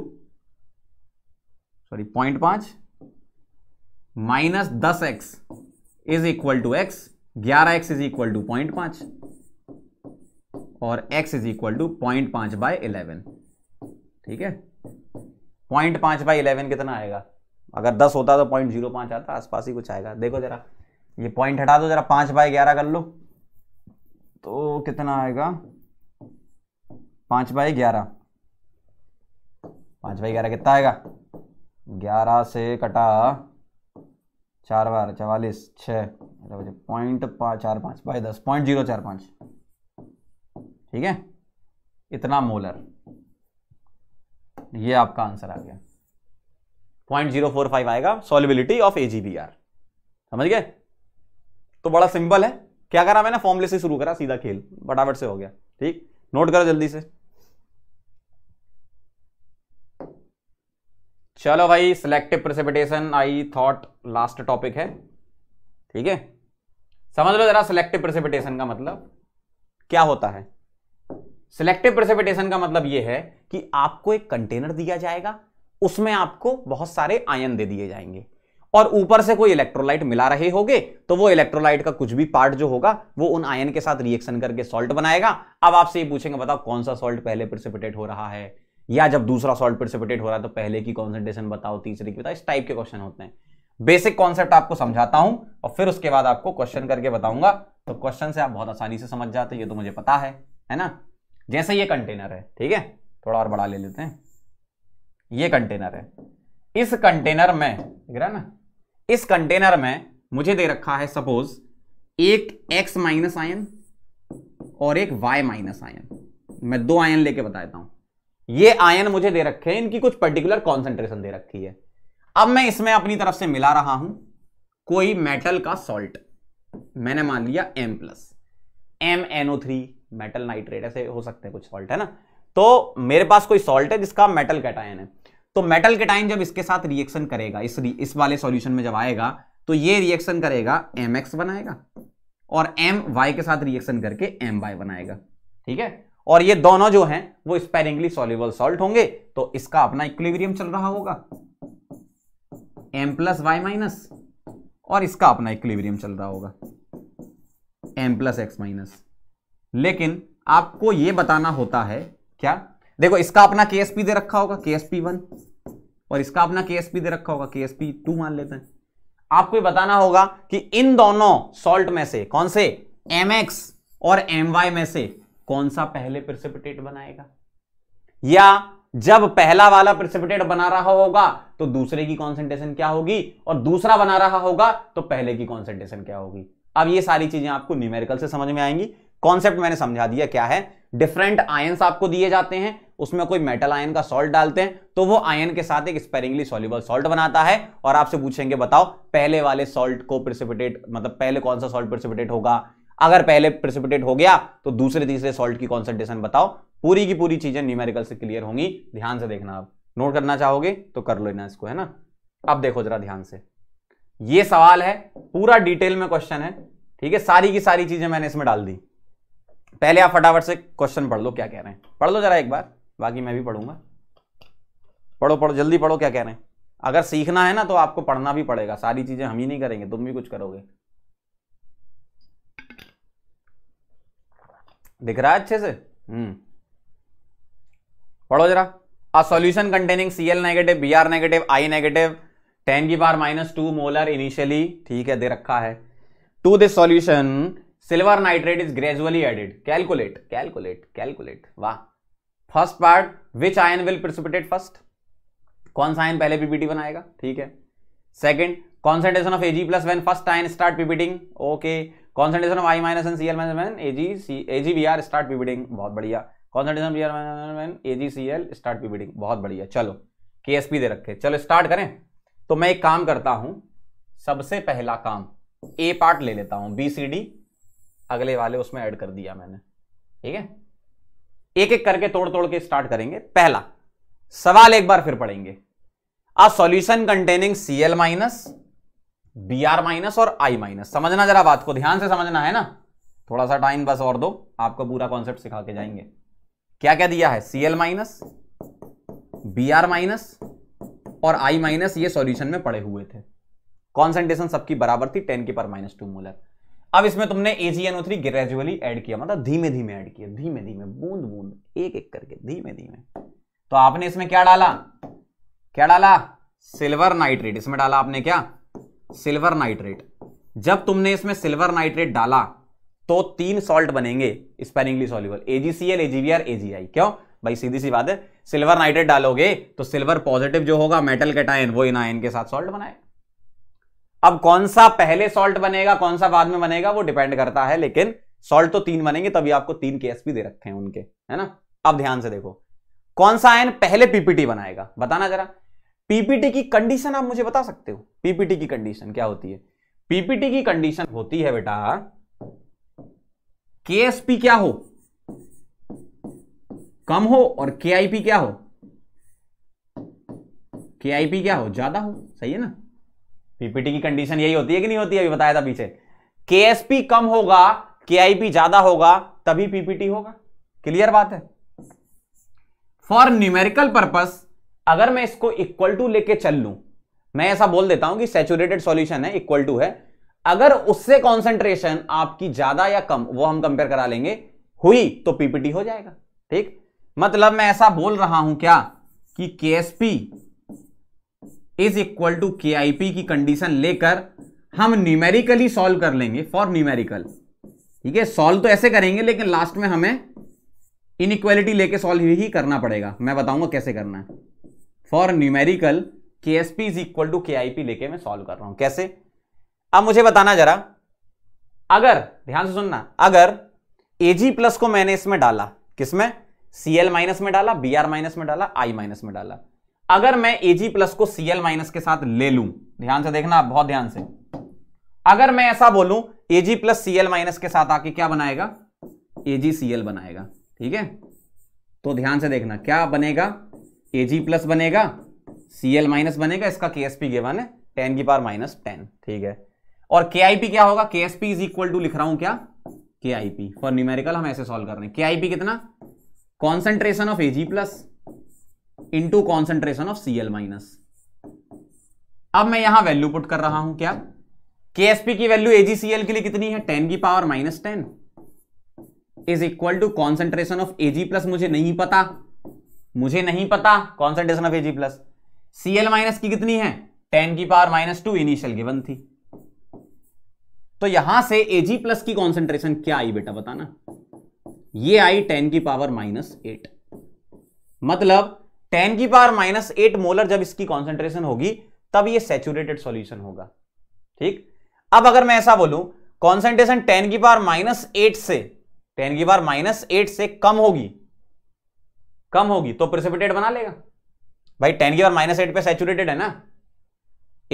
sorry point पांच माइनस दस x is equal to x ग्यारह x is equal to point पांच और x is equal to point पांच बाय इलेवन ठीक है पॉइंट पांच बाय इलेवन कितना आएगा अगर दस होता तो पॉइंट जीरो पांच आता आसपास ही कुछ आएगा देखो जरा ये पॉइंट हटा दो जरा पांच बाय ग्यारह कर लो तो कितना आएगा पांच बाय ग्यारह पांच बाय ग्यारह कितना आएगा ग्यारह से कटा चार बार चवालीस छः पॉइंट पाँच चार पाँच बाई दस पॉइंट जीरो चार पाँच ठीक है इतना मोलर ये आपका आंसर आ गया पॉइंट जीरो फोर फाइव आएगा सॉलिबिलिटी ऑफ एजीबीआर समझ गए तो बड़ा सिंपल है क्या करा मैंने फॉर्मले से शुरू करा सीधा खेल बटावट से हो गया ठीक नोट करो जल्दी से चलो भाई selective precipitation I thought last topic है ठीक है समझ लो जरा सिलेक्टिव प्रेसिपिटेशन का मतलब क्या होता है सिलेक्टिव प्रेसिपिटेशन का मतलब यह है कि आपको एक कंटेनर दिया जाएगा उसमें आपको बहुत सारे आयन दे दिए जाएंगे और ऊपर से कोई इलेक्ट्रोलाइट मिला रहे होगे तो वो इलेक्ट्रोलाइट का कुछ भी पार्ट जो होगा वो उन आयन के साथ रिएक्शन करके सॉल्ट बनाएगा अब आपसे ये पूछेंगे बताओ कौन सा सॉल्ट पहले प्रिसिपिटेट हो रहा है या जब दूसरा सॉल्ट प्रिसिपिटेट हो रहा है तो पहले की कॉन्सेंट्रेशन बताओ तीसरे की बताओ इस टाइप के क्वेश्चन होते हैं बेसिक कॉन्सेप्ट आपको समझाता हूं और फिर उसके बाद आपको क्वेश्चन करके बताऊंगा तो क्वेश्चन से आप बहुत आसानी से समझ जाते हैं ये तो मुझे पता है है ना जैसे ये कंटेनर है ठीक है थोड़ा और बड़ा ले लेते हैं ये कंटेनर है इस कंटेनर में ना इस कंटेनर में मुझे दे रखा है सपोज एक एक्स माइनस आयन और एक वाई माइनस आयन मैं दो आयन लेके बताता हूं ये आयन मुझे दे रखे हैं इनकी कुछ पर्टिकुलर कॉन्सेंट्रेशन दे रखी है अब मैं इसमें अपनी तरफ से मिला रहा हूं कोई मेटल का सॉल्ट मैंने मान लिया M plus M NO three metal nitrate ऐसे हो सकते हैं कुछ सॉल्ट है ना तो मेरे पास कोई सॉल्ट है जिसका मेटल कैटायन है तो मेटल कैटायन जब इसके साथ रिएक्शन करेगा इस इस वाले सॉल्यूशन में जब आएगा तो ये रिएक्शन करेगा एम एक्स बनाएगा और एम वाई के साथ रिएक्शन करके एम वाई बनाएगा ठीक है और ये दोनों जो हैं वो स्पेरिंगली सॉल्यूबल सॉल्ट होंगे तो इसका अपना इक्विलिब्रियम चल रहा होगा एम प्लस वाई माइनस और इसका अपना इक्विलिब्रियम चल रहा होगा एम प्लस एक्स माइनस लेकिन आपको यह बताना होता है क्या देखो इसका अपना के एस पी दे रखा होगा के एस पी वन और इसका अपना के एस पी दे रखा होगा के एस पी टू मान लेते हैं आपको ये बताना होगा कि इन दोनों सॉल्ट में से कौन से एम एक्स और एम वाई में से कौन सा पहले प्रिसिपिटेट बनाएगा या जब पहला वाला प्रिसिपिटेट बना रहा होगा तो दूसरे की कॉन्सेंट्रेशन क्या होगी और दूसरा बना रहा होगा तो पहले की कॉन्सेंट्रेशन क्या होगी अब ये सारी चीजें आपको न्यूमेरिकल से समझ में आएंगी कॉन्सेप्ट मैंने समझा दिया क्या है डिफरेंट आयन्स आपको दिए जाते हैं उसमें कोई मेटल आयन का सॉल्ट डालते हैं तो वो आयन के साथ एक स्पेरिंगली सॉल्युबल सॉल्ट बनाता है और आपसे पूछेंगे बताओ पहले वाले सॉल्ट को प्रिसिपिटेट मतलब पहले कौन सा सॉल्ट प्रिसिपिटेट होगा अगर पहले प्रिसिपिटेट हो गया तो दूसरे तीसरे सॉल्ट की कॉन्सेंट्रेशन बताओ पूरी की पूरी चीजें न्यूमेरिकल से क्लियर होंगी ध्यान से देखना आप नोट करना चाहोगे तो कर लो ना इसको है ना अब देखो जरा ध्यान से ये सवाल है पूरा डिटेल में क्वेश्चन है ठीक है सारी की सारी चीजें मैंने इसमें डाल दी पहले आप फटाफट से क्वेश्चन पढ़ लो क्या कह रहे हैं पढ़ लो जरा एक बार बाकी मैं भी पढ़ूंगा पढ़ो पढ़ो जल्दी पढ़ो क्या कह रहे हैं अगर सीखना है ना तो आपको पढ़ना भी पड़ेगा सारी चीजें हम ही नहीं करेंगे तुम भी कुछ करोगे दिख रहा है अच्छे से हम्म पढ़ो जरा a solution containing C L negative B R negative I negative ten की बार माइनस टू मोलर इनिशियली ठीक है दे रखा है to this solution silver nitrate is gradually added calculate calculate calculate वाह first part which ion will precipitate first कौन सा आयन पहले पीपीटी बनाएगा ठीक है second concentration of AG plus when first ion start PPTing okay concentration of I minus N C L minus N AG C AG B R start PPTing बहुत बढ़िया concentration B R minus N AG C L start PPTing बहुत बढ़िया चलो के S P दे रखे चलो start करें तो मैं एक काम करता हूं सबसे पहला काम ए पार्ट ले लेता हूं बी सी डी अगले वाले उसमें ऐड कर दिया मैंने ठीक है एक एक करके तोड़ तोड़ के स्टार्ट करेंगे पहला सवाल एक बार फिर पढ़ेंगे a solution containing C L minus B R minus और आई माइनस समझना जरा बात को ध्यान से समझना है ना थोड़ा सा टाइम बस और दो आपको पूरा कॉन्सेप्ट सिखा के जाएंगे क्या क्या दिया है C L minus B R minus और आई माइनस ये सॉल्यूशन में पड़े हुए थे कॉन्सेंट्रेशन सबकी बराबर थी टेन की पर माइनस टू मोलर अब इसमें तुमने A G N O three gradually add किया मतलब धीमे धीमे ऐड किया धीमे धीमे बूंद बूंद एक एक करके धीमे धीमे तो आपने इसमें क्या डाला क्या डाला सिल्वर नाइट्रेट इसमें डाला आपने क्या सिल्वर नाइट्रेट जब तुमने इसमें सिल्वर नाइट्रेट डाला तो तीन सॉल्ट बनेंगे sparingly soluble AGCL AGBR AGI क्यों भाई सीधी सी बात है सिल्वर नाइट्रेट डालोगे तो सिल्वर पॉजिटिव जो होगा मेटल कैटाइन वो इन आयन के साथ सॉल्ट बनाएगा अब कौन सा पहले सॉल्ट बनेगा कौन सा बाद में बनेगा वो डिपेंड करता है लेकिन सॉल्ट तो तीन बनेंगे तभी आपको तीन केएसपी दे रखे हैं उनके है ना अब ध्यान से देखो कौन सा आयन पहले पीपीटी बनाएगा बताना जरा पीपीटी की कंडीशन आप मुझे बता सकते हो पीपीटी की कंडीशन क्या होती है पीपीटी की कंडीशन होती है बेटा केएसपी क्या हो कम हो और केआईपी क्या हो पी क्या हो ज्यादा हो सही है ना पीपीटी की कंडीशन यही होती है कि नहीं होती है अभी बताया था पीछे के कम होगा के ज्यादा होगा तभी पीपीटी होगा क्लियर बात है फॉर न्यूमेरिकल पर्पस अगर मैं इसको इक्वल टू लेके चल लू मैं ऐसा बोल देता हूं कि सेचुरेटेड सॉल्यूशन है इक्वल टू है अगर उससे कॉन्सेंट्रेशन आपकी ज्यादा या कम वो हम कंपेयर करा लेंगे हुई तो पीपीटी हो जाएगा ठीक मतलब मैं ऐसा बोल रहा हूं क्या कि Ksp is equal to K I P की कंडीशन लेकर हम न्यूमेरिकली सॉल्व कर लेंगे फॉर न्यूमेरिकल ठीक है सॉल्व तो ऐसे करेंगे लेकिन लास्ट में हमें इनइक्वालिटी लेके सॉल्व ही करना पड़ेगा मैं बताऊंगा कैसे करना है for numerical K S P is equal to K I P लेके मैं सॉल्व कर रहा हूं कैसे अब मुझे बताना जरा अगर ध्यान से सुनना अगर ए जी प्लस को मैंने इसमें डाला किसमें सी एल माइनस में डाला बी आर माइनस में डाला आई माइनस में डाला अगर मैं एजी प्लस को सीएल माइनस के साथ ले लूं ध्यान से देखना बहुत ध्यान से अगर मैं ऐसा बोलूं एजी प्लस माइनस के साथ आके क्या बनाएगा एजीसीएल बनाएगा ठीक है तो ध्यान से देखना क्या बनेगा एजी प्लस बनेगा सीएल माइनस बनेगा इसका केएसपी गिवन है टेन की पार माइनस टेन ठीक है और के आई पी क्या होगा K S P is equal to लिख रहा हूं क्या के आई पी फॉर न्यूमेरिकल हम ऐसे सॉल्व कर रहे हैं के आई पी कितना concentration of AG plus into concentration of C L minus अब मैं यहां वैल्यू पुट कर रहा हूं क्या के की वैल्यू एजीसीएल के लिए कितनी है टेन की power minus ten is equal to concentration of AG plus मुझे नहीं पता मुझे नहीं पता concentration of AG plus CL minus की कितनी है टेन की power minus two initial given थी तो यहां से एजी प्लस की कॉन्सेंट्रेशन क्या आई बेटा बताना ये आई टेन की पावर माइनस एट मतलब टेन की पावर माइनस एट मोलर जब इसकी कॉन्सेंट्रेशन होगी तब ये सेचुरेटेड सॉल्यूशन होगा ठीक अब अगर मैं ऐसा बोलूं कॉन्सेंट्रेशन टेन की पावर माइनस एट से टेन की पावर माइनस एट से कम होगी कम होगी तो प्रिसिपिटेट बना लेगा भाई टेन की पावर माइनस एट पर सेचुरेटेड है ना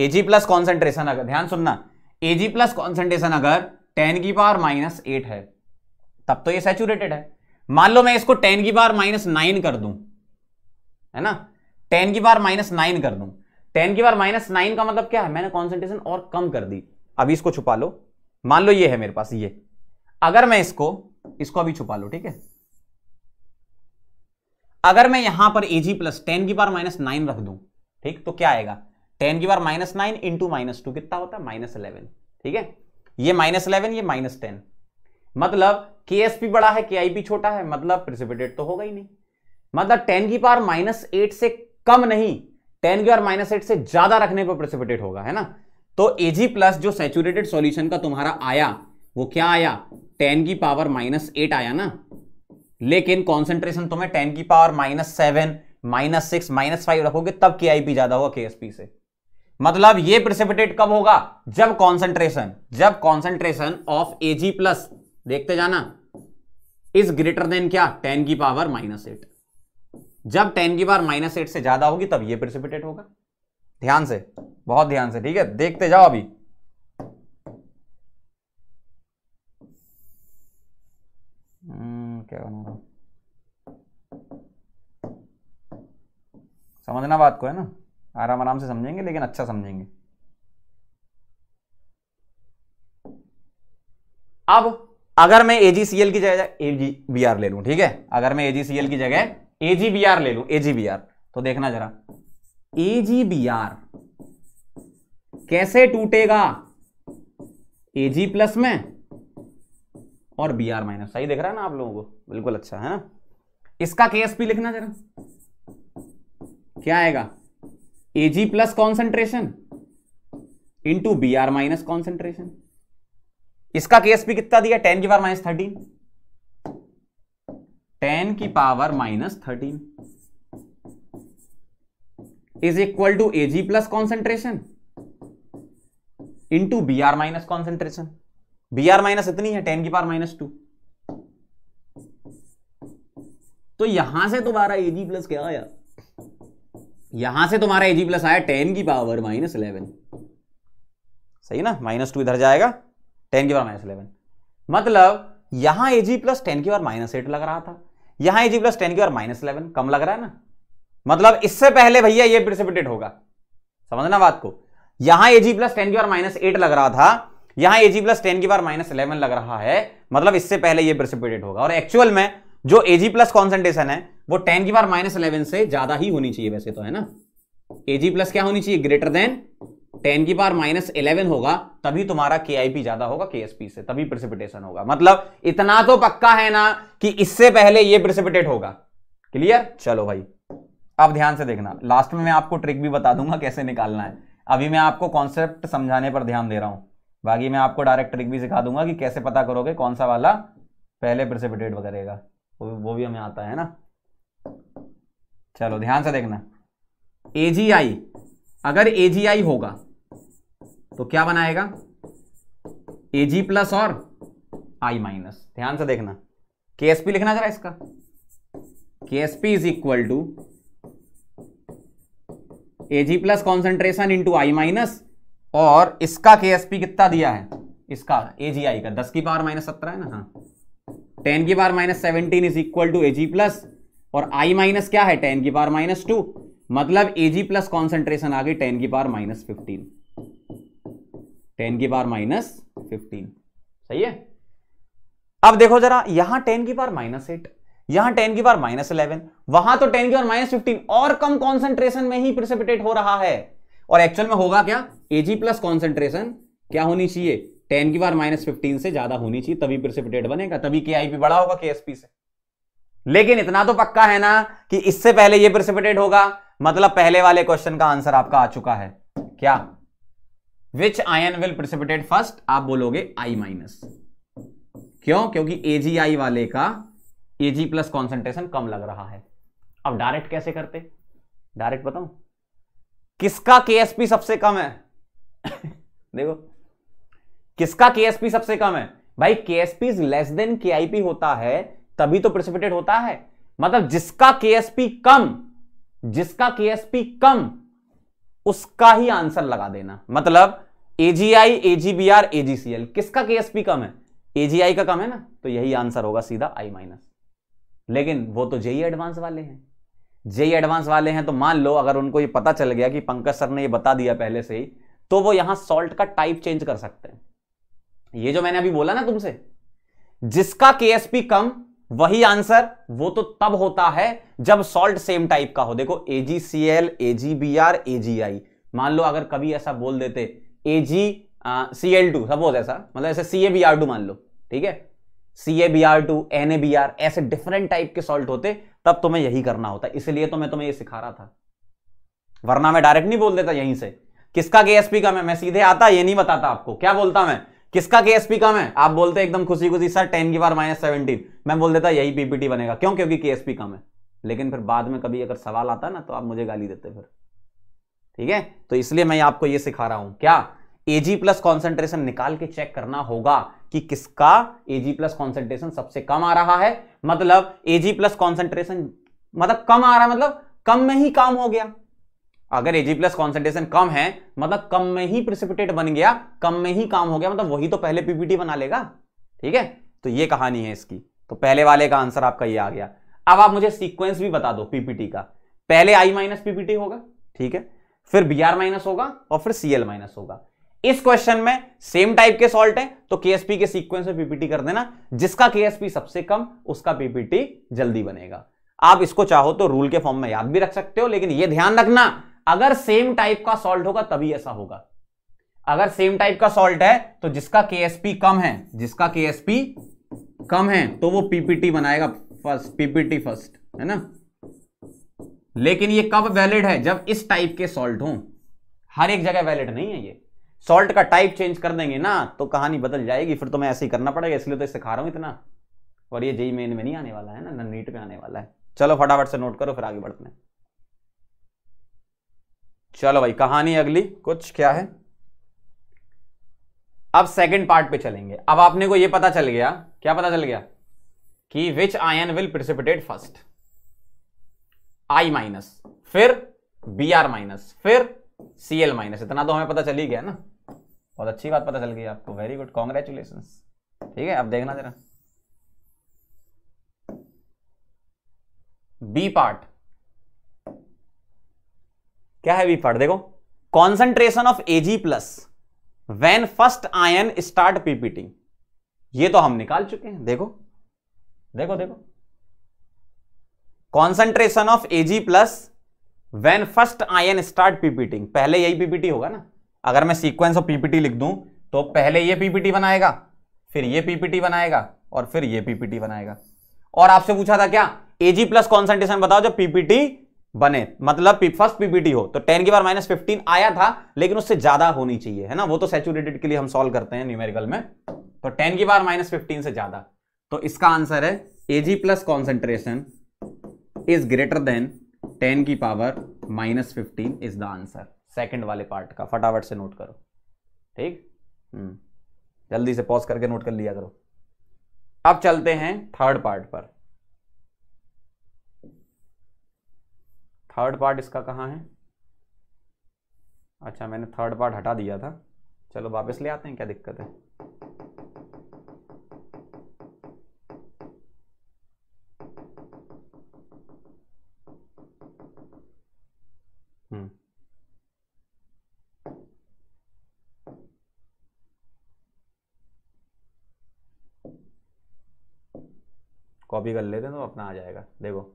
एजी प्लस कॉन्सेंट्रेशन अगर ध्यान सुनना एजी प्लस कॉन्सेंट्रेशन अगर टेन की पावर माइनस एट है तब तो ये सेचुरेटेड है मान लो मैं इसको टेन की पावर माइनस नाइन कर दूं है ना टेन की बार माइनस नाइन कर दू टेन की बार माइनस नाइन का मतलब क्या है मैंने कॉन्सेंट्रेशन और कम कर दी अभी इसको छुपा लो मान लो ये है मेरे पास ये अगर मैं इसको इसको अभी छुपा लो ठीक है अगर मैं यहां पर ए जी प्लस टेन की बार माइनस नाइन रख दू ठीक तो क्या आएगा टेन की बार minus nine into minus two कितना होता है माइनस इलेवन ठीक है ये माइनस इलेवन ये माइनस टेन मतलब के एस पी बड़ा है के आई पी छोटा है मतलब प्रिसिपिटेट तो होगा ही नहीं मतलब टेन की पावर माइनस एट से कम नहीं टेन की पावर माइनस एट से ज्यादा रखने पर प्रेसिपिटेट होगा है ना तो एजी प्लस जो सेचुरेटेड सॉल्यूशन का तुम्हारा आया वो क्या आया टेन की पावर माइनस एट आया ना लेकिन कॉन्सेंट्रेशन तुम्हें टेन की power minus seven minus six minus five रखोगे तब के आई ज्यादा होगा के से मतलब ये प्रिसिपिटेट कब होगा जब कॉन्सेंट्रेशन जब कॉन्सेंट्रेशन ऑफ एजी प्लस देखते जाना इज ग्रेटर देन क्या टेन की पावर माइनस एट जब टेन की बार माइनस एट से ज्यादा होगी तब ये प्रिसिपिटेट होगा ध्यान से बहुत ध्यान से ठीक है देखते जाओ अभी हम्म, क्या बना रहा समझना बात को है ना आराम आराम से समझेंगे लेकिन अच्छा समझेंगे अब अगर मैं एजीसीएल की जगह एजीबीआर ले लू ठीक है अगर मैं एजीसीएल की जगह एजीबीआर ले लू एजीबीआर तो देखना जरा एजीबीआर कैसे टूटेगा एजी प्लस में और बी आर माइनस सही देख रहा है ना आप लोगों को बिल्कुल अच्छा है ना इसका के एस पी लिखना जरा क्या आएगा AG plus concentration into B R minus concentration इसका के एस पी कितना दिया टेन की बार माइनस थर्टीन टेन की power minus thirteen is equal to A G plus concentration into B R minus concentration B R minus इतनी है ten की power minus to तो यहां से तुम्हारा ए जी प्लस क्या आया यहां से तुम्हारा ए जी प्लस आया टेन की पावर माइनस इलेवन सही ना माइनस टू इधर जाएगा टेन की पावर माइनस इलेवन मतलब यहां ए जी प्लस टेन की पावर माइनस एट लग रहा था यहां जी प्लस टेन की और माइनस इलेवन कम लग रहा है ना मतलब इससे पहले भैया ये प्रिसिपिटेट होगा समझना बात को यहां ए जी प्लस टेन की और माइनस एट लग रहा था यहां ए जी प्लस टेन की बार माइनस इलेवन लग रहा है मतलब इससे पहले ये प्रिसिपिटेट होगा और एक्चुअल में जो ए जी प्लस कॉन्सेंट्रेशन है वो टेन की बार माइनस इलेवन से ज्यादा ही होनी चाहिए वैसे तो है ना ए जी प्लस क्या होनी चाहिए ग्रेटर देन टेन की पार माइनस इलेवन होगा तभी तुम्हारा के ज्यादा होगा के से तभी प्रिसिपिटेशन होगा मतलब इतना तो पक्का है ना कि इससे पहले ये प्रिसिपिटेट होगा क्लियर चलो भाई अब ध्यान से देखना लास्ट में मैं आपको ट्रिक भी बता दूंगा कैसे निकालना है अभी मैं आपको कॉन्सेप्ट समझाने पर ध्यान दे रहा हूं बाकी मैं आपको डायरेक्ट ट्रिक भी सिखा दूंगा कि कैसे पता करोगे कौन सा वाला पहले प्रिसिपिटेट करेगा वो, वो भी हमें आता है ना चलो ध्यान से देखना एजीआई अगर एजीआई होगा तो क्या बनाएगा ए जी प्लस और आई माइनस ध्यान से देखना के एस पी लिखना जरा इसका K S P is equal to A G plus concentration into I minus और इसका के एस पी कितना दिया है इसका ए जी आई का दस की पावर माइनस सत्रह है ना हाँ टेन की power minus seventeen is equal to A G plus और आई माइनस क्या है टेन की पावर माइनस टू मतलब ए जी प्लस कॉन्सेंट्रेशन आ गई टेन की पावर माइनस फिफ्टीन टेन की पावर माइनस फिफ्टीन सही है अब देखो जरा यहां टेन की पावर माइनस एट यहां टेन की पावर माइनस इलेवन वहां तो टेन की पावर माइनस फिफ्टीन और कम कॉन्सेंट्रेशन में ही प्रिसिपिटेट हो रहा है और एक्चुअल में होगा क्या एजी प्लस कॉन्सेंट्रेशन क्या होनी चाहिए टेन की बार माइनस फिफ्टीन से ज्यादा होनी चाहिए तभी प्रिसिपिटेट बनेगा तभी के बड़ा होगा के से लेकिन इतना तो पक्का है ना कि इससे पहले ये प्रिसिपिटेट होगा मतलब पहले वाले क्वेश्चन का आंसर आपका आ चुका है क्या which ion will precipitate first आप बोलोगे आई माइनस क्यों क्योंकि एजीआई वाले का एजी प्लस कॉन्सेंट्रेशन कम लग रहा है अब डायरेक्ट कैसे करते डायरेक्ट बताऊ किसका केएसपी सबसे कम है देखो किसका केएसपी सबसे कम है भाई केएसपी लेस देन केआईपी होता है तभी तो प्रिसिपिटेट होता है मतलब जिसका केएसपी कम जिसका केएसपी कम उसका ही आंसर लगा देना मतलब एजीआई एजीबीआर एजीसीएल किसका केएसपी कम है एजीआई का कम है ना तो यही आंसर होगा सीधा आई माइनस लेकिन वो तो जेई एडवांस e वाले हैं जेई एडवांस e वाले हैं तो मान लो अगर उनको ये पता चल गया कि पंकज सर ने ये बता दिया पहले से ही तो वो यहां सॉल्ट का टाइप चेंज कर सकते हैं ये जो मैंने अभी बोला ना तुमसे जिसका केएसपी कम वही आंसर वो तो तब होता है जब सॉल्ट सेम टाइप का हो देखो एजीसीएल एजीबीआर एजीआई मान लो अगर कभी ऐसा बोल देते AG C L two suppose ऐसा मतलब ऐसे C A B R two मान लो ठीक है CA B R two N A B R ऐसे डिफरेंट टाइप के सॉल्ट होते तब तुम्हें यही करना होता इसलिए तो मैं तुम्हें ये सिखा रहा था वरना मैं डायरेक्ट नहीं बोल देता यहीं से किसका के एस पी का मैं मैं सीधे आता ये नहीं बताता आपको क्या बोलता मैं किसका केएसपी कम है आप बोलते एकदम खुशी खुशी सर टेन की बार माइनस सेवनटीन मैं बोल देता यही पीपीटी बनेगा क्यों क्योंकि केएसपी कम है लेकिन फिर बाद में कभी अगर सवाल आता ना तो आप मुझे गाली देते फिर ठीक है तो इसलिए मैं आपको ये सिखा रहा हूं क्या एजी प्लस कॉन्सेंट्रेशन निकाल के चेक करना होगा कि किसका एजी प्लस कॉन्सेंट्रेशन सबसे कम आ रहा है मतलब एजी प्लस कॉन्सेंट्रेशन मतलब कम आ रहा है मतलब कम में ही काम हो गया अगर एजी प्लस कॉन्सेंट्रेशन कम है मतलब कम में ही प्रिसिपिटेट बन गया कम में ही काम हो गया मतलब वही तो पहले पीपीटी बना लेगा ठीक है तो ये कहानी है इसकी तो पहले वाले का आंसर आपका ये आ गया अब आप मुझे सीक्वेंस भी बता दो पीपीटी का पहले आई माइनस पीपीटी होगा ठीक है फिर बी आर माइनस होगा और फिर सी एल माइनस होगा इस क्वेश्चन में सेम टाइप के सॉल्ट है तो केएसपी के सीक्वेंस में पीपीटी कर देना जिसका केएसपी सबसे कम उसका पीपीटी जल्दी बनेगा आप इसको चाहो तो रूल के फॉर्म में याद भी रख सकते हो लेकिन यह ध्यान रखना अगर सेम टाइप का सॉल्ट होगा तभी ऐसा होगा अगर सेम टाइप का सॉल्ट है तो जिसका के कम है जिसका के कम है तो वो पीपीटी बनाएगा फर्स्ट पीपीटी फर्स्ट है ना लेकिन ये कब वैलिड है जब इस टाइप के सॉल्ट हो हर एक जगह वैलिड नहीं है ये सॉल्ट का टाइप चेंज कर देंगे ना तो कहानी बदल जाएगी फिर तो मैं ऐसे ही करना पड़ेगा इसलिए तो सिखा खा रहा हूं इतना और ये जेई मेन में नहीं आने वाला है ना ना नीट में आने वाला है चलो फटाफट से नोट करो फिर आगे बढ़ते हैं चलो भाई कहानी अगली कुछ क्या है अब सेकंड पार्ट पे चलेंगे अब आपने को ये पता चल गया क्या पता चल गया कि which ion will precipitate first I minus फिर बी आर माइनस फिर सी एल माइनस इतना तो हमें पता चल ही गया ना बहुत अच्छी बात पता चल गई आपको वेरी गुड कॉन्ग्रेचुलेशन ठीक है अब देखना जरा बी पार्ट क्या है फट देखो concentration of AG plus when first ion start PPT ये तो हम निकाल चुके हैं देखो देखो देखो concentration of AG plus when first ion start PPTing पहले यही पीपीटी होगा ना अगर मैं सीक्वेंस ऑफ पीपीटी लिख दूं तो पहले ये पीपीटी बनाएगा फिर ये पीपीटी बनाएगा और फिर ये पीपीटी बनाएगा और आपसे पूछा था क्या एजी प्लस कॉन्सेंट्रेशन बताओ जब पीपीटी बने मतलब फर्स्ट पीपीटी हो तो टेन की बार माइनस फिफ्टीन आया था लेकिन उससे ज्यादा होनी चाहिए है ना वो तो सेचुरेटेड के लिए हम सॉल्व करते हैं न्यूमेरिकल में तो टेन की बार माइनस फिफ्टीन से ज्यादा तो इसका आंसर है एजी plus concentration is greater than ten की power minus fifteen is the answer second वाले पार्ट का फटाफट से नोट करो ठीक हम्म। जल्दी से पॉज करके नोट कर लिया करो अब चलते हैं थर्ड पार्ट पर थर्ड पार्ट इसका कहाँ है अच्छा मैंने थर्ड पार्ट हटा दिया था चलो वापस ले आते हैं क्या दिक्कत है कॉपी हम्म। कर लेते हैं तो अपना आ जाएगा देखो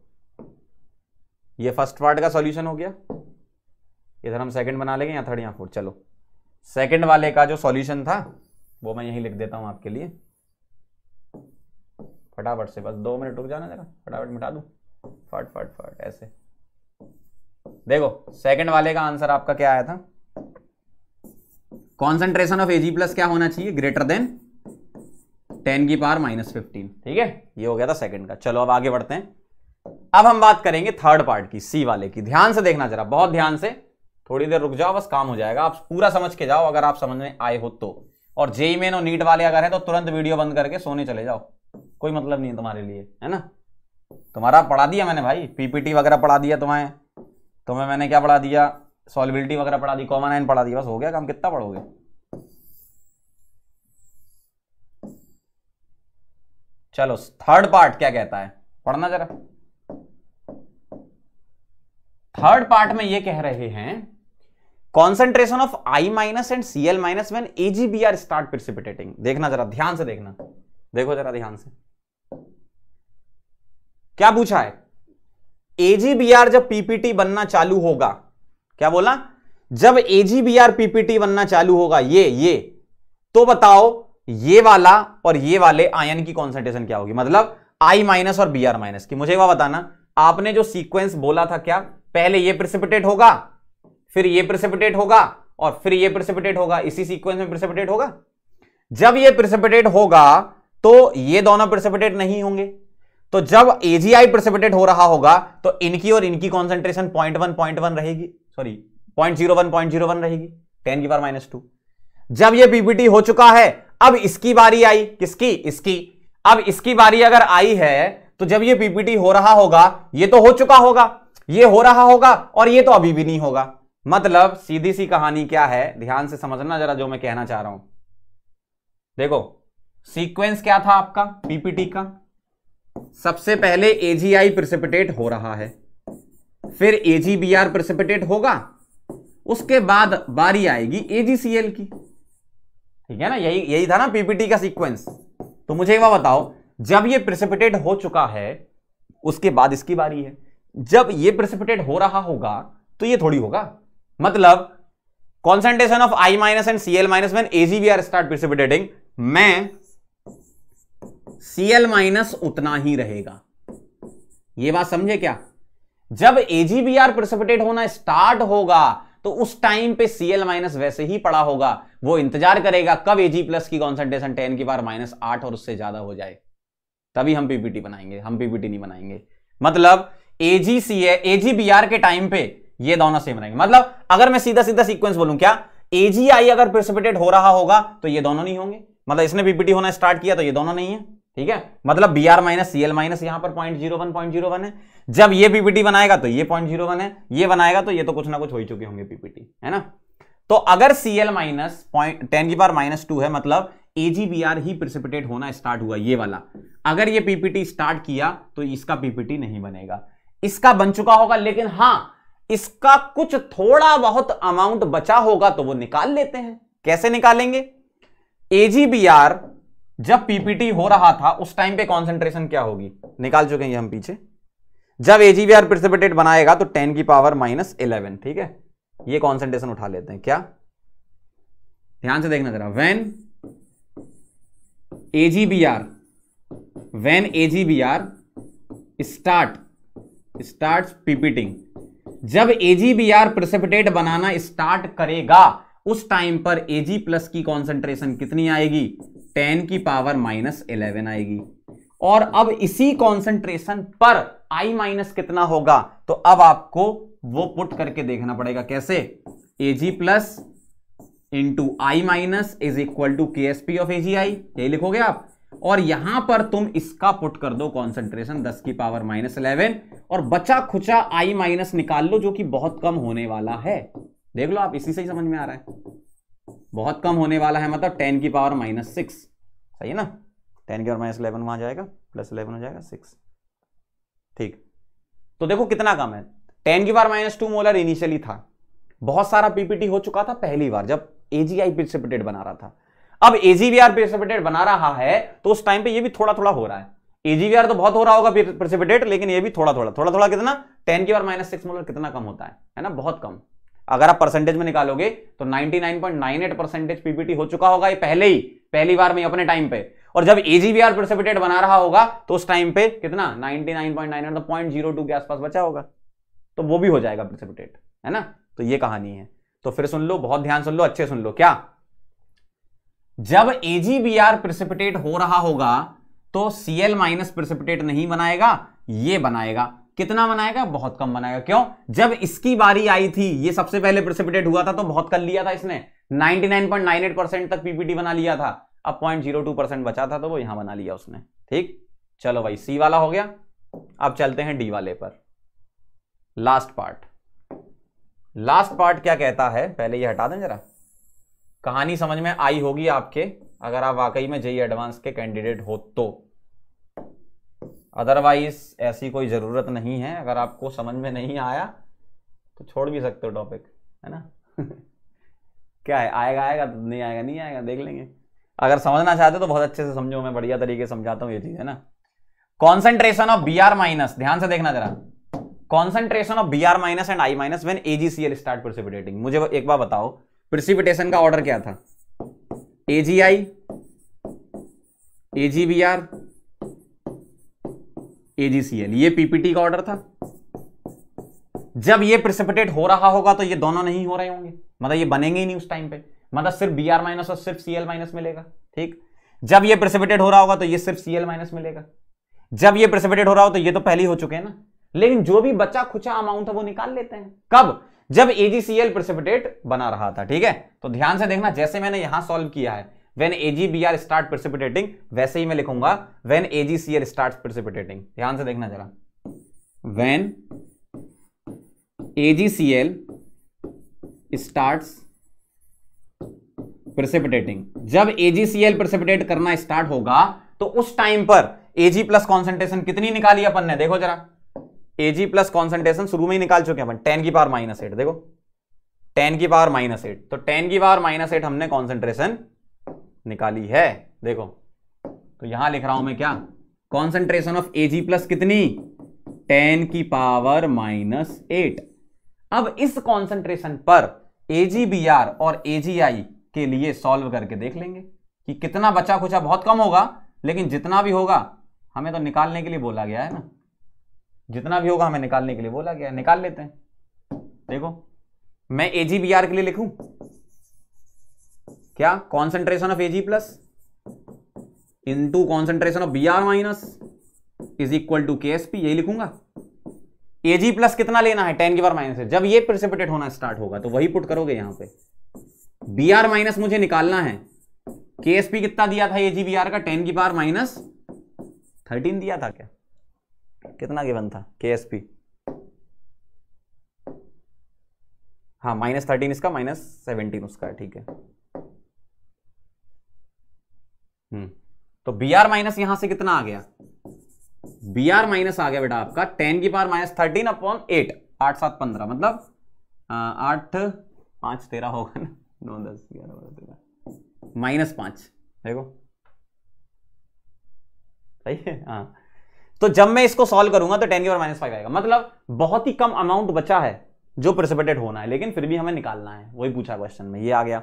ये फर्स्ट पार्ट का सॉल्यूशन हो गया इधर हम सेकंड बना लेंगे या थर्ड या फोर्थ चलो सेकंड वाले का जो सॉल्यूशन था वो मैं यहीं लिख देता हूं आपके लिए फटाफट से बस दो मिनट रुक जाना जरा फटाफट मिटा दू फट फट फट ऐसे देखो सेकंड वाले का आंसर आपका क्या आया था कॉन्सेंट्रेशन ऑफ एजी प्लस क्या होना चाहिए ग्रेटर देन टेन की पावर माइनस फिफ्टीन ठीक है ये हो गया था सेकंड का चलो अब आगे बढ़ते हैं अब हम बात करेंगे थर्ड पार्ट की सी वाले की ध्यान से देखना जरा बहुत ध्यान से थोड़ी देर रुक जाओ बस काम हो जाएगा आप पूरा समझ के जाओ अगर आप समझ में आए हो तो और जेई मेन e और नीट वाले अगर है तो तुरंत वीडियो बंद करके सोने चले जाओ कोई मतलब नहीं है तुम्हारे लिए है ना तुम्हारा पढ़ा दिया मैंने भाई पीपीटी वगैरह पढ़ा दिया तुम्हें तुम्हें मैंने क्या पढ़ा दिया सॉलिबिलिटी वगैरह पढ़ा दी कॉमन एन पढ़ा दिया बस हो गया काम कितना पढ़ोगे चलो थर्ड पार्ट क्या कहता है पढ़ना जरा थर्ड पार्ट में ये कह रहे हैं concentration of I minus and C L minus when AGBR start precipitating देखना जरा ध्यान से देखना देखो जरा ध्यान से क्या पूछा है एजीबीआर जब पीपीटी बनना चालू होगा क्या बोला जब एजीबीआर पीपीटी बनना चालू होगा ये ये तो बताओ ये वाला और ये वाले आयन की कॉन्सेंट्रेशन क्या होगी मतलब आई माइनस और बी आर माइनस की मुझे वह बताना आपने जो सीक्वेंस बोला था क्या पहले ये प्रिसिपिटेट होगा फिर ये प्रिसिपिटेट होगा और फिर ये प्रिसिपिटेट होगा इसी सीक्वेंस में प्रिसिपिटेट होगा जब ये प्रिसिपिटेट होगा तो ये दोनों प्रिसिपिटेट नहीं होंगे तो जब एजीआई प्रिसिपिटेट हो रहा होगा तो इनकी और इनकी concentration point one point one रहेगी sorry point zero one point zero one रहेगी टेन की पावर माइनस टू जब ये पीपीटी हो चुका है अब इसकी बारी आई किसकी इसकी अब इसकी बारी अगर आई है तो जब ये पीपीटी हो रहा होगा ये तो हो चुका होगा ये हो रहा होगा और ये तो अभी भी नहीं होगा मतलब सीधी सी कहानी क्या है ध्यान से समझना जरा जो मैं कहना चाह रहा हूं देखो सीक्वेंस क्या था आपका पीपीटी का सबसे पहले एजीआई प्रिसिपिटेट हो रहा है फिर एजीबीआर प्रिसिपिटेट होगा उसके बाद बारी आएगी एजीसीएल की ठीक है ना यही यही था ना पीपीटी का सीक्वेंस तो मुझे वह बताओ जब ये प्रिसिपिटेट हो चुका है उसके बाद इसकी बारी है जब ये प्रेसिपिटेट हो रहा होगा तो ये थोड़ी होगा मतलब concentration of I minus and C L minus when R start precipitating मैं सी एल माइनस उतना ही रहेगा ये बात समझे क्या जब एजीबीआर प्रेसिपिटेट होना स्टार्ट होगा तो उस टाइम पे सीएल माइनस वैसे ही पड़ा होगा वो इंतजार करेगा कब एजी प्लस की कॉन्सेंट्रेशन टेन की बार माइनस आठ और उससे ज्यादा हो जाए तभी हम पीपीटी बनाएंगे हम पीपीटी नहीं बनाएंगे मतलब एजीसी है एजीबीआर के टाइम पे ये दोनों सेम रहेंगे मतलब अगर मैं सीधा सीधा सीक्वेंस बोलूं क्या एजीआई अगर प्रेसिपिटेट हो रहा होगा तो ये दोनों नहीं होंगे मतलब इसने बीपीटी होना स्टार्ट किया तो ये दोनों नहीं है ठीक है मतलब B R minus C L minus यहां पर point zero one point zero one है जब ये पीपीटी बनाएगा तो ये पॉइंट जीरो वन है ये बनाएगा तो ये तो कुछ ना कुछ हो ही चुके होंगे पीपीटी है ना तो अगर C L minus point ten की पार माइनस टू है मतलब एजीबीआर ही प्रिसिपिटेट होना स्टार्ट हुआ ये वाला अगर ये पीपीटी स्टार्ट किया तो इसका पीपीटी नहीं बनेगा इसका बन चुका होगा लेकिन हां इसका कुछ थोड़ा बहुत अमाउंट बचा होगा तो वो निकाल लेते हैं कैसे निकालेंगे एजीबीआर जब पीपीटी हो रहा था उस टाइम पे कॉन्सेंट्रेशन क्या होगी निकाल चुके हैं हम पीछे जब एजीबीआर प्रिसिपिटेट बनाएगा तो 10 की पावर माइनस इलेवन ठीक है ये कॉन्सेंट्रेशन उठा लेते हैं क्या ध्यान से देखना जरा when AGBR when AGBR start start PPTing जब एजीबीआर प्रेसिपिटेट बनाना स्टार्ट करेगा उस टाइम पर एजी प्लस की कॉन्सेंट्रेशन कितनी आएगी 10 की पावर माइनस इलेवन आएगी और अब इसी कॉन्सेंट्रेशन पर आई माइनस कितना होगा तो अब आपको वो पुट करके देखना पड़ेगा कैसे AG plus into I minus is equal to K S P of AG I यही लिखोगे आप और यहां पर तुम इसका पुट कर दो कॉन्सेंट्रेशन 10 की पावर माइनस इलेवन और बचा खुचा आई माइनस निकाल लो जो कि बहुत कम होने वाला है देख लो आप इसी से ही समझ में आ रहा है बहुत कम होने वाला है मतलब टेन की पावर माइनस सिक्स सही है ना टेन की पावर माइनस इलेवन वहां जाएगा प्लस इलेवन हो जाएगा सिक्स ठीक तो देखो कितना कम है टेन की power minus two molar initially था बहुत सारा पीपीटी हो चुका था पहली बार जब एजीआई प्रिसिपिटेट बना रहा था अब एजीवीआर प्रेसिपिटेट बना रहा है तो उस टाइम पे ये भी थोड़ा थोड़ा हो रहा है एजीवीआर तो बहुत हो रहा होगा प्रेसिपिटेट लेकिन ये भी थोड़ा थोड़ा थोड़ा थोड़ा कितना टेन की बार माइनस सिक्स मोलर कितना कम होता है है ना बहुत कम अगर आप परसेंटेज में निकालोगे तो नाइनटी पीपीटी हो चुका होगा ये पहले ही पहली बार में अपने टाइम पे और जब एजीवीआर प्रेसिपिटेट बना रहा होगा तो उस टाइम पे कितना नाइनटी तो मतलब के आसपास बचा होगा तो वो भी हो जाएगा प्रेसिपिटेट है ना तो ये कहानी है तो फिर सुन लो बहुत ध्यान सुन लो अच्छे सुन लो क्या जब एजीबीआर प्रिसिपिटेट हो रहा होगा तो Cl माइनस प्रिसिपिटेट नहीं बनाएगा ये बनाएगा कितना बनाएगा बहुत कम बनाएगा क्यों जब इसकी बारी आई थी ये सबसे पहले प्रिसिपिटेट हुआ था तो बहुत कर लिया था इसने 99.98 परसेंट तक पीपीटी बना लिया था अब 0.02 परसेंट बचा था तो वो यहां बना लिया उसने ठीक चलो भाई सी वाला हो गया अब चलते हैं डी वाले पर लास्ट पार्ट लास्ट पार्ट क्या कहता है पहले ये हटा दें जरा कहानी समझ में आई होगी आपके अगर आप वाकई में जेई एडवांस e के कैंडिडेट हो तो अदरवाइज ऐसी कोई ज़रूरत नहीं है अगर आपको समझ में नहीं आया तो छोड़ भी सकते हो टॉपिक है ना क्या है आएगा आएगा तो नहीं आएगा नहीं आएगा देख लेंगे अगर समझना चाहते तो बहुत अच्छे से समझो मैं बढ़िया तरीके से समझाता हूँ ये चीज़ है ना concentration of B R minus ध्यान से देखना जरा concentration of B R minus and I minus when AGCL start precipitating मुझे एक बार बताओ प्रिसिपिटेशन का ऑर्डर क्या था एजीआई एजीबीआर एजीसीएल ये पीपीटी का ऑर्डर था जब ये प्रिसिपिटेट हो रहा होगा तो ये दोनों नहीं हो रहे होंगे मतलब ये बनेंगे ही नहीं उस टाइम पे मतलब सिर्फ बी आर माइनस और सिर्फ सीएल माइनस मिलेगा ठीक जब ये प्रिसिपिटेट हो रहा होगा तो ये सिर्फ सीएल माइनस मिलेगा जब ये प्रिसिपिटेट हो रहा हो तो ये तो पहले ही हो चुके हैं ना लेकिन जो भी बचा खुचा अमाउंट है वो निकाल लेते हैं कब जब एजीसीएल प्रेसिपिटेट बना रहा था ठीक है तो ध्यान से देखना जैसे मैंने यहां सॉल्व किया है वेन आर स्टार्ट प्रसिपिटेटिंग वैसे ही मैं लिखूंगा वेन एजीसीएल स्टार्ट प्रेसिपिटेटिंग ध्यान से देखना जरा वेन एजीसीएल स्टार्ट प्रेसिपिटेटिंग जब एजीसीएल प्रसिपिटेट करना स्टार्ट होगा तो उस टाइम पर एजी प्लस कॉन्सेंट्रेशन कितनी निकाली अपन ने देखो जरा एजी प्लस कॉन्सेंट्रेशन शुरू में ही निकाल चुके हैं टेन की पावर माइनस एट देखो टेन की पावर माइनस एट तो टेन की पावर माइनस एट हमने कॉन्सेंट्रेशन निकाली है देखो तो यहां लिख रहा हूं मैं क्या कॉन्सेंट्रेशन ऑफ एजी प्लस कितनी टेन की पावर माइनस एट अब इस कॉन्सेंट्रेशन पर एजीबीआर और एजीआई के लिए सॉल्व करके देख लेंगे कि कितना बचा खुचा बहुत कम होगा लेकिन जितना भी होगा हमें तो निकालने के लिए बोला गया है ना जितना भी होगा हमें निकालने के लिए बोला गया निकाल लेते हैं देखो मैं ए के लिए लिखूं क्या concentration of G plus into concentration of B R minus is equal to K S P यही लिखूंगा एजी प्लस कितना लेना है टेन की बार माइनस जब ये प्रिसिपिटेट होना स्टार्ट होगा तो वही पुट करोगे यहां पे बी आर माइनस मुझे निकालना है के एस पी कितना दिया था एजी बी आर का टेन की बार माइनस थर्टीन दिया था क्या कितना गिवन था के एस पी हाँ माइनस थर्टीन इसका माइनस सेवनटीन उसका है ठीक है हम्म तो बी आर माइनस यहां से कितना आ गया बी आर माइनस आ गया बेटा आपका टेन की power minus thirteen upon eight आठ सात पंद्रह मतलब आठ पांच तेरह होगा ना नौ दस ग्यारह बारह तेरह माइनस पांच देखो सही है हाँ तो जब मैं इसको सॉल्व करूंगा तो टेन की पावर माइनस फाइव आएगा मतलब बहुत ही कम अमाउंट बचा है जो प्रेसिपिटेट होना है लेकिन फिर भी हमें निकालना है वही पूछा क्वेश्चन में ये आ गया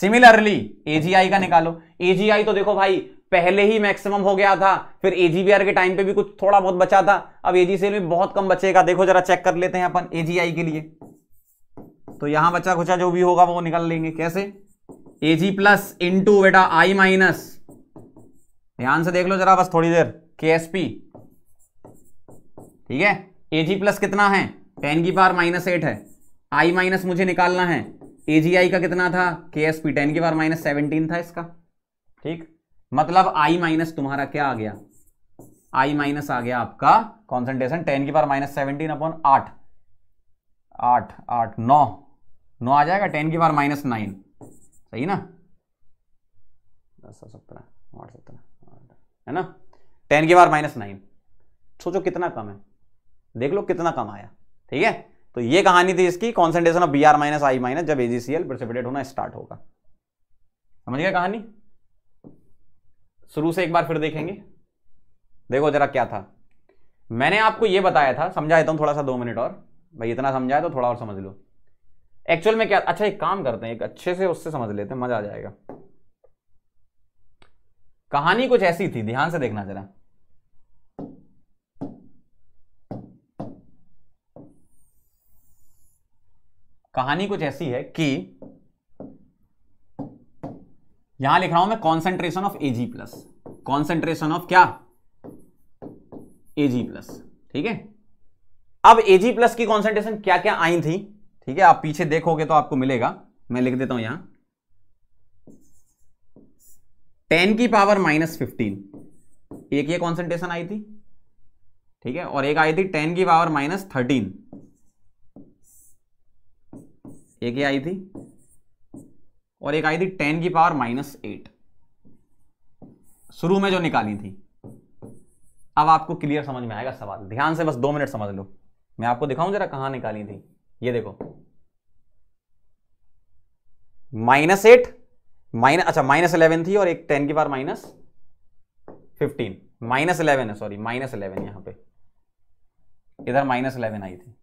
सिमिलरली एजीआई का निकालो एजीआई तो देखो भाई पहले ही मैक्सिमम हो गया था फिर एजीबीआर के टाइम पे भी कुछ थोड़ा बहुत बचा था अब एजीसीएल में बहुत कम बचेगा देखो जरा चेक कर लेते हैं अपन एजीआई के लिए तो यहां बचा खुचा जो भी होगा वो निकाल लेंगे कैसे एजी प्लस इंटू बेटा आई माइनस ध्यान से देख लो जरा बस थोड़ी देर के एस पी ठीक है ए जी प्लस कितना है टेन की पावर माइनस एट है आई माइनस मुझे निकालना है ए जी आई का कितना था के एस पी टेन की पावर माइनस सेवनटीन था इसका ठीक मतलब आई माइनस तुम्हारा क्या आ गया आई माइनस आ गया आपका कॉन्सेंट्रेशन टेन की पावर माइनस सेवनटीन अपॉन आठ आठ आठ नौ नौ आ जाएगा टेन की पावर माइनस नाइन सही ना दस सत्रह आठ सत्रह है ना टेन की पावर माइनस नाइन सोचो कितना कम है देख लो कितना कम आया ठीक है तो ये कहानी थी इसकी concentration of B R minus I minus जब एजीसीएल प्रेसिपिटेट होना स्टार्ट होगा समझ गया कहानी शुरू से एक बार फिर देखेंगे देखो जरा क्या था मैंने आपको ये बताया था समझा देता हूँ थोड़ा सा दो मिनट और भाई इतना समझाया तो थोड़ा और समझ लो एक्चुअल में क्या अच्छा एक काम करते हैं एक अच्छे से उससे समझ लेते हैं मजा आ जाएगा कहानी कुछ ऐसी थी ध्यान से देखना जरा कहानी कुछ ऐसी है कि यहां लिख रहा हूं मैं concentration of AG plus concentration of क्या एजी प्लस ठीक है अब एजी प्लस की कॉन्सेंट्रेशन क्या क्या आई थी ठीक है आप पीछे देखोगे तो आपको मिलेगा मैं लिख देता हूं यहां टेन की पावर माइनस फिफ्टीन एक ये कॉन्सेंट्रेशन आई थी ठीक है और एक आई थी टेन की पावर माइनस थर्टीन एक आई थी और एक आई थी टेन की पावर माइनस एट शुरू में जो निकाली थी अब आपको क्लियर समझ में आएगा सवाल ध्यान से बस दो मिनट समझ लो मैं आपको दिखाऊं जरा कहां निकाली थी ये देखो माइनस एट माइनस अच्छा माइनस इलेवन थी और एक टेन की power minus fifteen minus eleven है सॉरी माइनस इलेवन यहां पे इधर माइनस इलेवन आई थी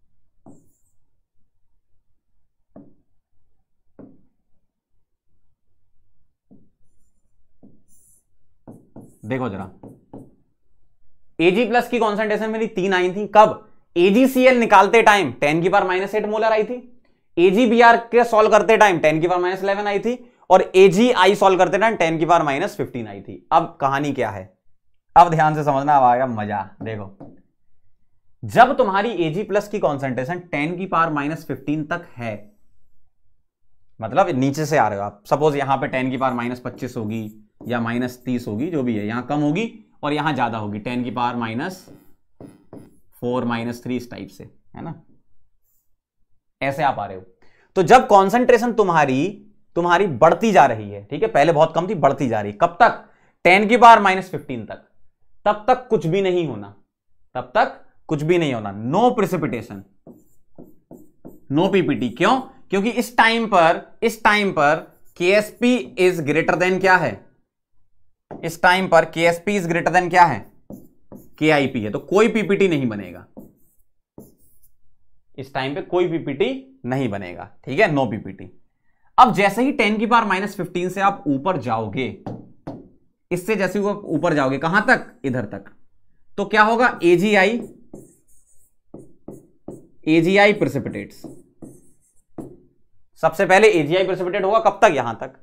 देखो जरा एजी प्लस की कॉन्सेंट्रेशन मेरी तीन आई थी कब एजीसीएल निकालते टाइम टेन की पार माइनस एट मोलर आई थी एजीबीआर के सोल्व करते टाइम टेन की पार माइनस इलेवन आई थी और एजीआई सोल्व करते टाइम टेन की पार माइनस फिफ्टीन आई थी अब कहानी क्या है अब ध्यान से समझना अब आएगा मजा देखो जब तुम्हारी एजी प्लस की कॉन्सेंट्रेशन टेन की पार माइनस फिफ्टीन तक है मतलब नीचे से आ रहे हो आप सपोज यहां पे टेन की पार माइनस पच्चीस होगी या माइनस तीस होगी जो भी है यहां कम होगी और यहां ज़्यादा होगी टेन की power minus four minus three इस टाइप से है ना ऐसे आप आ रहे हो तो जब कॉन्सेंट्रेशन तुम्हारी तुम्हारी बढ़ती जा रही है ठीक है पहले बहुत कम थी बढ़ती जा रही कब तक टेन की पावर माइनस फिफ्टीन तक तब तक कुछ भी नहीं होना तब तक कुछ भी नहीं होना नो प्रिसिपिटेशन नो पीपीटी क्यों क्योंकि इस टाइम पर इस टाइम पर K S P is greater than क्या है इस टाइम पर K S P is greater than क्या है के आई पी है तो कोई पीपीटी नहीं बनेगा इस टाइम पे कोई पीपीटी नहीं बनेगा ठीक है नो पीपीटी अब जैसे ही टेन की पार माइनस फिफ्टीन से आप ऊपर जाओगे इससे जैसे आप ऊपर जाओगे कहां तक इधर तक तो क्या होगा एजीआई एजीआई प्रिसिपिटेट्स सबसे पहले एजीआई प्रिसिपिटेट होगा कब तक यहां तक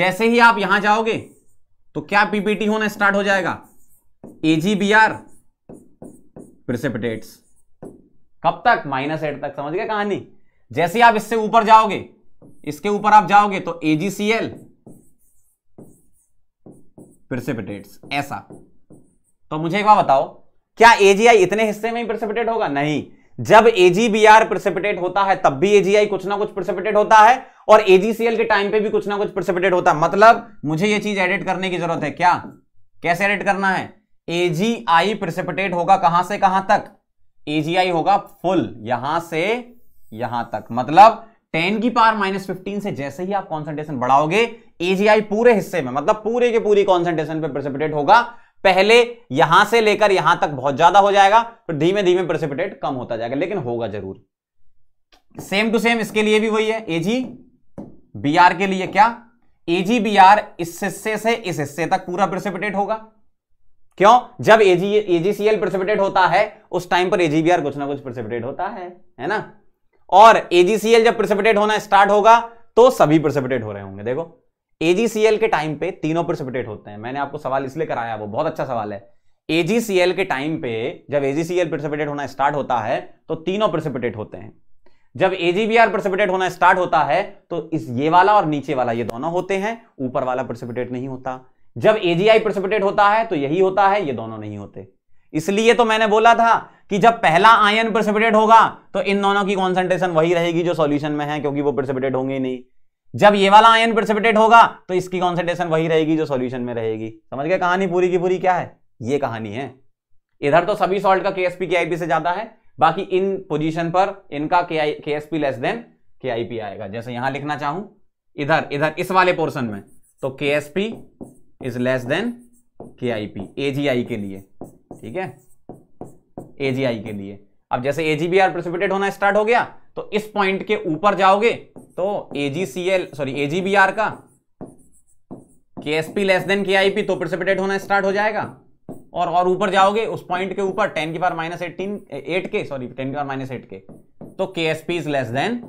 जैसे ही आप यहां जाओगे तो क्या पीपीटी होना स्टार्ट हो जाएगा एजीबीआर प्रिसिपिटेट्स कब तक माइनस एट तक समझ गए कहानी जैसे आप इससे ऊपर जाओगे इसके ऊपर आप जाओगे तो एजीसीएल प्रिसिपिटेट्स ऐसा तो मुझे एक बार बताओ क्या एजीआई इतने हिस्से में ही प्रिसिपिटेट होगा नहीं जब एजीबीआर प्रिसिपिटेट होता है तब भी एजीआई कुछ ना कुछ प्रिसिपिटेट होता है और एजीसीएल के टाइम पे भी कुछ ना कुछ प्रसिपिटेट होता है मतलब मुझे ये चीज एडिट करने की जरूरत है क्या कैसे एडिट करना है एजीआई प्रसिपिटेट होगा कहां से कहां तक एजीआई होगा फुल यहां से यहां तक मतलब 10 की पावर माइनस फिफ्टीन से जैसे ही आप कॉन्सेंट्रेशन बढ़ाओगे एजीआई पूरे हिस्से में मतलब पूरे के पूरी कॉन्सेंट्रेशन पे प्रसिपिटेट होगा पहले यहां से लेकर यहां तक बहुत ज्यादा हो जाएगा फिर धीमे धीमे प्रसिपिटेट कम होता जाएगा लेकिन होगा जरूर सेम टू सेम इसके लिए भी वही है एजी बी आर के लिए क्या एजीबीआर इस हिस्से से इस हिस्से तक पूरा प्रेसिपिटेट होगा क्यों जब एजी एजीसीएल प्रेसिपिटेट होता है उस टाइम पर एजीबीआर कुछ ना कुछ प्रेसिपिटेट होता है है ना और एजीसीएल जब प्रेसिपिटेट होना स्टार्ट होगा तो सभी प्रेसिपिटेट हो रहे होंगे देखो एजीसीएल के टाइम पे तीनों प्रेसिपिटेट होते हैं मैंने आपको सवाल इसलिए कराया वो बहुत अच्छा सवाल है एजीसीएल के टाइम पे जब एजीसीएल प्रेसिपिटेट होना स्टार्ट होता है तो तीनों प्रेसिपिटेट होते हैं जब एजीबीआर प्रसिपिटेट होना स्टार्ट होता है तो इस ये वाला और नीचे वाला ये दोनों होते हैं ऊपर वाला प्रसिपिटेट नहीं होता जब एजीआई प्रसिपिटेट होता है तो यही होता है ये दोनों नहीं होते इसलिए तो मैंने बोला था कि जब पहला आयन प्रसिपिटेट होगा तो इन दोनों की कॉन्सेंट्रेशन वही रहेगी जो सोल्यूशन में है क्योंकि वो प्रसिपिटेट होंगे ही नहीं जब ये वाला आयन प्रसिपिटेट होगा तो इसकी कॉन्सेंट्रेशन वही रहेगी जो सोल्यूशन में रहेगी समझ गए कहानी पूरी की पूरी क्या है ये कहानी है इधर तो सभी सॉल्ट का केएसपी के आईपी से ज्यादा है बाकी इन पोजीशन पर इनका K I S P less than K I P आएगा जैसे यहां लिखना चाहूं इधर इधर इस वाले पोर्शन में तो K S P is less than K I P A जी आई के लिए ठीक है ए जी आई के लिए अब जैसे एजीबीआर जी प्रेसिपिटेट होना स्टार्ट हो गया तो इस पॉइंट के ऊपर जाओगे तो एजीसीएल सॉरी एजीबीआर का के S P less than K I P तो प्रेसिपिटेट होना स्टार्ट हो जाएगा और और ऊपर जाओगे उस पॉइंट के ऊपर टेन की पावर माइनस एटीन एट के सॉरी टेन की पावर माइनस एट के तो K S P is less than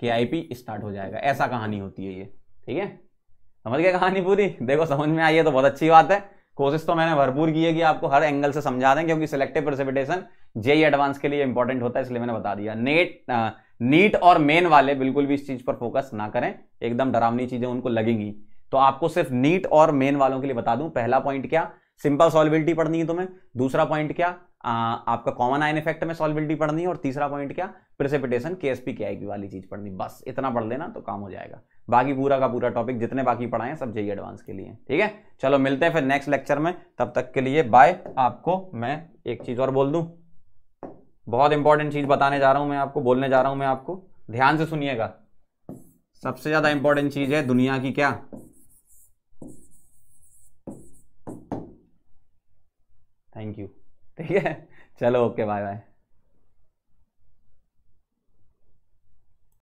K I P start हो जाएगा ऐसा कहानी होती है ये ठीक है समझ गया कहानी पूरी देखो समझ में आई है तो बहुत अच्छी बात है कोशिश तो मैंने भरपूर की है कि आपको हर एंगल से समझा दें क्योंकि सिलेक्टिव प्रेसिपिटेशन जेई एडवांस के लिए इंपॉर्टेंट होता है इसलिए मैंने बता दिया नेट नीट और मेन वाले बिल्कुल भी इस चीज पर फोकस ना करें एकदम डरावनी चीजें उनको लगेंगी तो आपको सिर्फ नीट और मेन वालों के लिए बता दूं पहला पॉइंट क्या सिंपल सॉल्विलिटी पढ़नी है तुम्हें दूसरा पॉइंट क्या आ, आपका कॉमन आयन इफेक्ट में सॉल्विलिटी पढ़नी है और तीसरा पॉइंट क्या प्रिसिपिटेशन के एस पी के आई की वाली चीज पढ़नी बस इतना पढ़ लेना तो काम हो जाएगा बाकी पूरा का पूरा टॉपिक जितने बाकी पढ़ाए सब जाइए एडवांस e के लिए ठीक है चलो मिलते हैं फिर नेक्स्ट लेक्चर में तब तक के लिए बाय आपको मैं एक चीज और बोल दूँ बहुत इंपॉर्टेंट चीज बताने जा रहा हूँ मैं आपको बोलने जा रहा हूँ मैं आपको ध्यान से सुनिएगा सबसे ज्यादा इंपॉर्टेंट चीज है दुनिया की क्या थैंक यू ठीक है चलो ओके बाय बाय